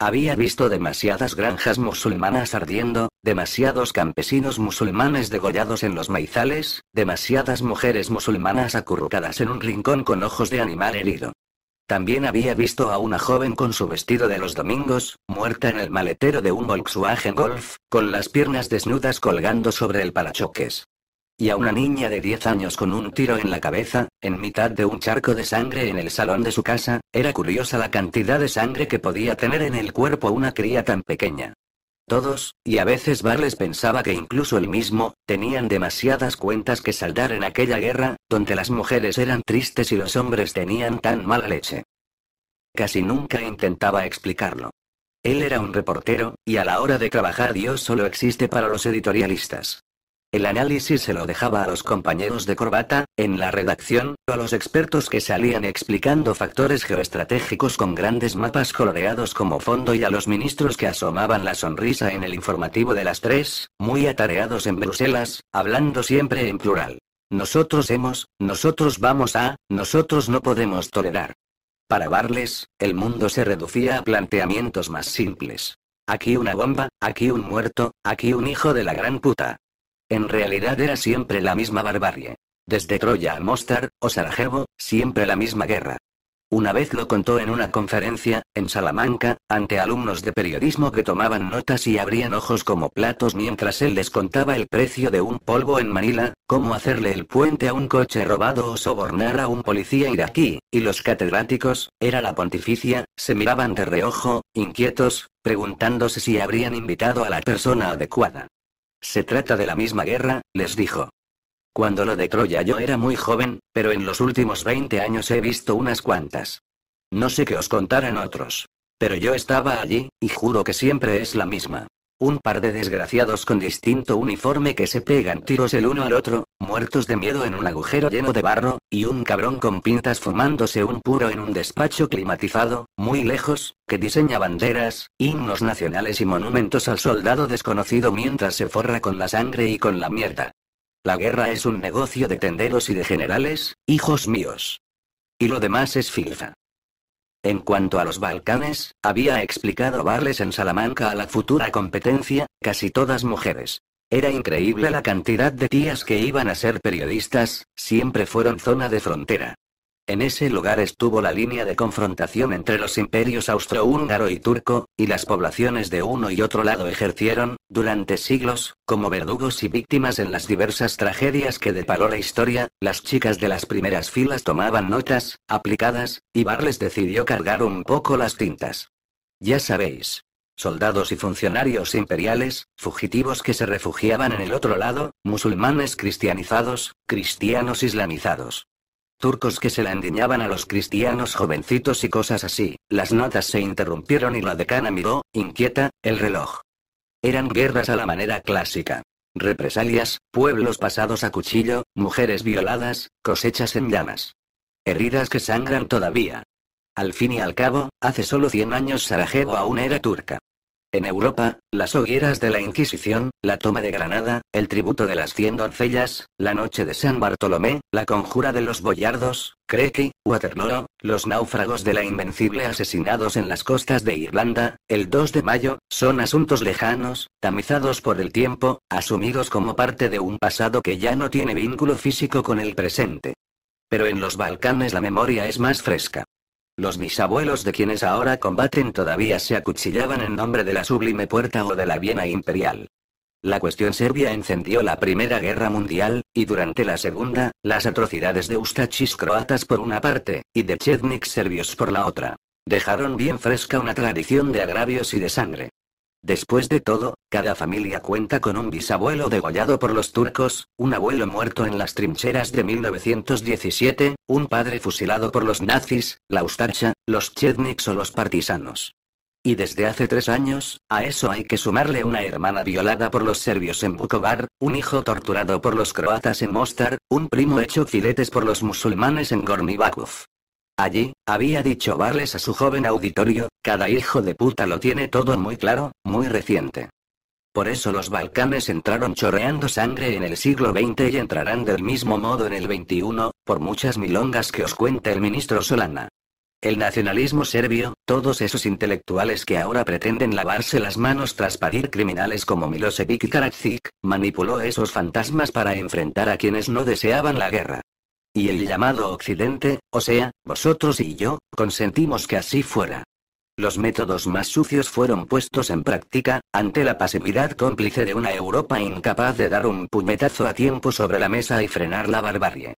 Había visto demasiadas granjas musulmanas ardiendo, demasiados campesinos musulmanes degollados en los maizales, demasiadas mujeres musulmanas acurrucadas en un rincón con ojos de animal herido. También había visto a una joven con su vestido de los domingos, muerta en el maletero de un Volkswagen Golf, con las piernas desnudas colgando sobre el parachoques y a una niña de 10 años con un tiro en la cabeza, en mitad de un charco de sangre en el salón de su casa, era curiosa la cantidad de sangre que podía tener en el cuerpo una cría tan pequeña. Todos, y a veces Barles pensaba que incluso él mismo, tenían demasiadas cuentas que saldar en aquella guerra, donde las mujeres eran tristes y los hombres tenían tan mala leche. Casi nunca intentaba explicarlo. Él era un reportero, y a la hora de trabajar Dios solo existe para los editorialistas. El análisis se lo dejaba a los compañeros de corbata, en la redacción, a los expertos que salían explicando factores geoestratégicos con grandes mapas coloreados como fondo y a los ministros que asomaban la sonrisa en el informativo de las tres, muy atareados en Bruselas, hablando siempre en plural. Nosotros hemos, nosotros vamos a, nosotros no podemos tolerar. Para Barles, el mundo se reducía a planteamientos más simples. Aquí una bomba, aquí un muerto, aquí un hijo de la gran puta. En realidad era siempre la misma barbarie. Desde Troya a Mostar, o Sarajevo, siempre la misma guerra. Una vez lo contó en una conferencia, en Salamanca, ante alumnos de periodismo que tomaban notas y abrían ojos como platos mientras él les contaba el precio de un polvo en Manila, cómo hacerle el puente a un coche robado o sobornar a un policía iraquí, y los catedráticos, era la pontificia, se miraban de reojo, inquietos, preguntándose si habrían invitado a la persona adecuada. Se trata de la misma guerra, les dijo. Cuando lo de Troya yo era muy joven, pero en los últimos 20 años he visto unas cuantas. No sé qué os contarán otros. Pero yo estaba allí, y juro que siempre es la misma. Un par de desgraciados con distinto uniforme que se pegan tiros el uno al otro, muertos de miedo en un agujero lleno de barro, y un cabrón con pintas fumándose un puro en un despacho climatizado, muy lejos, que diseña banderas, himnos nacionales y monumentos al soldado desconocido mientras se forra con la sangre y con la mierda. La guerra es un negocio de tenderos y de generales, hijos míos. Y lo demás es filfa. En cuanto a los Balcanes, había explicado Barles en Salamanca a la futura competencia, casi todas mujeres. Era increíble la cantidad de tías que iban a ser periodistas, siempre fueron zona de frontera. En ese lugar estuvo la línea de confrontación entre los imperios austrohúngaro y turco, y las poblaciones de uno y otro lado ejercieron, durante siglos, como verdugos y víctimas en las diversas tragedias que deparó la historia, las chicas de las primeras filas tomaban notas, aplicadas, y Barles decidió cargar un poco las tintas. Ya sabéis, soldados y funcionarios imperiales, fugitivos que se refugiaban en el otro lado, musulmanes cristianizados, cristianos islamizados turcos que se la endiñaban a los cristianos jovencitos y cosas así. Las notas se interrumpieron y la decana miró, inquieta, el reloj. Eran guerras a la manera clásica. Represalias, pueblos pasados a cuchillo, mujeres violadas, cosechas en llamas. Heridas que sangran todavía. Al fin y al cabo, hace solo 100 años Sarajevo aún era turca. En Europa, las hogueras de la Inquisición, la toma de Granada, el tributo de las 100 doncellas, la noche de San Bartolomé, la conjura de los boyardos, Crequi, Waterloo, los náufragos de la Invencible asesinados en las costas de Irlanda, el 2 de mayo, son asuntos lejanos, tamizados por el tiempo, asumidos como parte de un pasado que ya no tiene vínculo físico con el presente. Pero en los Balcanes la memoria es más fresca. Los bisabuelos de quienes ahora combaten todavía se acuchillaban en nombre de la sublime puerta o de la Viena imperial. La cuestión serbia encendió la Primera Guerra Mundial, y durante la Segunda, las atrocidades de ustachis croatas por una parte, y de chetniks serbios por la otra. Dejaron bien fresca una tradición de agravios y de sangre. Después de todo, cada familia cuenta con un bisabuelo degollado por los turcos, un abuelo muerto en las trincheras de 1917, un padre fusilado por los nazis, la Ustacha, los Chetniks o los partisanos. Y desde hace tres años, a eso hay que sumarle una hermana violada por los serbios en Bukovar, un hijo torturado por los croatas en Mostar, un primo hecho filetes por los musulmanes en Gornivakov. Allí, había dicho Barles a su joven auditorio, cada hijo de puta lo tiene todo muy claro, muy reciente. Por eso los Balcanes entraron chorreando sangre en el siglo XX y entrarán del mismo modo en el XXI, por muchas milongas que os cuenta el ministro Solana. El nacionalismo serbio, todos esos intelectuales que ahora pretenden lavarse las manos tras parir criminales como Milosevic y Karadzic, manipuló esos fantasmas para enfrentar a quienes no deseaban la guerra. Y el llamado Occidente, o sea, vosotros y yo, consentimos que así fuera. Los métodos más sucios fueron puestos en práctica, ante la pasividad cómplice de una Europa incapaz de dar un puñetazo a tiempo sobre la mesa y frenar la barbarie.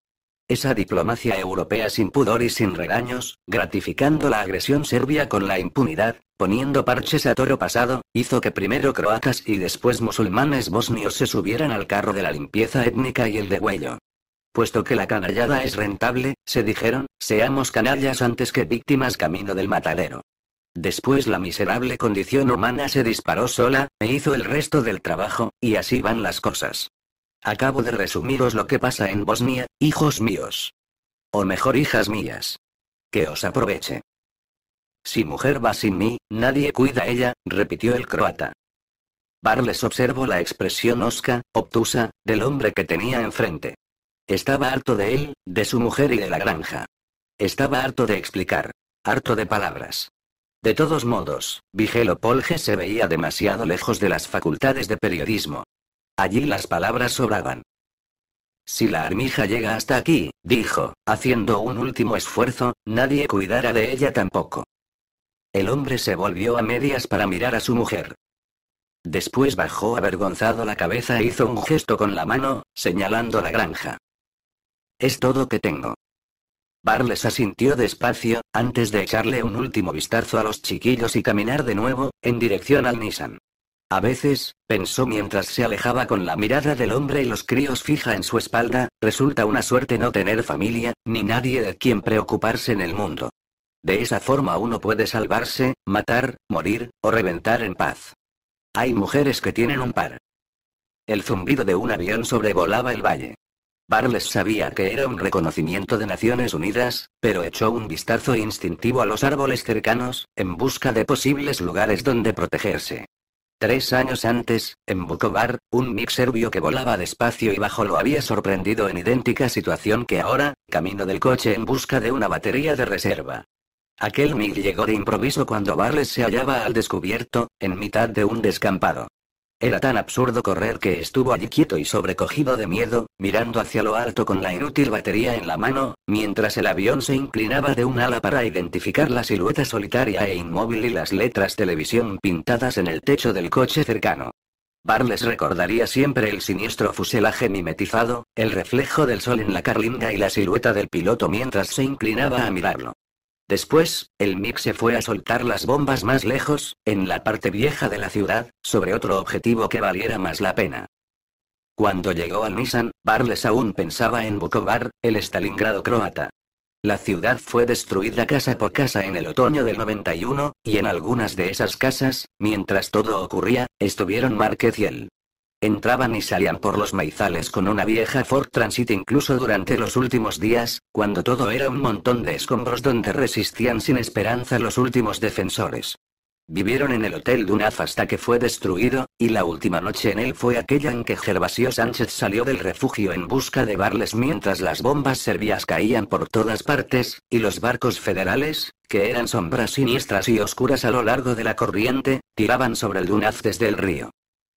Esa diplomacia europea sin pudor y sin regaños, gratificando la agresión serbia con la impunidad, poniendo parches a toro pasado, hizo que primero croatas y después musulmanes bosnios se subieran al carro de la limpieza étnica y el degüello. Puesto que la canallada es rentable, se dijeron, seamos canallas antes que víctimas camino del matadero. Después la miserable condición humana se disparó sola, me hizo el resto del trabajo, y así van las cosas. Acabo de resumiros lo que pasa en Bosnia, hijos míos. O mejor hijas mías. Que os aproveche. Si mujer va sin mí, nadie cuida ella, repitió el croata. Barles observó la expresión osca, obtusa, del hombre que tenía enfrente. Estaba harto de él, de su mujer y de la granja. Estaba harto de explicar. Harto de palabras. De todos modos, Vigelo Polge se veía demasiado lejos de las facultades de periodismo. Allí las palabras sobraban. Si la armija llega hasta aquí, dijo, haciendo un último esfuerzo, nadie cuidará de ella tampoco. El hombre se volvió a medias para mirar a su mujer. Después bajó avergonzado la cabeza e hizo un gesto con la mano, señalando la granja. Es todo que tengo. Barles asintió despacio, antes de echarle un último vistazo a los chiquillos y caminar de nuevo, en dirección al Nissan. A veces, pensó mientras se alejaba con la mirada del hombre y los críos fija en su espalda, resulta una suerte no tener familia, ni nadie de quien preocuparse en el mundo. De esa forma uno puede salvarse, matar, morir, o reventar en paz. Hay mujeres que tienen un par. El zumbido de un avión sobrevolaba el valle. Barles sabía que era un reconocimiento de Naciones Unidas, pero echó un vistazo instintivo a los árboles cercanos, en busca de posibles lugares donde protegerse. Tres años antes, en Bukovar, un MIG serbio que volaba despacio y bajo lo había sorprendido en idéntica situación que ahora, camino del coche en busca de una batería de reserva. Aquel MiG llegó de improviso cuando Barles se hallaba al descubierto, en mitad de un descampado. Era tan absurdo correr que estuvo allí quieto y sobrecogido de miedo, mirando hacia lo alto con la inútil batería en la mano, mientras el avión se inclinaba de un ala para identificar la silueta solitaria e inmóvil y las letras televisión pintadas en el techo del coche cercano. Barles recordaría siempre el siniestro fuselaje mimetizado, el reflejo del sol en la carlinga y la silueta del piloto mientras se inclinaba a mirarlo. Después, el MiG se fue a soltar las bombas más lejos, en la parte vieja de la ciudad, sobre otro objetivo que valiera más la pena. Cuando llegó a Nissan, Barles aún pensaba en Bukovar, el Stalingrado croata. La ciudad fue destruida casa por casa en el otoño del 91, y en algunas de esas casas, mientras todo ocurría, estuvieron Márquez y él. Entraban y salían por los maizales con una vieja Ford Transit incluso durante los últimos días, cuando todo era un montón de escombros donde resistían sin esperanza los últimos defensores. Vivieron en el Hotel Dunaz hasta que fue destruido, y la última noche en él fue aquella en que Gervasio Sánchez salió del refugio en busca de Barles mientras las bombas serbias caían por todas partes, y los barcos federales, que eran sombras siniestras y oscuras a lo largo de la corriente, tiraban sobre el Dunaz desde el río.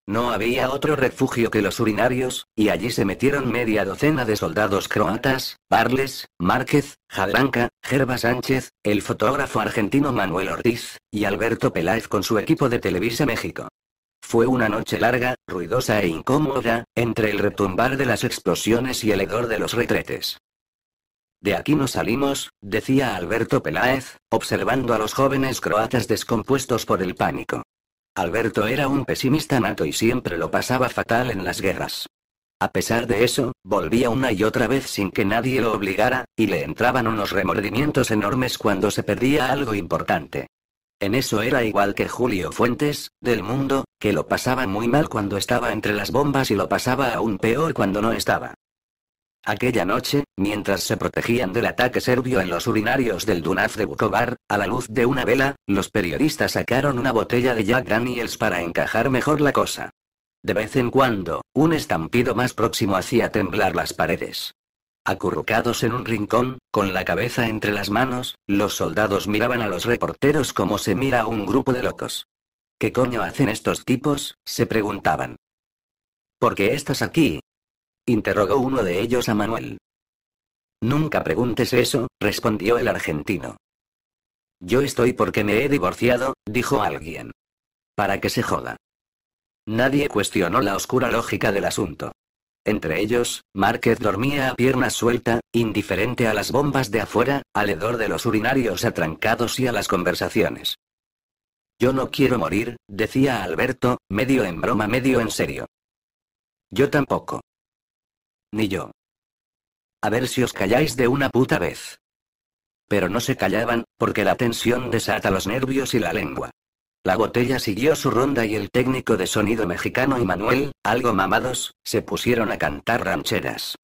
No había otro refugio que los urinarios, y allí se metieron media docena de soldados croatas, Barles, Márquez, Jadranca, Gerba Sánchez, el fotógrafo argentino Manuel Ortiz, y Alberto Peláez con su equipo de Televisa México. Fue una noche larga, ruidosa e incómoda, entre el retumbar de las explosiones y el hedor de los retretes. De aquí nos salimos, decía Alberto Peláez, observando a los jóvenes croatas descompuestos por el pánico. Alberto era un pesimista nato y siempre lo pasaba fatal en las guerras. A pesar de eso, volvía una y otra vez sin que nadie lo obligara, y le entraban unos remordimientos enormes cuando se perdía algo importante. En eso era igual que Julio Fuentes, del mundo, que lo pasaba muy mal cuando estaba entre las bombas y lo pasaba aún peor cuando no estaba. Aquella noche, mientras se protegían del ataque serbio en los urinarios del Dunaf de Bukovar, a la luz de una vela, los periodistas sacaron una botella de Jack Daniels para encajar mejor la cosa. De vez en cuando, un estampido más próximo hacía temblar las paredes. Acurrucados en un rincón, con la cabeza entre las manos, los soldados miraban a los reporteros como se mira a un grupo de locos. ¿Qué coño hacen estos tipos? se preguntaban. ¿Por qué estás aquí, interrogó uno de ellos a Manuel. Nunca preguntes eso, respondió el argentino. Yo estoy porque me he divorciado, dijo alguien. Para que se joda. Nadie cuestionó la oscura lógica del asunto. Entre ellos, Márquez dormía a pierna suelta, indiferente a las bombas de afuera, al hedor de los urinarios atrancados y a las conversaciones. Yo no quiero morir, decía Alberto, medio en broma, medio en serio. Yo tampoco. Ni yo. A ver si os calláis de una puta vez. Pero no se callaban, porque la tensión desata los nervios y la lengua. La botella siguió su ronda y el técnico de sonido mexicano y Manuel, algo mamados, se pusieron a cantar rancheras.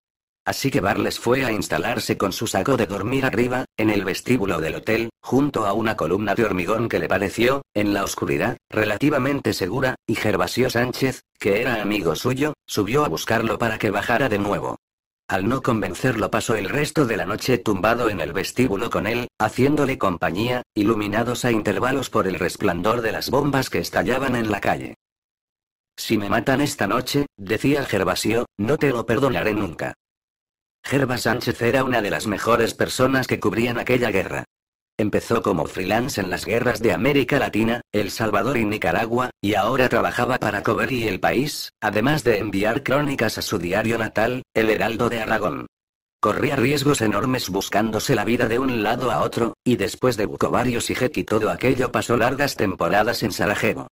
Así que Barles fue a instalarse con su saco de dormir arriba, en el vestíbulo del hotel, junto a una columna de hormigón que le pareció, en la oscuridad, relativamente segura, y Gervasio Sánchez, que era amigo suyo, subió a buscarlo para que bajara de nuevo. Al no convencerlo pasó el resto de la noche tumbado en el vestíbulo con él, haciéndole compañía, iluminados a intervalos por el resplandor de las bombas que estallaban en la calle. Si me matan esta noche, decía Gervasio, no te lo perdonaré nunca. Gerba Sánchez era una de las mejores personas que cubrían aquella guerra. Empezó como freelance en las guerras de América Latina, El Salvador y Nicaragua, y ahora trabajaba para Cover y El País, además de enviar crónicas a su diario natal, El Heraldo de Aragón. Corría riesgos enormes buscándose la vida de un lado a otro, y después de Bucovarios y Jek todo aquello pasó largas temporadas en Sarajevo.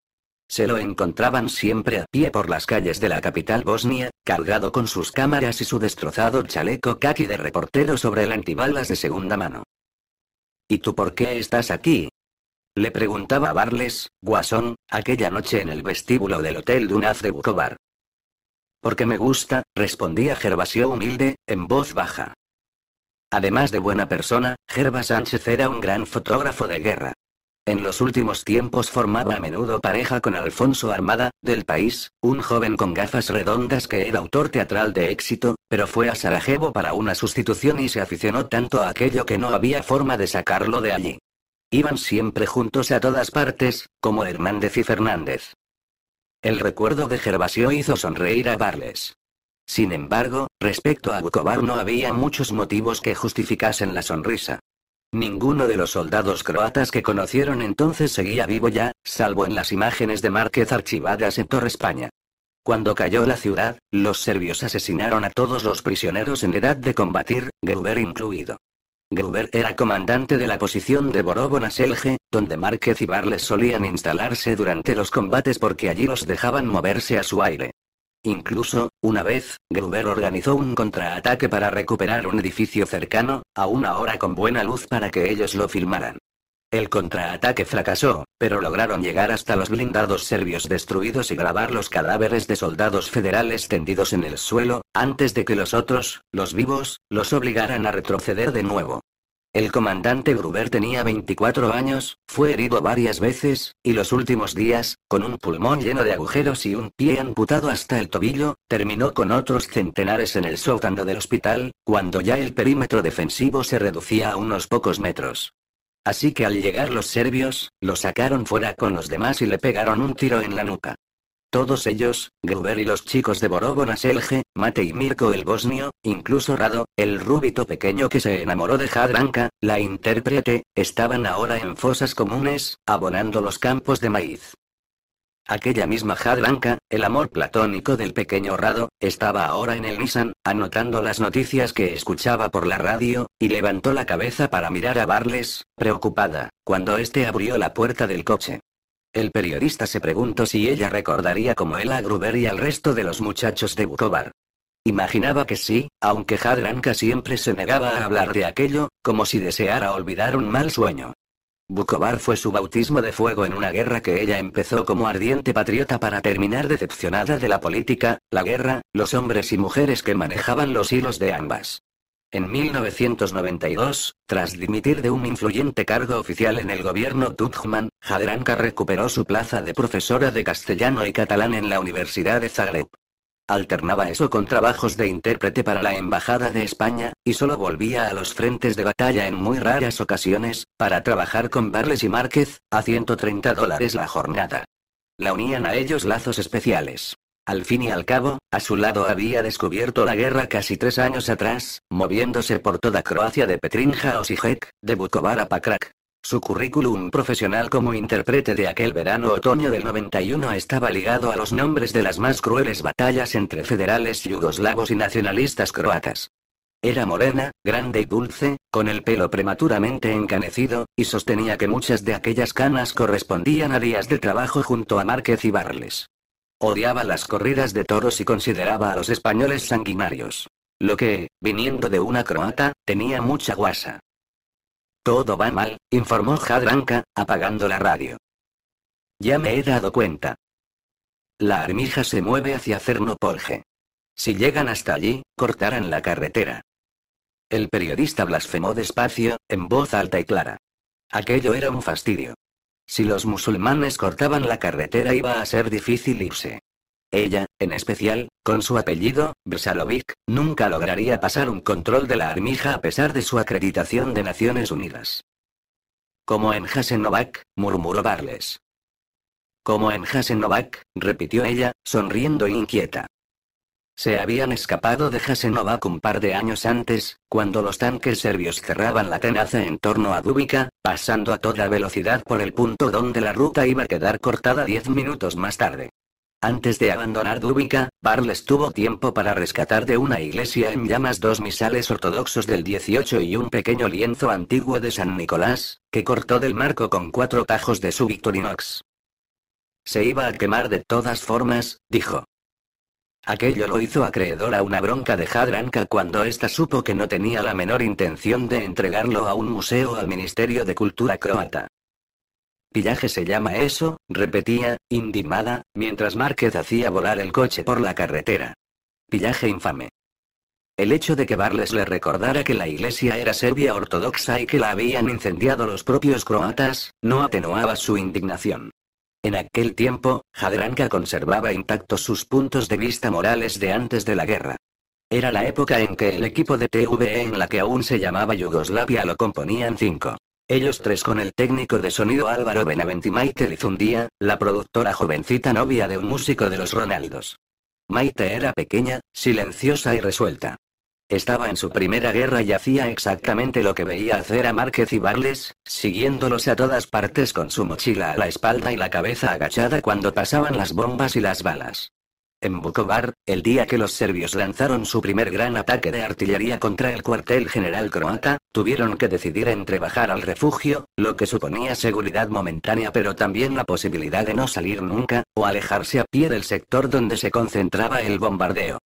Se lo encontraban siempre a pie por las calles de la capital bosnia, cargado con sus cámaras y su destrozado chaleco khaki de reportero sobre el antibalas de segunda mano. ¿Y tú por qué estás aquí? Le preguntaba Barles, guasón, aquella noche en el vestíbulo del Hotel Dunaz de Bukovar. Porque me gusta, respondía Gervasio humilde, en voz baja. Además de buena persona, Gerva Sánchez era un gran fotógrafo de guerra. En los últimos tiempos formaba a menudo pareja con Alfonso Armada, del país, un joven con gafas redondas que era autor teatral de éxito, pero fue a Sarajevo para una sustitución y se aficionó tanto a aquello que no había forma de sacarlo de allí. Iban siempre juntos a todas partes, como Hernández y Fernández. El recuerdo de Gervasio hizo sonreír a Barles. Sin embargo, respecto a Bukovar no había muchos motivos que justificasen la sonrisa. Ninguno de los soldados croatas que conocieron entonces seguía vivo ya, salvo en las imágenes de Márquez archivadas en Torre España. Cuando cayó la ciudad, los serbios asesinaron a todos los prisioneros en edad de combatir, Gruber incluido. Gruber era comandante de la posición de Borobona Selge, donde Márquez y Barles solían instalarse durante los combates porque allí los dejaban moverse a su aire. Incluso, una vez, Gruber organizó un contraataque para recuperar un edificio cercano, a una hora con buena luz para que ellos lo filmaran. El contraataque fracasó, pero lograron llegar hasta los blindados serbios destruidos y grabar los cadáveres de soldados federales tendidos en el suelo, antes de que los otros, los vivos, los obligaran a retroceder de nuevo. El comandante Gruber tenía 24 años, fue herido varias veces, y los últimos días, con un pulmón lleno de agujeros y un pie amputado hasta el tobillo, terminó con otros centenares en el sótano del hospital, cuando ya el perímetro defensivo se reducía a unos pocos metros. Así que al llegar los serbios, lo sacaron fuera con los demás y le pegaron un tiro en la nuca. Todos ellos, Gruber y los chicos de Borobonas, Selge, Mate y Mirko el bosnio, incluso Rado, el rúbito pequeño que se enamoró de Jadranka, la intérprete, estaban ahora en fosas comunes, abonando los campos de maíz. Aquella misma Jadranka, el amor platónico del pequeño Rado, estaba ahora en el Nissan, anotando las noticias que escuchaba por la radio, y levantó la cabeza para mirar a Barles, preocupada, cuando éste abrió la puerta del coche. El periodista se preguntó si ella recordaría como él a Gruber y al resto de los muchachos de Bukovar. Imaginaba que sí, aunque Hadranka siempre se negaba a hablar de aquello, como si deseara olvidar un mal sueño. Bukovar fue su bautismo de fuego en una guerra que ella empezó como ardiente patriota para terminar decepcionada de la política, la guerra, los hombres y mujeres que manejaban los hilos de ambas. En 1992, tras dimitir de un influyente cargo oficial en el gobierno Tudjman, Jadranka recuperó su plaza de profesora de castellano y catalán en la Universidad de Zagreb. Alternaba eso con trabajos de intérprete para la Embajada de España, y solo volvía a los frentes de batalla en muy raras ocasiones, para trabajar con Barles y Márquez, a 130 dólares la jornada. La unían a ellos lazos especiales. Al fin y al cabo, a su lado había descubierto la guerra casi tres años atrás, moviéndose por toda Croacia de Petrinja a Osijek, de Vukovar a Pakrak. Su currículum profesional como intérprete de aquel verano-otoño del 91 estaba ligado a los nombres de las más crueles batallas entre federales yugoslavos y nacionalistas croatas. Era morena, grande y dulce, con el pelo prematuramente encanecido, y sostenía que muchas de aquellas canas correspondían a días de trabajo junto a Márquez y Barles. Odiaba las corridas de toros y consideraba a los españoles sanguinarios. Lo que, viniendo de una croata, tenía mucha guasa. Todo va mal, informó Jadranka, apagando la radio. Ya me he dado cuenta. La armija se mueve hacia Cernopolje. Si llegan hasta allí, cortarán la carretera. El periodista blasfemó despacio, en voz alta y clara. Aquello era un fastidio. Si los musulmanes cortaban la carretera iba a ser difícil irse. Ella, en especial, con su apellido, Bersalovic, nunca lograría pasar un control de la armija a pesar de su acreditación de Naciones Unidas. Como en Hasenovac, murmuró Barles. Como en Hasenovac, repitió ella, sonriendo inquieta. Se habían escapado de Jasenovac un par de años antes, cuando los tanques serbios cerraban la tenaza en torno a Dúbica, pasando a toda velocidad por el punto donde la ruta iba a quedar cortada diez minutos más tarde. Antes de abandonar Dúbica, Barles tuvo tiempo para rescatar de una iglesia en llamas dos misales ortodoxos del 18 y un pequeño lienzo antiguo de San Nicolás, que cortó del marco con cuatro tajos de su Victorinox. Se iba a quemar de todas formas, dijo. Aquello lo hizo acreedor a una bronca de Jadranka cuando ésta supo que no tenía la menor intención de entregarlo a un museo al Ministerio de Cultura croata. Pillaje se llama eso, repetía, indignada, mientras Márquez hacía volar el coche por la carretera. Pillaje infame. El hecho de que Barles le recordara que la iglesia era serbia ortodoxa y que la habían incendiado los propios croatas, no atenuaba su indignación. En aquel tiempo, Jadranka conservaba intactos sus puntos de vista morales de antes de la guerra. Era la época en que el equipo de TVE en la que aún se llamaba Yugoslavia lo componían cinco. Ellos tres con el técnico de sonido Álvaro Benavent y Maite Lizundía, la productora jovencita novia de un músico de los Ronaldos. Maite era pequeña, silenciosa y resuelta. Estaba en su primera guerra y hacía exactamente lo que veía hacer a Márquez y Barles, siguiéndolos a todas partes con su mochila a la espalda y la cabeza agachada cuando pasaban las bombas y las balas. En Bukovar, el día que los serbios lanzaron su primer gran ataque de artillería contra el cuartel general croata, tuvieron que decidir entre bajar al refugio, lo que suponía seguridad momentánea pero también la posibilidad de no salir nunca, o alejarse a pie del sector donde se concentraba el bombardeo.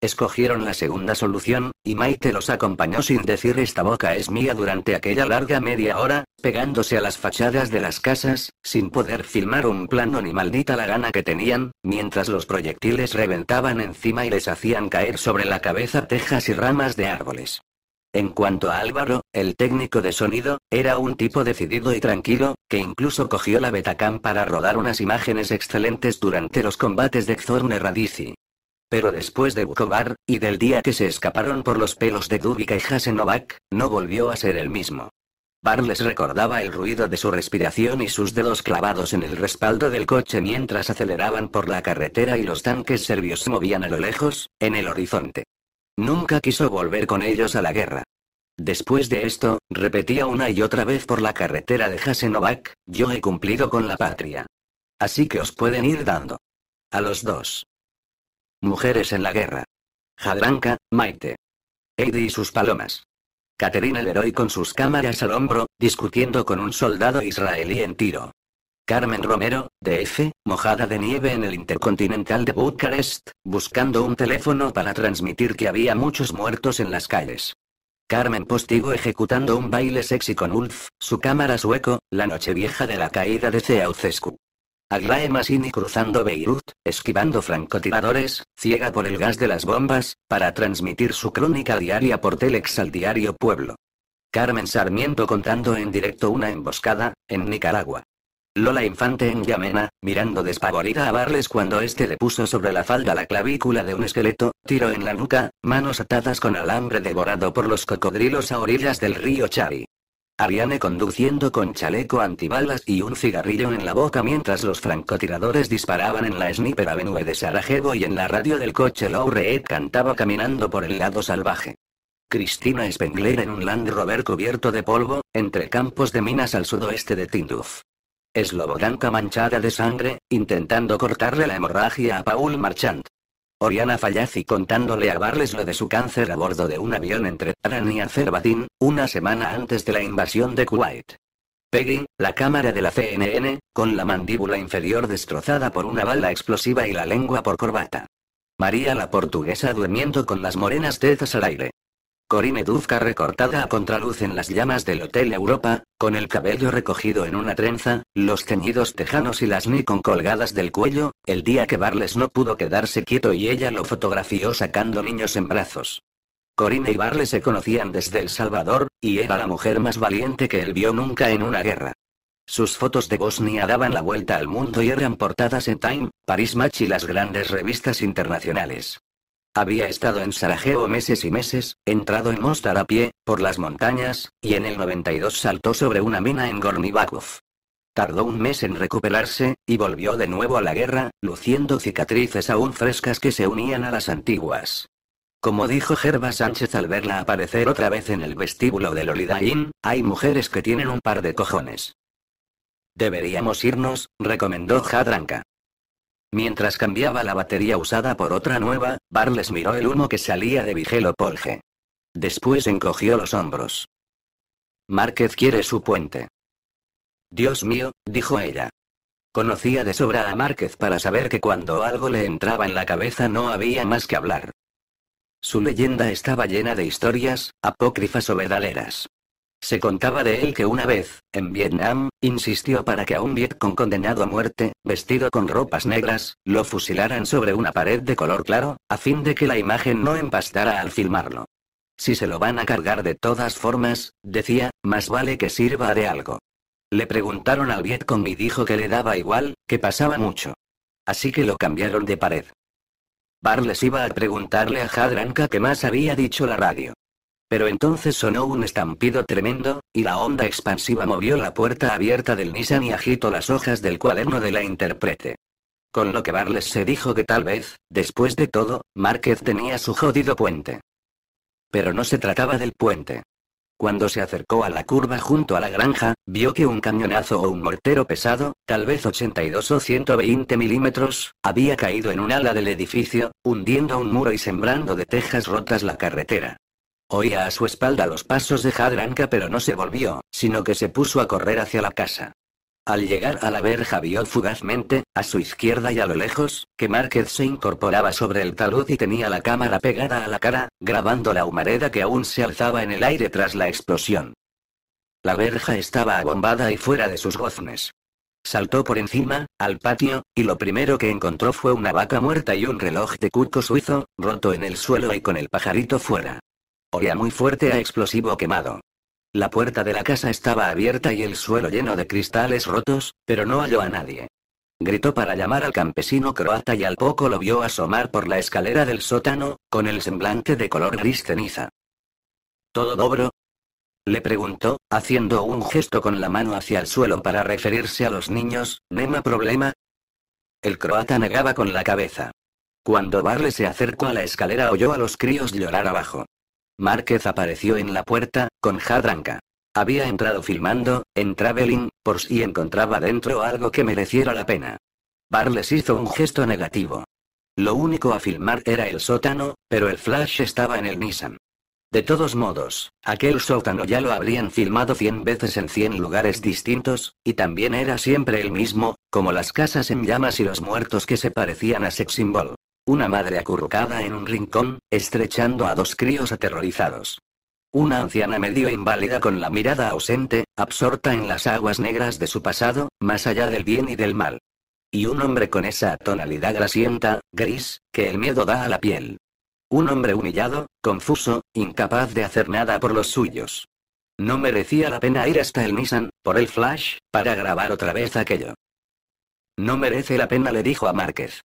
Escogieron la segunda solución, y Maite los acompañó sin decir esta boca es mía durante aquella larga media hora, pegándose a las fachadas de las casas, sin poder filmar un plano ni maldita la gana que tenían, mientras los proyectiles reventaban encima y les hacían caer sobre la cabeza tejas y ramas de árboles. En cuanto a Álvaro, el técnico de sonido, era un tipo decidido y tranquilo, que incluso cogió la Betacam para rodar unas imágenes excelentes durante los combates de Xorne Radici. Pero después de Bukovar, y del día que se escaparon por los pelos de Dubika y Hasenovac, no volvió a ser el mismo. Bar les recordaba el ruido de su respiración y sus dedos clavados en el respaldo del coche mientras aceleraban por la carretera y los tanques serbios se movían a lo lejos, en el horizonte. Nunca quiso volver con ellos a la guerra. Después de esto, repetía una y otra vez por la carretera de Hasenovac, yo he cumplido con la patria. Así que os pueden ir dando. A los dos. Mujeres en la guerra. Jadranka, Maite. Heidi y sus palomas. Caterina héroe con sus cámaras al hombro, discutiendo con un soldado israelí en tiro. Carmen Romero, DF, mojada de nieve en el Intercontinental de Bucarest, buscando un teléfono para transmitir que había muchos muertos en las calles. Carmen Postigo ejecutando un baile sexy con Ulf, su cámara sueco, la noche vieja de la caída de Ceaucescu. Aglae Masini cruzando Beirut, esquivando francotiradores, ciega por el gas de las bombas, para transmitir su crónica diaria por Telex al diario Pueblo. Carmen Sarmiento contando en directo una emboscada, en Nicaragua. Lola Infante en Yamena, mirando despavorida a Barles cuando éste le puso sobre la falda la clavícula de un esqueleto, tiro en la nuca, manos atadas con alambre devorado por los cocodrilos a orillas del río Chari. Ariane conduciendo con chaleco antibalas y un cigarrillo en la boca mientras los francotiradores disparaban en la Sniper Avenue de Sarajevo y en la radio del coche Reed cantaba caminando por el lado salvaje. Cristina Spengler en un Land Rover cubierto de polvo, entre campos de minas al sudoeste de Tinduf. Eslobodanca manchada de sangre, intentando cortarle la hemorragia a Paul Marchand. Oriana Fallaci contándole a Barles lo de su cáncer a bordo de un avión entre Taran y Azerbaiyán, una semana antes de la invasión de Kuwait. Peggy, la cámara de la CNN, con la mandíbula inferior destrozada por una bala explosiva y la lengua por corbata. María la portuguesa durmiendo con las morenas tetas al aire. Corinne Dufka recortada a contraluz en las llamas del Hotel Europa, con el cabello recogido en una trenza, los ceñidos tejanos y las Nikon colgadas del cuello, el día que Barles no pudo quedarse quieto y ella lo fotografió sacando niños en brazos. Corinne y Barles se conocían desde El Salvador, y era la mujer más valiente que él vio nunca en una guerra. Sus fotos de Bosnia daban la vuelta al mundo y eran portadas en Time, Paris Match y las grandes revistas internacionales. Había estado en Sarajevo meses y meses, entrado en Mostar a pie, por las montañas, y en el 92 saltó sobre una mina en Gornibakov. Tardó un mes en recuperarse, y volvió de nuevo a la guerra, luciendo cicatrices aún frescas que se unían a las antiguas. Como dijo Gerba Sánchez al verla aparecer otra vez en el vestíbulo del Holiday hay mujeres que tienen un par de cojones. Deberíamos irnos, recomendó Jadranka. Mientras cambiaba la batería usada por otra nueva, Barles miró el humo que salía de Vigelo Polge. Después encogió los hombros. Márquez quiere su puente. Dios mío, dijo ella. Conocía de sobra a Márquez para saber que cuando algo le entraba en la cabeza no había más que hablar. Su leyenda estaba llena de historias, apócrifas o verdaderas. Se contaba de él que una vez, en Vietnam, insistió para que a un Vietcong condenado a muerte, vestido con ropas negras, lo fusilaran sobre una pared de color claro, a fin de que la imagen no empastara al filmarlo. Si se lo van a cargar de todas formas, decía, más vale que sirva de algo. Le preguntaron al Vietcong y dijo que le daba igual, que pasaba mucho. Así que lo cambiaron de pared. Barles iba a preguntarle a Jadranka qué más había dicho la radio. Pero entonces sonó un estampido tremendo, y la onda expansiva movió la puerta abierta del Nissan y agitó las hojas del cuaderno de la intérprete. Con lo que Barles se dijo que tal vez, después de todo, Márquez tenía su jodido puente. Pero no se trataba del puente. Cuando se acercó a la curva junto a la granja, vio que un cañonazo o un mortero pesado, tal vez 82 o 120 milímetros, había caído en un ala del edificio, hundiendo un muro y sembrando de tejas rotas la carretera. Oía a su espalda los pasos de Jadranka pero no se volvió, sino que se puso a correr hacia la casa. Al llegar a la verja vio fugazmente, a su izquierda y a lo lejos, que Márquez se incorporaba sobre el talud y tenía la cámara pegada a la cara, grabando la humareda que aún se alzaba en el aire tras la explosión. La verja estaba abombada y fuera de sus goznes. Saltó por encima, al patio, y lo primero que encontró fue una vaca muerta y un reloj de cuco suizo, roto en el suelo y con el pajarito fuera. Oía muy fuerte a explosivo quemado. La puerta de la casa estaba abierta y el suelo lleno de cristales rotos, pero no halló a nadie. Gritó para llamar al campesino croata y al poco lo vio asomar por la escalera del sótano, con el semblante de color gris ceniza. ¿Todo dobro? Le preguntó, haciendo un gesto con la mano hacia el suelo para referirse a los niños, ¿nema problema? El croata negaba con la cabeza. Cuando Barle se acercó a la escalera oyó a los críos llorar abajo. Márquez apareció en la puerta, con Jadranka. Había entrado filmando, en Traveling, por si encontraba dentro algo que mereciera la pena. Barles hizo un gesto negativo. Lo único a filmar era el sótano, pero el flash estaba en el Nissan. De todos modos, aquel sótano ya lo habrían filmado cien veces en cien lugares distintos, y también era siempre el mismo, como las casas en llamas y los muertos que se parecían a Sex Symbol. Una madre acurrucada en un rincón, estrechando a dos críos aterrorizados. Una anciana medio inválida con la mirada ausente, absorta en las aguas negras de su pasado, más allá del bien y del mal. Y un hombre con esa tonalidad grasienta, gris, que el miedo da a la piel. Un hombre humillado, confuso, incapaz de hacer nada por los suyos. No merecía la pena ir hasta el Nissan, por el flash, para grabar otra vez aquello. No merece la pena, le dijo a Márquez.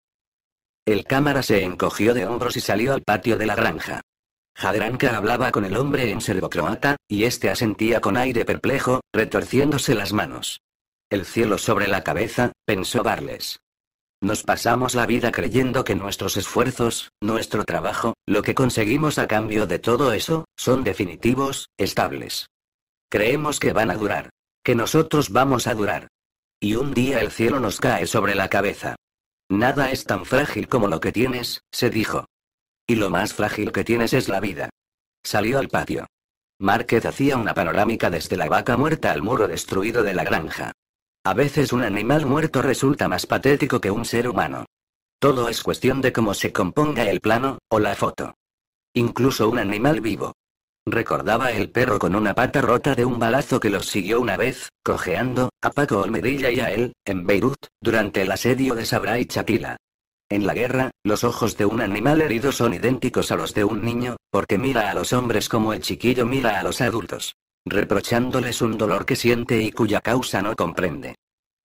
El cámara se encogió de hombros y salió al patio de la granja. Jadranka hablaba con el hombre en serbo-croata y este asentía con aire perplejo, retorciéndose las manos. El cielo sobre la cabeza, pensó Barles. Nos pasamos la vida creyendo que nuestros esfuerzos, nuestro trabajo, lo que conseguimos a cambio de todo eso, son definitivos, estables. Creemos que van a durar. Que nosotros vamos a durar. Y un día el cielo nos cae sobre la cabeza. Nada es tan frágil como lo que tienes, se dijo. Y lo más frágil que tienes es la vida. Salió al patio. Márquez hacía una panorámica desde la vaca muerta al muro destruido de la granja. A veces un animal muerto resulta más patético que un ser humano. Todo es cuestión de cómo se componga el plano, o la foto. Incluso un animal vivo. Recordaba el perro con una pata rota de un balazo que los siguió una vez, cojeando, a Paco Olmedilla y a él, en Beirut, durante el asedio de Sabra y Chatila. En la guerra, los ojos de un animal herido son idénticos a los de un niño, porque mira a los hombres como el chiquillo mira a los adultos, reprochándoles un dolor que siente y cuya causa no comprende.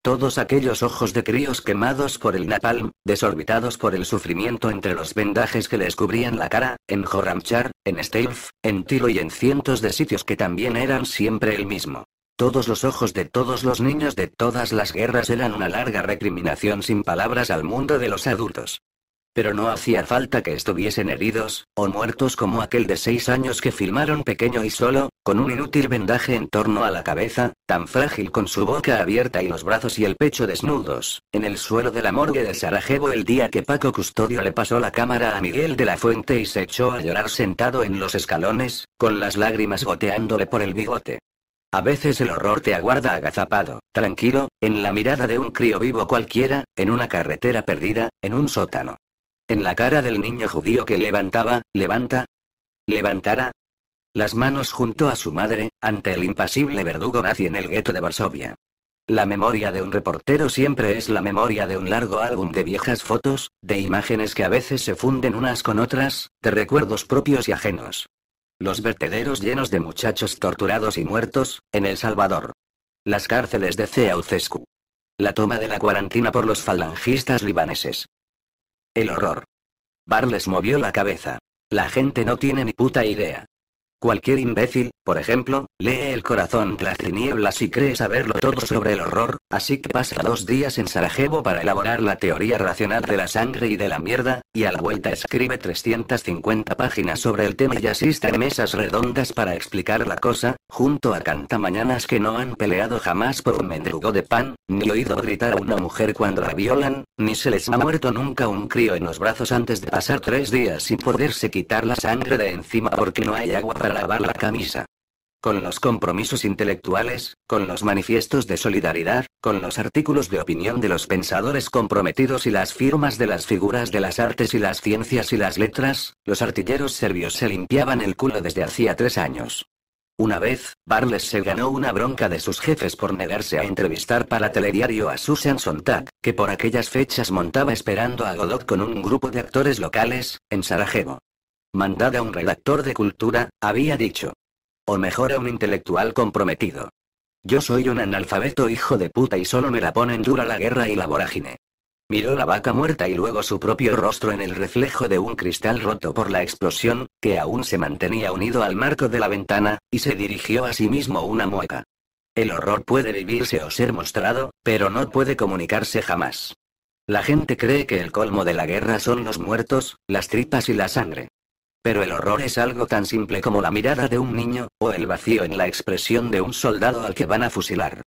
Todos aquellos ojos de críos quemados por el napalm, desorbitados por el sufrimiento entre los vendajes que les cubrían la cara, en Joramchar, en Stealth, en Tiro y en cientos de sitios que también eran siempre el mismo. Todos los ojos de todos los niños de todas las guerras eran una larga recriminación sin palabras al mundo de los adultos. Pero no hacía falta que estuviesen heridos, o muertos como aquel de seis años que filmaron pequeño y solo, con un inútil vendaje en torno a la cabeza, tan frágil con su boca abierta y los brazos y el pecho desnudos, en el suelo de la morgue de Sarajevo el día que Paco Custodio le pasó la cámara a Miguel de la Fuente y se echó a llorar sentado en los escalones, con las lágrimas goteándole por el bigote. A veces el horror te aguarda agazapado, tranquilo, en la mirada de un crío vivo cualquiera, en una carretera perdida, en un sótano. En la cara del niño judío que levantaba, levanta, levantará, las manos junto a su madre, ante el impasible verdugo nazi en el gueto de Varsovia. La memoria de un reportero siempre es la memoria de un largo álbum de viejas fotos, de imágenes que a veces se funden unas con otras, de recuerdos propios y ajenos. Los vertederos llenos de muchachos torturados y muertos, en El Salvador. Las cárceles de Ceaucescu. La toma de la cuarentena por los falangistas libaneses. El horror. Barles movió la cabeza. La gente no tiene ni puta idea. Cualquier imbécil, por ejemplo, lee el corazón de las tinieblas y cree saberlo todo sobre el horror, así que pasa dos días en Sarajevo para elaborar la teoría racional de la sangre y de la mierda, y a la vuelta escribe 350 páginas sobre el tema y asiste a mesas redondas para explicar la cosa, junto a cantamañanas que no han peleado jamás por un mendrugo de pan, ni oído gritar a una mujer cuando la violan, ni se les ha muerto nunca un crío en los brazos antes de pasar tres días sin poderse quitar la sangre de encima porque no hay agua para lavar la camisa. Con los compromisos intelectuales, con los manifiestos de solidaridad, con los artículos de opinión de los pensadores comprometidos y las firmas de las figuras de las artes y las ciencias y las letras, los artilleros serbios se limpiaban el culo desde hacía tres años. Una vez, Barles se ganó una bronca de sus jefes por negarse a entrevistar para telediario a Susan Sontag, que por aquellas fechas montaba esperando a Godot con un grupo de actores locales, en Sarajevo mandada a un redactor de cultura, había dicho. O mejor a un intelectual comprometido. Yo soy un analfabeto hijo de puta y solo me la ponen dura la guerra y la vorágine. Miró la vaca muerta y luego su propio rostro en el reflejo de un cristal roto por la explosión, que aún se mantenía unido al marco de la ventana, y se dirigió a sí mismo una mueca. El horror puede vivirse o ser mostrado, pero no puede comunicarse jamás. La gente cree que el colmo de la guerra son los muertos, las tripas y la sangre. Pero el horror es algo tan simple como la mirada de un niño, o el vacío en la expresión de un soldado al que van a fusilar.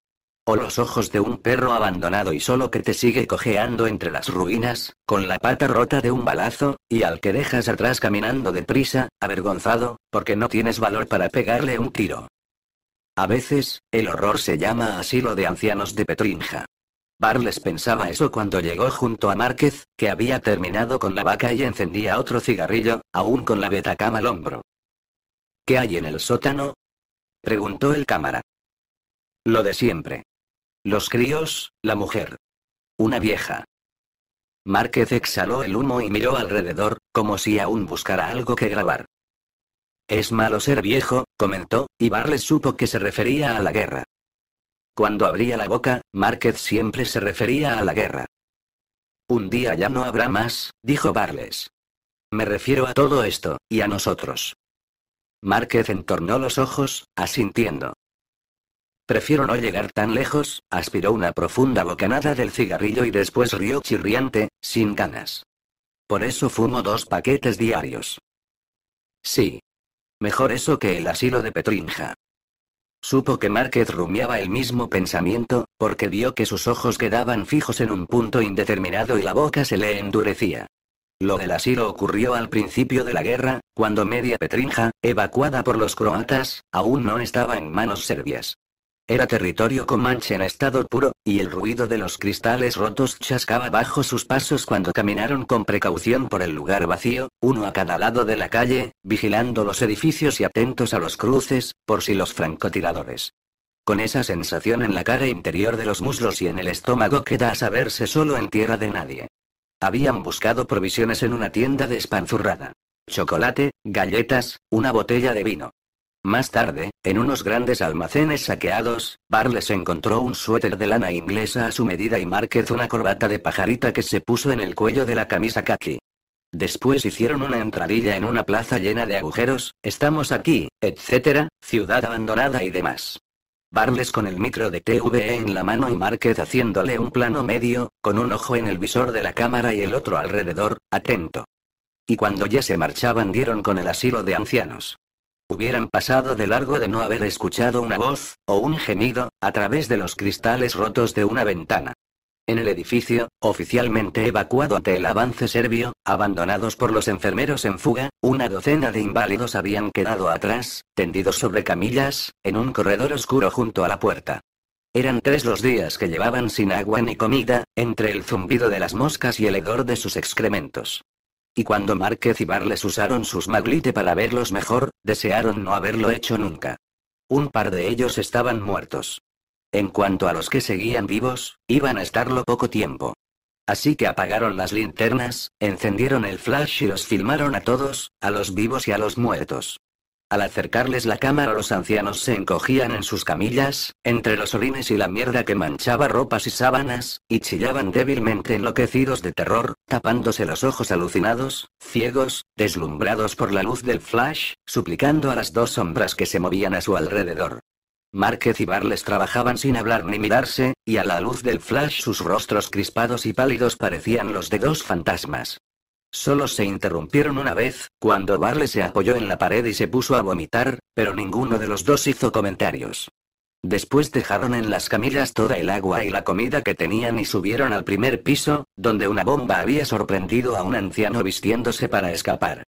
O los ojos de un perro abandonado y solo que te sigue cojeando entre las ruinas, con la pata rota de un balazo, y al que dejas atrás caminando deprisa, avergonzado, porque no tienes valor para pegarle un tiro. A veces, el horror se llama asilo de ancianos de Petrinja. Barles pensaba eso cuando llegó junto a Márquez, que había terminado con la vaca y encendía otro cigarrillo, aún con la betacama al hombro. ¿Qué hay en el sótano? preguntó el cámara. Lo de siempre. Los críos, la mujer. Una vieja. Márquez exhaló el humo y miró alrededor, como si aún buscara algo que grabar. Es malo ser viejo, comentó, y Barles supo que se refería a la guerra. Cuando abría la boca, Márquez siempre se refería a la guerra. Un día ya no habrá más, dijo Barles. Me refiero a todo esto, y a nosotros. Márquez entornó los ojos, asintiendo. Prefiero no llegar tan lejos, aspiró una profunda bocanada del cigarrillo y después rió chirriante, sin ganas. Por eso fumo dos paquetes diarios. Sí. Mejor eso que el asilo de Petrinja. Supo que Márquez rumiaba el mismo pensamiento, porque vio que sus ojos quedaban fijos en un punto indeterminado y la boca se le endurecía. Lo del asilo ocurrió al principio de la guerra, cuando media Petrinja, evacuada por los croatas, aún no estaba en manos serbias. Era territorio comanche en estado puro, y el ruido de los cristales rotos chascaba bajo sus pasos cuando caminaron con precaución por el lugar vacío, uno a cada lado de la calle, vigilando los edificios y atentos a los cruces, por si los francotiradores. Con esa sensación en la cara interior de los muslos y en el estómago queda a saberse solo en tierra de nadie. Habían buscado provisiones en una tienda despanzurrada. Chocolate, galletas, una botella de vino. Más tarde, en unos grandes almacenes saqueados, Barles encontró un suéter de lana inglesa a su medida y Márquez una corbata de pajarita que se puso en el cuello de la camisa khaki. Después hicieron una entradilla en una plaza llena de agujeros, estamos aquí, etc., ciudad abandonada y demás. Barles con el micro de TVE en la mano y Márquez haciéndole un plano medio, con un ojo en el visor de la cámara y el otro alrededor, atento. Y cuando ya se marchaban dieron con el asilo de ancianos hubieran pasado de largo de no haber escuchado una voz, o un gemido, a través de los cristales rotos de una ventana. En el edificio, oficialmente evacuado ante el avance serbio, abandonados por los enfermeros en fuga, una docena de inválidos habían quedado atrás, tendidos sobre camillas, en un corredor oscuro junto a la puerta. Eran tres los días que llevaban sin agua ni comida, entre el zumbido de las moscas y el hedor de sus excrementos. Y cuando Márquez y Barles usaron sus maglite para verlos mejor, desearon no haberlo hecho nunca. Un par de ellos estaban muertos. En cuanto a los que seguían vivos, iban a estarlo poco tiempo. Así que apagaron las linternas, encendieron el flash y los filmaron a todos, a los vivos y a los muertos. Al acercarles la cámara los ancianos se encogían en sus camillas, entre los orines y la mierda que manchaba ropas y sábanas, y chillaban débilmente enloquecidos de terror, tapándose los ojos alucinados, ciegos, deslumbrados por la luz del flash, suplicando a las dos sombras que se movían a su alrededor. Márquez y Barles trabajaban sin hablar ni mirarse, y a la luz del flash sus rostros crispados y pálidos parecían los de dos fantasmas. Solo se interrumpieron una vez, cuando Barley se apoyó en la pared y se puso a vomitar, pero ninguno de los dos hizo comentarios. Después dejaron en las camillas toda el agua y la comida que tenían y subieron al primer piso, donde una bomba había sorprendido a un anciano vistiéndose para escapar.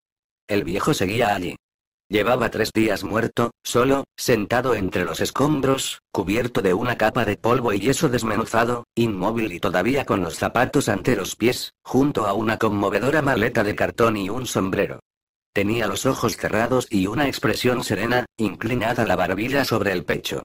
El viejo seguía allí. Llevaba tres días muerto, solo, sentado entre los escombros, cubierto de una capa de polvo y yeso desmenuzado, inmóvil y todavía con los zapatos ante los pies, junto a una conmovedora maleta de cartón y un sombrero. Tenía los ojos cerrados y una expresión serena, inclinada la barbilla sobre el pecho.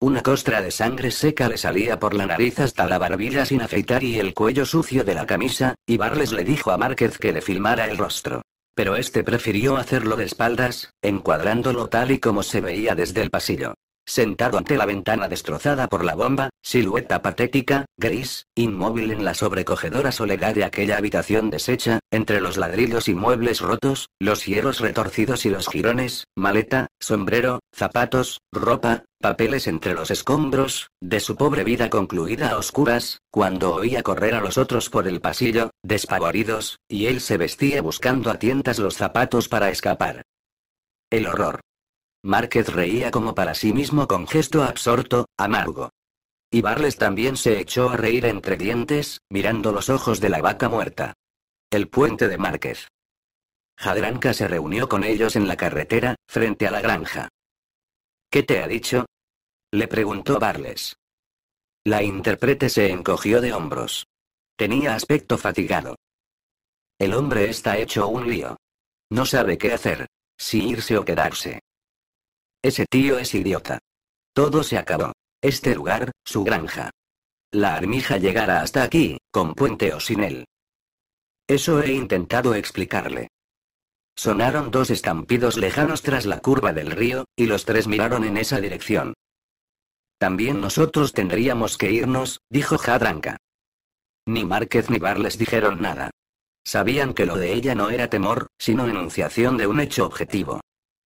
Una costra de sangre seca le salía por la nariz hasta la barbilla sin afeitar y el cuello sucio de la camisa, y Barles le dijo a Márquez que le filmara el rostro. Pero este prefirió hacerlo de espaldas, encuadrándolo tal y como se veía desde el pasillo. Sentado ante la ventana destrozada por la bomba, silueta patética, gris, inmóvil en la sobrecogedora soledad de aquella habitación deshecha, entre los ladrillos y muebles rotos, los hierros retorcidos y los jirones, maleta, sombrero, zapatos, ropa, papeles entre los escombros, de su pobre vida concluida a oscuras, cuando oía correr a los otros por el pasillo, despavoridos, y él se vestía buscando a tientas los zapatos para escapar. El horror. Márquez reía como para sí mismo con gesto absorto, amargo. Y Barles también se echó a reír entre dientes, mirando los ojos de la vaca muerta. El puente de Márquez. Jadranca se reunió con ellos en la carretera, frente a la granja. ¿Qué te ha dicho? Le preguntó Barles. La intérprete se encogió de hombros. Tenía aspecto fatigado. El hombre está hecho un lío. No sabe qué hacer, si irse o quedarse. Ese tío es idiota. Todo se acabó. Este lugar, su granja. La armija llegará hasta aquí, con puente o sin él. Eso he intentado explicarle. Sonaron dos estampidos lejanos tras la curva del río, y los tres miraron en esa dirección. También nosotros tendríamos que irnos, dijo Jadranka. Ni Márquez ni Barles dijeron nada. Sabían que lo de ella no era temor, sino enunciación de un hecho objetivo.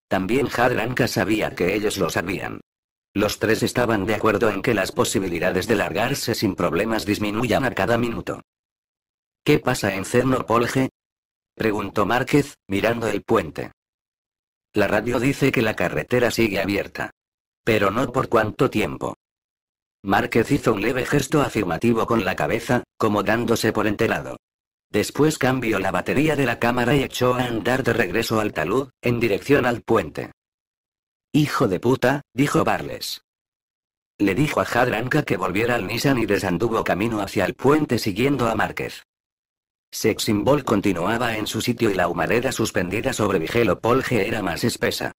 También Hadranka sabía que ellos lo sabían. Los tres estaban de acuerdo en que las posibilidades de largarse sin problemas disminuyan a cada minuto. ¿Qué pasa en Cernopolje? Preguntó Márquez, mirando el puente. La radio dice que la carretera sigue abierta. Pero no por cuánto tiempo. Márquez hizo un leve gesto afirmativo con la cabeza, como dándose por enterado. Después cambió la batería de la cámara y echó a andar de regreso al talud, en dirección al puente. Hijo de puta, dijo Barles. Le dijo a Jadranka que volviera al Nissan y desanduvo camino hacia el puente siguiendo a Márquez. Seximbol continuaba en su sitio y la humareda suspendida sobre Vigelo Polge era más espesa.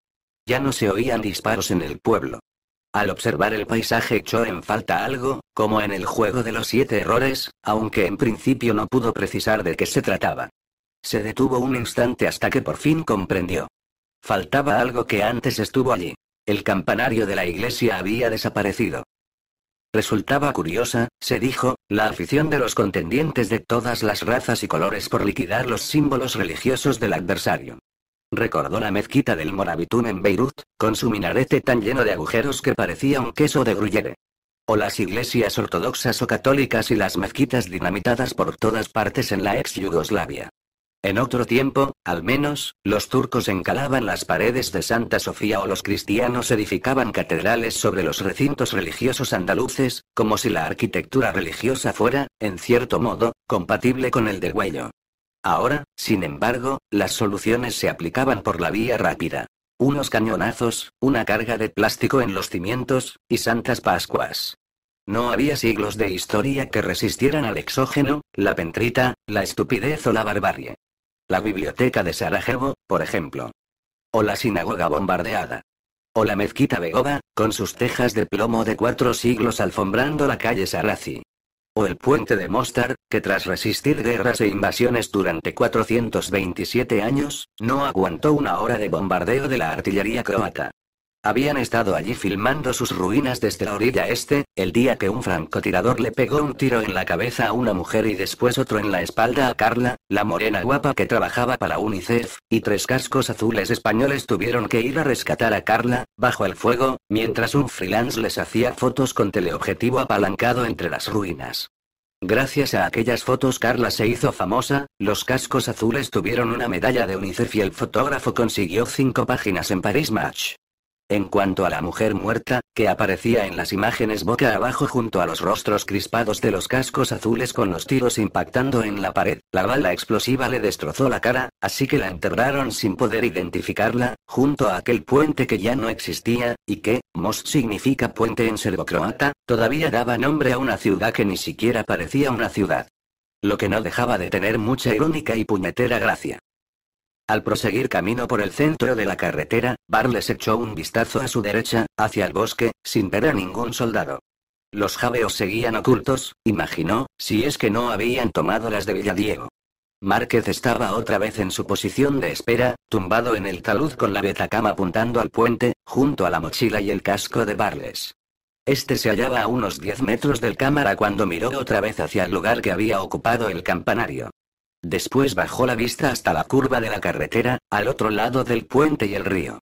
Ya no se oían disparos en el pueblo. Al observar el paisaje echó en falta algo, como en el juego de los siete errores, aunque en principio no pudo precisar de qué se trataba. Se detuvo un instante hasta que por fin comprendió. Faltaba algo que antes estuvo allí. El campanario de la iglesia había desaparecido. Resultaba curiosa, se dijo, la afición de los contendientes de todas las razas y colores por liquidar los símbolos religiosos del adversario. Recordó la mezquita del Moravitún en Beirut, con su minarete tan lleno de agujeros que parecía un queso de gruyere. O las iglesias ortodoxas o católicas y las mezquitas dinamitadas por todas partes en la ex Yugoslavia. En otro tiempo, al menos, los turcos encalaban las paredes de Santa Sofía o los cristianos edificaban catedrales sobre los recintos religiosos andaluces, como si la arquitectura religiosa fuera, en cierto modo, compatible con el degüello. Ahora, sin embargo, las soluciones se aplicaban por la vía rápida. Unos cañonazos, una carga de plástico en los cimientos, y santas pascuas. No había siglos de historia que resistieran al exógeno, la pentrita, la estupidez o la barbarie. La biblioteca de Sarajevo, por ejemplo. O la sinagoga bombardeada. O la mezquita Begoba, con sus tejas de plomo de cuatro siglos alfombrando la calle Sarazi o el puente de Mostar, que tras resistir guerras e invasiones durante 427 años, no aguantó una hora de bombardeo de la artillería croata. Habían estado allí filmando sus ruinas desde la orilla este, el día que un francotirador le pegó un tiro en la cabeza a una mujer y después otro en la espalda a Carla, la morena guapa que trabajaba para UNICEF, y tres cascos azules españoles tuvieron que ir a rescatar a Carla, bajo el fuego, mientras un freelance les hacía fotos con teleobjetivo apalancado entre las ruinas. Gracias a aquellas fotos Carla se hizo famosa, los cascos azules tuvieron una medalla de UNICEF y el fotógrafo consiguió cinco páginas en Paris Match. En cuanto a la mujer muerta, que aparecía en las imágenes boca abajo junto a los rostros crispados de los cascos azules con los tiros impactando en la pared, la bala explosiva le destrozó la cara, así que la enterraron sin poder identificarla, junto a aquel puente que ya no existía, y que, Mos significa puente en serbocroata, todavía daba nombre a una ciudad que ni siquiera parecía una ciudad. Lo que no dejaba de tener mucha irónica y puñetera gracia. Al proseguir camino por el centro de la carretera, Barles echó un vistazo a su derecha, hacia el bosque, sin ver a ningún soldado. Los jabeos seguían ocultos, imaginó, si es que no habían tomado las de Villadiego. Márquez estaba otra vez en su posición de espera, tumbado en el talud con la betacama apuntando al puente, junto a la mochila y el casco de Barles. Este se hallaba a unos 10 metros del cámara cuando miró otra vez hacia el lugar que había ocupado el campanario. Después bajó la vista hasta la curva de la carretera, al otro lado del puente y el río.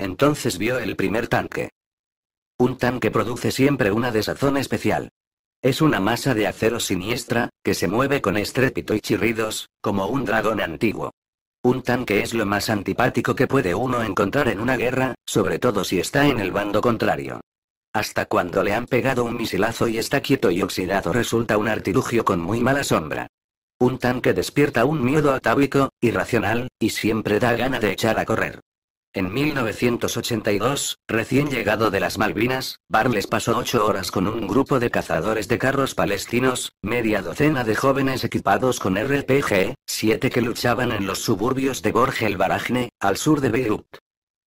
Entonces vio el primer tanque. Un tanque produce siempre una desazón especial. Es una masa de acero siniestra, que se mueve con estrépito y chirridos, como un dragón antiguo. Un tanque es lo más antipático que puede uno encontrar en una guerra, sobre todo si está en el bando contrario. Hasta cuando le han pegado un misilazo y está quieto y oxidado resulta un artilugio con muy mala sombra. Un tanque despierta un miedo atávico, irracional, y siempre da gana de echar a correr. En 1982, recién llegado de las Malvinas, Barles pasó ocho horas con un grupo de cazadores de carros palestinos, media docena de jóvenes equipados con RPG, siete que luchaban en los suburbios de Borgel el Barajne, al sur de Beirut.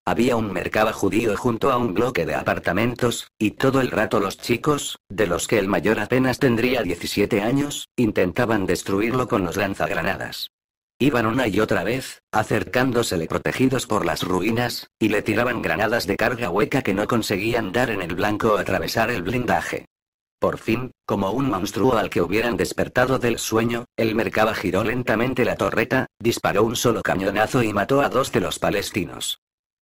Había un mercado judío junto a un bloque de apartamentos, y todo el rato los chicos, de los que el mayor apenas tendría 17 años, intentaban destruirlo con los lanzagranadas. Iban una y otra vez, acercándosele protegidos por las ruinas, y le tiraban granadas de carga hueca que no conseguían dar en el blanco o atravesar el blindaje. Por fin, como un monstruo al que hubieran despertado del sueño, el mercaba giró lentamente la torreta, disparó un solo cañonazo y mató a dos de los palestinos.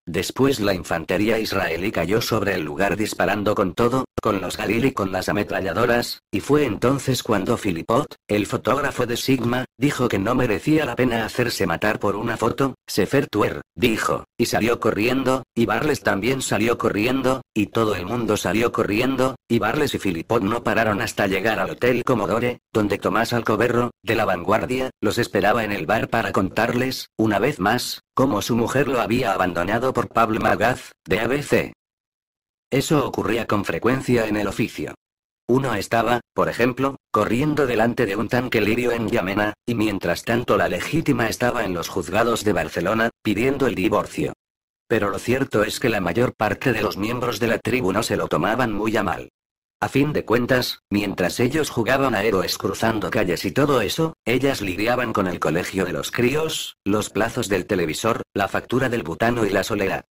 Después la infantería israelí cayó sobre el lugar disparando con todo, con los Galil y con las ametralladoras, y fue entonces cuando Filipot, el fotógrafo de Sigma, dijo que no merecía la pena hacerse matar por una foto, Sefer Tuer, dijo, y salió corriendo, y Barles también salió corriendo, y todo el mundo salió corriendo, y Barles y Filipot no pararon hasta llegar al Hotel Comodore, donde Tomás Alcoberro, de la vanguardia, los esperaba en el bar para contarles, una vez más, como su mujer lo había abandonado por Pablo Magaz, de ABC. Eso ocurría con frecuencia en el oficio. Uno estaba, por ejemplo, corriendo delante de un tanque lirio en Yamena, y mientras tanto la legítima estaba en los juzgados de Barcelona, pidiendo el divorcio. Pero lo cierto es que la mayor parte de los miembros de la tribu no se lo tomaban muy a mal. A fin de cuentas, mientras ellos jugaban a héroes cruzando calles y todo eso, ellas lidiaban con el colegio de los críos, los plazos del televisor, la factura del butano y la soledad.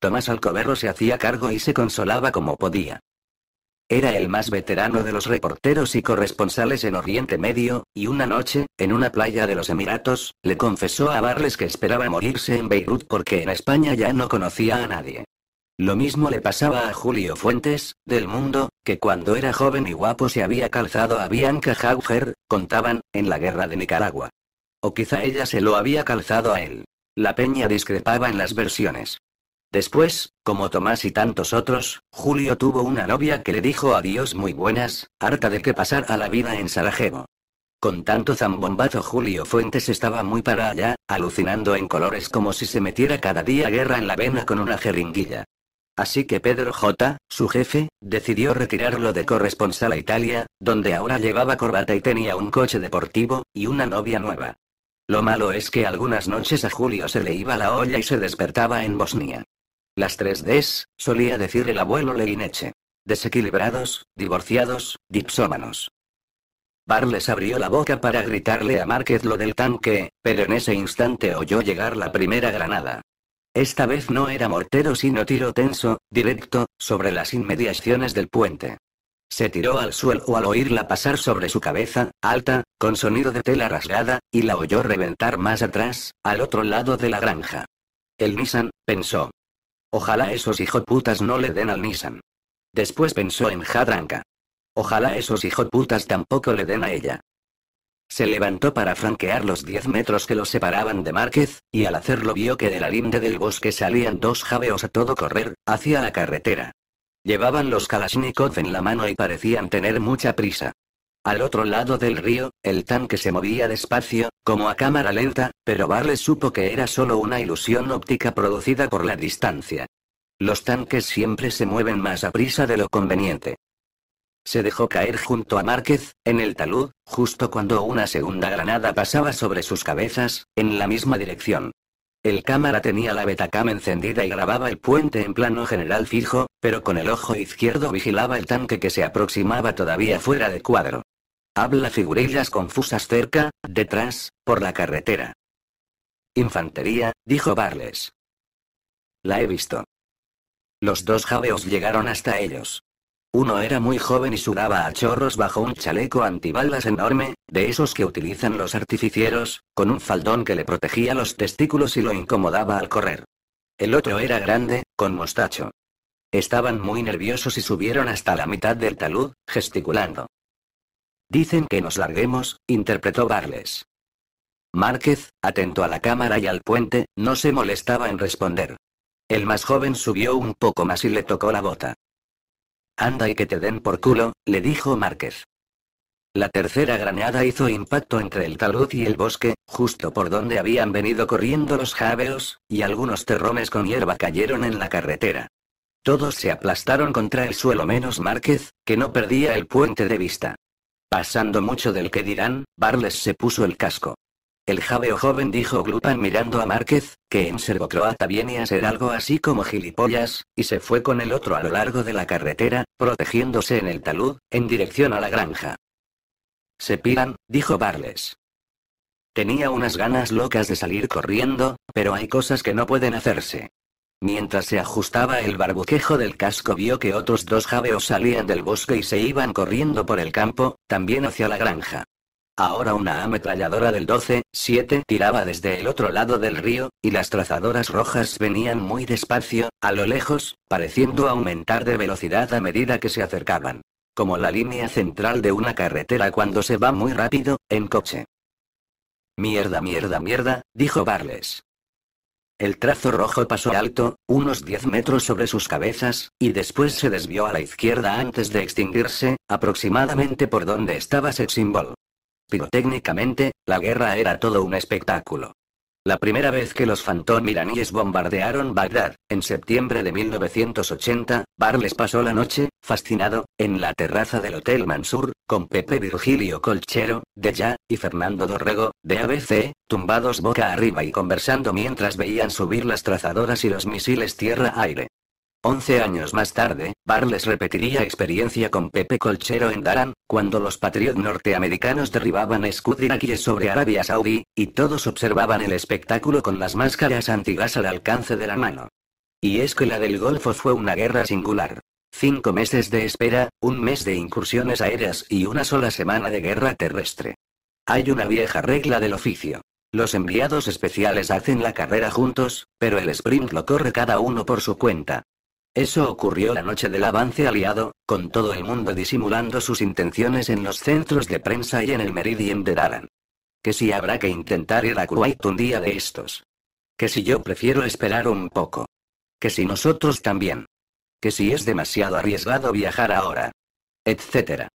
Tomás Alcoberro se hacía cargo y se consolaba como podía. Era el más veterano de los reporteros y corresponsales en Oriente Medio, y una noche, en una playa de los Emiratos, le confesó a Barles que esperaba morirse en Beirut porque en España ya no conocía a nadie. Lo mismo le pasaba a Julio Fuentes, del mundo, que cuando era joven y guapo se había calzado a Bianca Jauger, contaban, en la guerra de Nicaragua. O quizá ella se lo había calzado a él. La peña discrepaba en las versiones. Después, como Tomás y tantos otros, Julio tuvo una novia que le dijo adiós muy buenas, harta de que pasar a la vida en Sarajevo. Con tanto zambombazo Julio Fuentes estaba muy para allá, alucinando en colores como si se metiera cada día guerra en la vena con una jeringuilla. Así que Pedro J., su jefe, decidió retirarlo de corresponsal a Italia, donde ahora llevaba corbata y tenía un coche deportivo, y una novia nueva. Lo malo es que algunas noches a Julio se le iba la olla y se despertaba en Bosnia. Las tres Ds, solía decir el abuelo Leineche. Desequilibrados, divorciados, dipsómanos. Barles abrió la boca para gritarle a Márquez lo del tanque, pero en ese instante oyó llegar la primera granada. Esta vez no era mortero sino tiro tenso, directo, sobre las inmediaciones del puente. Se tiró al suelo al oírla pasar sobre su cabeza, alta, con sonido de tela rasgada, y la oyó reventar más atrás, al otro lado de la granja. El Nissan, pensó. Ojalá esos hijoputas no le den al Nissan. Después pensó en Jadranka. Ojalá esos hijoputas tampoco le den a ella. Se levantó para franquear los 10 metros que lo separaban de Márquez, y al hacerlo vio que de la linde del bosque salían dos jabeos a todo correr, hacia la carretera. Llevaban los Kalashnikov en la mano y parecían tener mucha prisa. Al otro lado del río, el tanque se movía despacio, como a cámara lenta, pero Barles supo que era solo una ilusión óptica producida por la distancia. Los tanques siempre se mueven más a prisa de lo conveniente. Se dejó caer junto a Márquez, en el talud, justo cuando una segunda granada pasaba sobre sus cabezas, en la misma dirección. El cámara tenía la betacam encendida y grababa el puente en plano general fijo, pero con el ojo izquierdo vigilaba el tanque que se aproximaba todavía fuera de cuadro. Habla figurillas confusas cerca, detrás, por la carretera. Infantería, dijo Barles. La he visto. Los dos jabeos llegaron hasta ellos. Uno era muy joven y sudaba a chorros bajo un chaleco antibalas enorme, de esos que utilizan los artificieros, con un faldón que le protegía los testículos y lo incomodaba al correr. El otro era grande, con mostacho. Estaban muy nerviosos y subieron hasta la mitad del talud, gesticulando. Dicen que nos larguemos, interpretó Barles. Márquez, atento a la cámara y al puente, no se molestaba en responder. El más joven subió un poco más y le tocó la bota. Anda y que te den por culo, le dijo Márquez. La tercera granada hizo impacto entre el talud y el bosque, justo por donde habían venido corriendo los jabeos, y algunos terrones con hierba cayeron en la carretera. Todos se aplastaron contra el suelo menos Márquez, que no perdía el puente de vista. Pasando mucho del que dirán, Barles se puso el casco. El jabeo joven dijo Glupan mirando a Márquez, que en serbocroata viene a ser algo así como gilipollas, y se fue con el otro a lo largo de la carretera, protegiéndose en el talud, en dirección a la granja. Se piran, dijo Barles. Tenía unas ganas locas de salir corriendo, pero hay cosas que no pueden hacerse. Mientras se ajustaba el barbuquejo del casco vio que otros dos jabeos salían del bosque y se iban corriendo por el campo, también hacia la granja. Ahora una ametralladora del 12-7 tiraba desde el otro lado del río, y las trazadoras rojas venían muy despacio, a lo lejos, pareciendo aumentar de velocidad a medida que se acercaban. Como la línea central de una carretera cuando se va muy rápido, en coche. Mierda, mierda, mierda, dijo Barles. El trazo rojo pasó alto, unos 10 metros sobre sus cabezas, y después se desvió a la izquierda antes de extinguirse, aproximadamente por donde estaba ese técnicamente, la guerra era todo un espectáculo. La primera vez que los Phantom iraníes bombardearon Bagdad, en septiembre de 1980, Barles pasó la noche, fascinado, en la terraza del Hotel Mansur, con Pepe Virgilio Colchero, de Ya, y Fernando Dorrego, de ABC, tumbados boca arriba y conversando mientras veían subir las trazadoras y los misiles tierra-aire. Once años más tarde, Barles repetiría experiencia con Pepe Colchero en Darán, cuando los Patriot norteamericanos derribaban escudos sobre Arabia Saudí, y todos observaban el espectáculo con las máscaras antigas al alcance de la mano. Y es que la del Golfo fue una guerra singular. Cinco meses de espera, un mes de incursiones aéreas y una sola semana de guerra terrestre. Hay una vieja regla del oficio. Los enviados especiales hacen la carrera juntos, pero el sprint lo corre cada uno por su cuenta. Eso ocurrió la noche del avance aliado, con todo el mundo disimulando sus intenciones en los centros de prensa y en el Meridian de Daran. Que si habrá que intentar ir a Kuwait un día de estos. Que si yo prefiero esperar un poco. Que si nosotros también. Que si es demasiado arriesgado viajar ahora. Etcétera.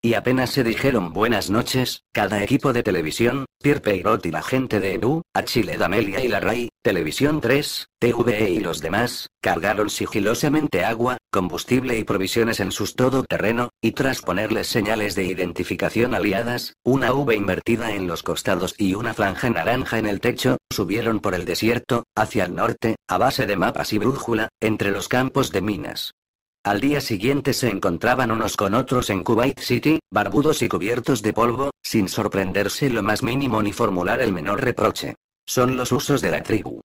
Y apenas se dijeron buenas noches, cada equipo de televisión, Pierre Peirot y la gente de Edu, Achille D'Amelia y la RAI, Televisión 3, TVE y los demás, cargaron sigilosamente agua, combustible y provisiones en sus terreno, y tras ponerles señales de identificación aliadas, una V invertida en los costados y una franja naranja en el techo, subieron por el desierto, hacia el norte, a base de mapas y brújula, entre los campos de minas. Al día siguiente se encontraban unos con otros en Kuwait City, barbudos y cubiertos de polvo, sin sorprenderse lo más mínimo ni formular el menor reproche. Son los usos de la tribu.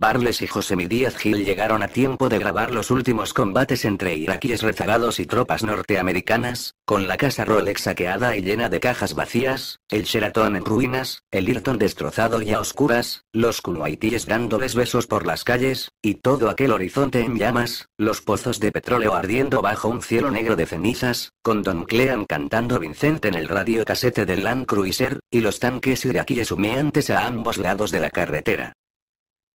Barles y José Díaz Gil llegaron a tiempo de grabar los últimos combates entre iraquíes rezagados y tropas norteamericanas, con la casa Rolex saqueada y llena de cajas vacías, el Sheraton en ruinas, el Hilton destrozado y a oscuras, los kuwaitíes dándoles besos por las calles, y todo aquel horizonte en llamas, los pozos de petróleo ardiendo bajo un cielo negro de cenizas, con Don Clean cantando Vincent en el radio casete del Land Cruiser, y los tanques iraquíes humeantes a ambos lados de la carretera.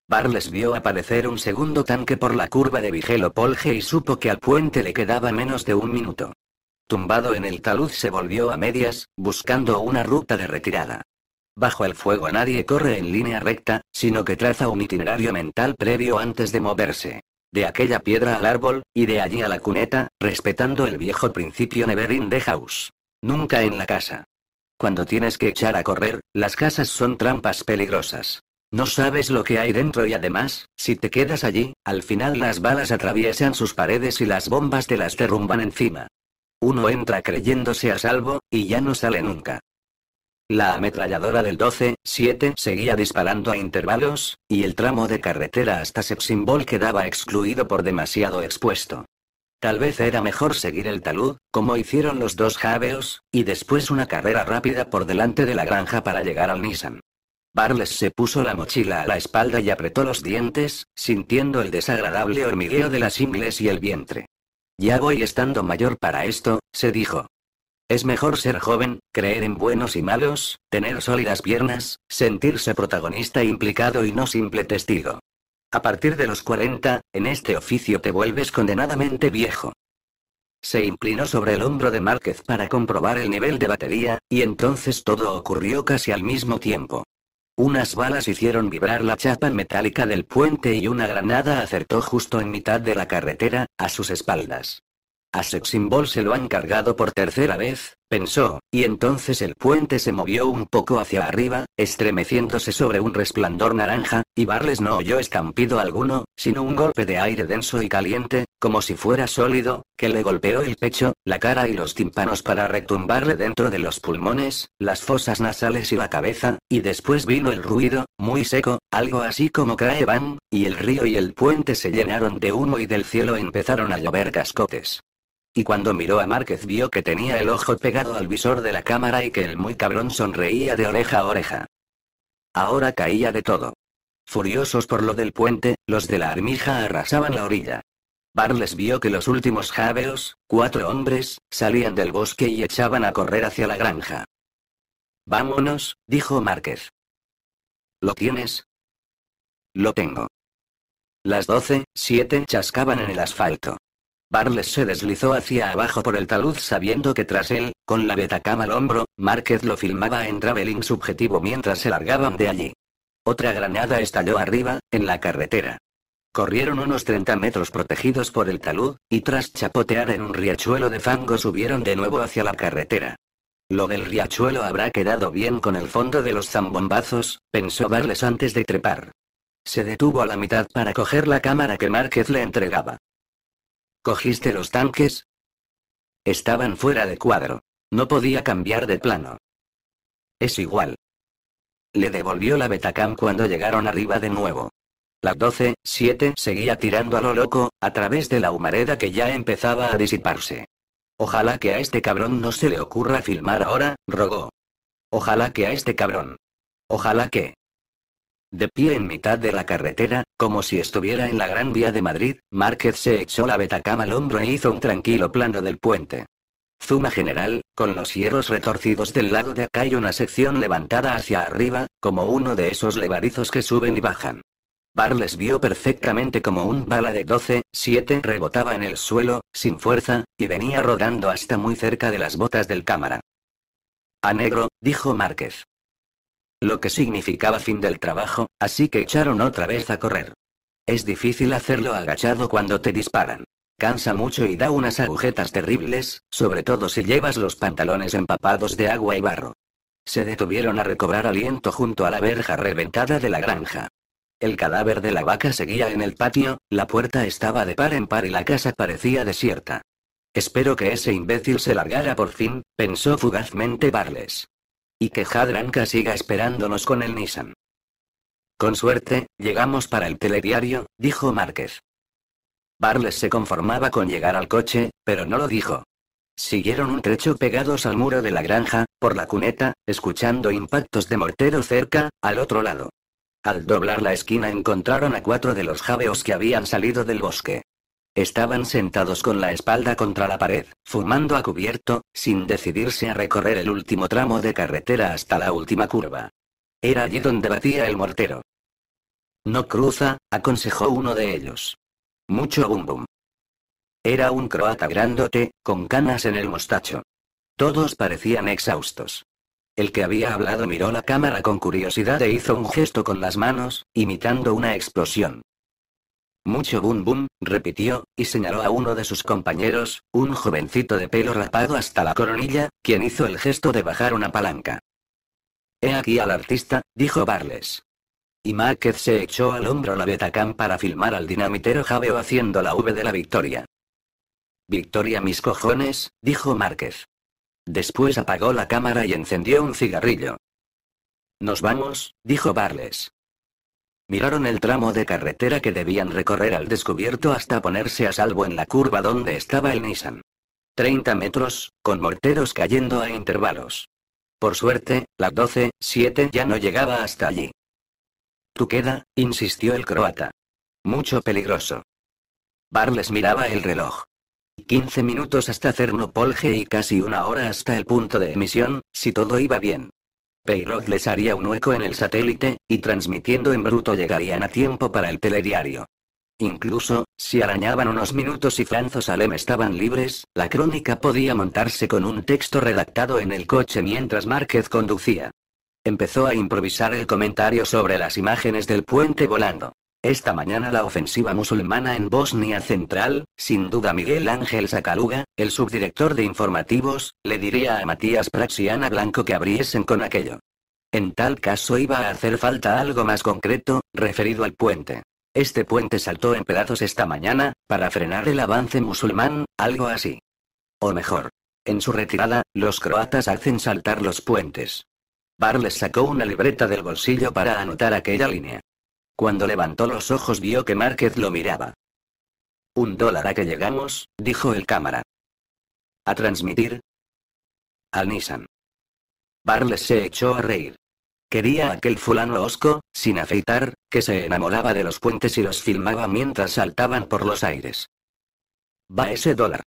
Barles vio aparecer un segundo tanque por la curva de Vigelo Polge y supo que al puente le quedaba menos de un minuto. Tumbado en el talud se volvió a medias, buscando una ruta de retirada. Bajo el fuego nadie corre en línea recta, sino que traza un itinerario mental previo antes de moverse. De aquella piedra al árbol, y de allí a la cuneta, respetando el viejo principio Never in the house. Nunca en la casa. Cuando tienes que echar a correr, las casas son trampas peligrosas. No sabes lo que hay dentro y además, si te quedas allí, al final las balas atraviesan sus paredes y las bombas te las derrumban encima. Uno entra creyéndose a salvo, y ya no sale nunca. La ametralladora del 12-7 seguía disparando a intervalos, y el tramo de carretera hasta Sepsimbol quedaba excluido por demasiado expuesto. Tal vez era mejor seguir el talud, como hicieron los dos jabeos, y después una carrera rápida por delante de la granja para llegar al Nissan. Barles se puso la mochila a la espalda y apretó los dientes, sintiendo el desagradable hormigueo de las ingles y el vientre. Ya voy estando mayor para esto, se dijo. Es mejor ser joven, creer en buenos y malos, tener sólidas piernas, sentirse protagonista implicado y no simple testigo. A partir de los 40, en este oficio te vuelves condenadamente viejo. Se inclinó sobre el hombro de Márquez para comprobar el nivel de batería, y entonces todo ocurrió casi al mismo tiempo. Unas balas hicieron vibrar la chapa metálica del puente y una granada acertó justo en mitad de la carretera, a sus espaldas. A Seximbol se lo han cargado por tercera vez, pensó, y entonces el puente se movió un poco hacia arriba, estremeciéndose sobre un resplandor naranja, y Barles no oyó estampido alguno, sino un golpe de aire denso y caliente, como si fuera sólido, que le golpeó el pecho, la cara y los tímpanos para retumbarle dentro de los pulmones, las fosas nasales y la cabeza, y después vino el ruido, muy seco, algo así como cae van, y el río y el puente se llenaron de humo y del cielo empezaron a llover cascotes. Y cuando miró a Márquez vio que tenía el ojo pegado al visor de la cámara y que el muy cabrón sonreía de oreja a oreja. Ahora caía de todo. Furiosos por lo del puente, los de la armija arrasaban la orilla. Barles vio que los últimos jabeos, cuatro hombres, salían del bosque y echaban a correr hacia la granja. Vámonos, dijo Márquez. ¿Lo tienes? Lo tengo. Las doce, siete chascaban en el asfalto. Barles se deslizó hacia abajo por el talud sabiendo que tras él, con la betacama al hombro, Márquez lo filmaba en traveling subjetivo mientras se largaban de allí. Otra granada estalló arriba, en la carretera. Corrieron unos 30 metros protegidos por el talud, y tras chapotear en un riachuelo de fango subieron de nuevo hacia la carretera. Lo del riachuelo habrá quedado bien con el fondo de los zambombazos, pensó Barles antes de trepar. Se detuvo a la mitad para coger la cámara que Márquez le entregaba. ¿Cogiste los tanques? Estaban fuera de cuadro. No podía cambiar de plano. Es igual. Le devolvió la Betacam cuando llegaron arriba de nuevo. Las 12, 7 seguía tirando a lo loco, a través de la humareda que ya empezaba a disiparse. Ojalá que a este cabrón no se le ocurra filmar ahora, rogó. Ojalá que a este cabrón. Ojalá que. De pie en mitad de la carretera, como si estuviera en la Gran Vía de Madrid, Márquez se echó la betacama al hombro e hizo un tranquilo plano del puente. Zuma general, con los hierros retorcidos del lado de acá y una sección levantada hacia arriba, como uno de esos levadizos que suben y bajan. Barles vio perfectamente como un bala de 12, 7 rebotaba en el suelo, sin fuerza, y venía rodando hasta muy cerca de las botas del cámara. A negro, dijo Márquez lo que significaba fin del trabajo, así que echaron otra vez a correr. Es difícil hacerlo agachado cuando te disparan. Cansa mucho y da unas agujetas terribles, sobre todo si llevas los pantalones empapados de agua y barro. Se detuvieron a recobrar aliento junto a la verja reventada de la granja. El cadáver de la vaca seguía en el patio, la puerta estaba de par en par y la casa parecía desierta. Espero que ese imbécil se largara por fin, pensó fugazmente Barles. Y que Jadranka siga esperándonos con el Nissan. Con suerte, llegamos para el telediario, dijo Márquez. Barles se conformaba con llegar al coche, pero no lo dijo. Siguieron un trecho pegados al muro de la granja, por la cuneta, escuchando impactos de mortero cerca, al otro lado. Al doblar la esquina encontraron a cuatro de los jabeos que habían salido del bosque. Estaban sentados con la espalda contra la pared, fumando a cubierto, sin decidirse a recorrer el último tramo de carretera hasta la última curva. Era allí donde batía el mortero. No cruza, aconsejó uno de ellos. Mucho bum bum. Era un croata grandote, con canas en el mostacho. Todos parecían exhaustos. El que había hablado miró la cámara con curiosidad e hizo un gesto con las manos, imitando una explosión. Mucho boom boom, repitió, y señaló a uno de sus compañeros, un jovencito de pelo rapado hasta la coronilla, quien hizo el gesto de bajar una palanca. He aquí al artista, dijo Barles. Y Márquez se echó al hombro la Betacam para filmar al dinamitero Javeo haciendo la V de la victoria. Victoria mis cojones, dijo Márquez. Después apagó la cámara y encendió un cigarrillo. Nos vamos, dijo Barles. Miraron el tramo de carretera que debían recorrer al descubierto hasta ponerse a salvo en la curva donde estaba el Nissan. 30 metros, con morteros cayendo a intervalos. Por suerte, la 12-7 ya no llegaba hasta allí. Tú queda, insistió el croata. Mucho peligroso. Barles miraba el reloj. 15 minutos hasta Cernopolje y casi una hora hasta el punto de emisión, si todo iba bien. Peyrot les haría un hueco en el satélite, y transmitiendo en bruto llegarían a tiempo para el telediario. Incluso, si arañaban unos minutos y Franzos Salem estaban libres, la crónica podía montarse con un texto redactado en el coche mientras Márquez conducía. Empezó a improvisar el comentario sobre las imágenes del puente volando. Esta mañana la ofensiva musulmana en Bosnia Central, sin duda Miguel Ángel Sacaluga, el subdirector de informativos, le diría a Matías Prats y Ana Blanco que abriesen con aquello. En tal caso iba a hacer falta algo más concreto, referido al puente. Este puente saltó en pedazos esta mañana, para frenar el avance musulmán, algo así. O mejor. En su retirada, los croatas hacen saltar los puentes. Barles sacó una libreta del bolsillo para anotar aquella línea. Cuando levantó los ojos vio que Márquez lo miraba. Un dólar a que llegamos, dijo el cámara. A transmitir. Al Nissan. Barles se echó a reír. Quería aquel fulano osco, sin afeitar, que se enamoraba de los puentes y los filmaba mientras saltaban por los aires. Va ese dólar.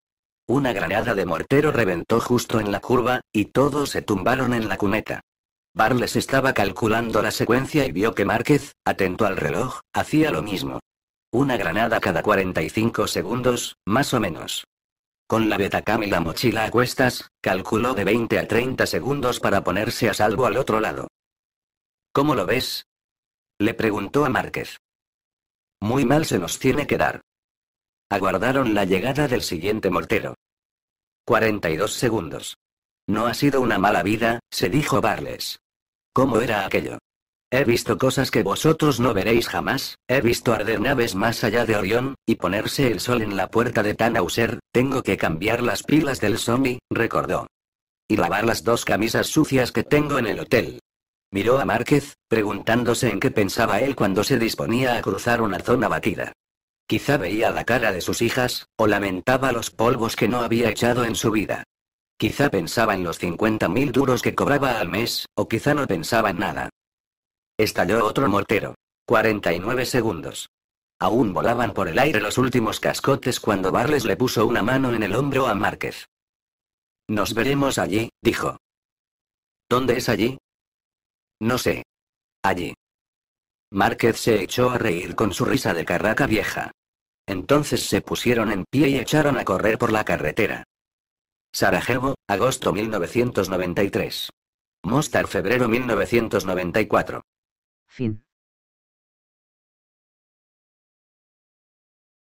Una granada de mortero reventó justo en la curva, y todos se tumbaron en la cuneta. Barles estaba calculando la secuencia y vio que Márquez, atento al reloj, hacía lo mismo. Una granada cada 45 segundos, más o menos. Con la betacam y la mochila a cuestas, calculó de 20 a 30 segundos para ponerse a salvo al otro lado. ¿Cómo lo ves? Le preguntó a Márquez. Muy mal se nos tiene que dar. Aguardaron la llegada del siguiente mortero. 42 segundos. No ha sido una mala vida, se dijo Barles. ¿Cómo era aquello? He visto cosas que vosotros no veréis jamás, he visto arder naves más allá de Orión, y ponerse el sol en la puerta de Tanauser, tengo que cambiar las pilas del zombie, recordó. Y lavar las dos camisas sucias que tengo en el hotel. Miró a Márquez, preguntándose en qué pensaba él cuando se disponía a cruzar una zona batida. Quizá veía la cara de sus hijas, o lamentaba los polvos que no había echado en su vida. Quizá pensaba en los 50 mil duros que cobraba al mes, o quizá no pensaba en nada. Estalló otro mortero. 49 segundos. Aún volaban por el aire los últimos cascotes cuando Barles le puso una mano en el hombro a Márquez. Nos veremos allí, dijo. ¿Dónde es allí? No sé. Allí. Márquez se echó a reír con su risa de carraca vieja. Entonces se pusieron en pie y echaron a correr por la carretera. Sarajevo, agosto 1993. Mostar, febrero 1994. Fin.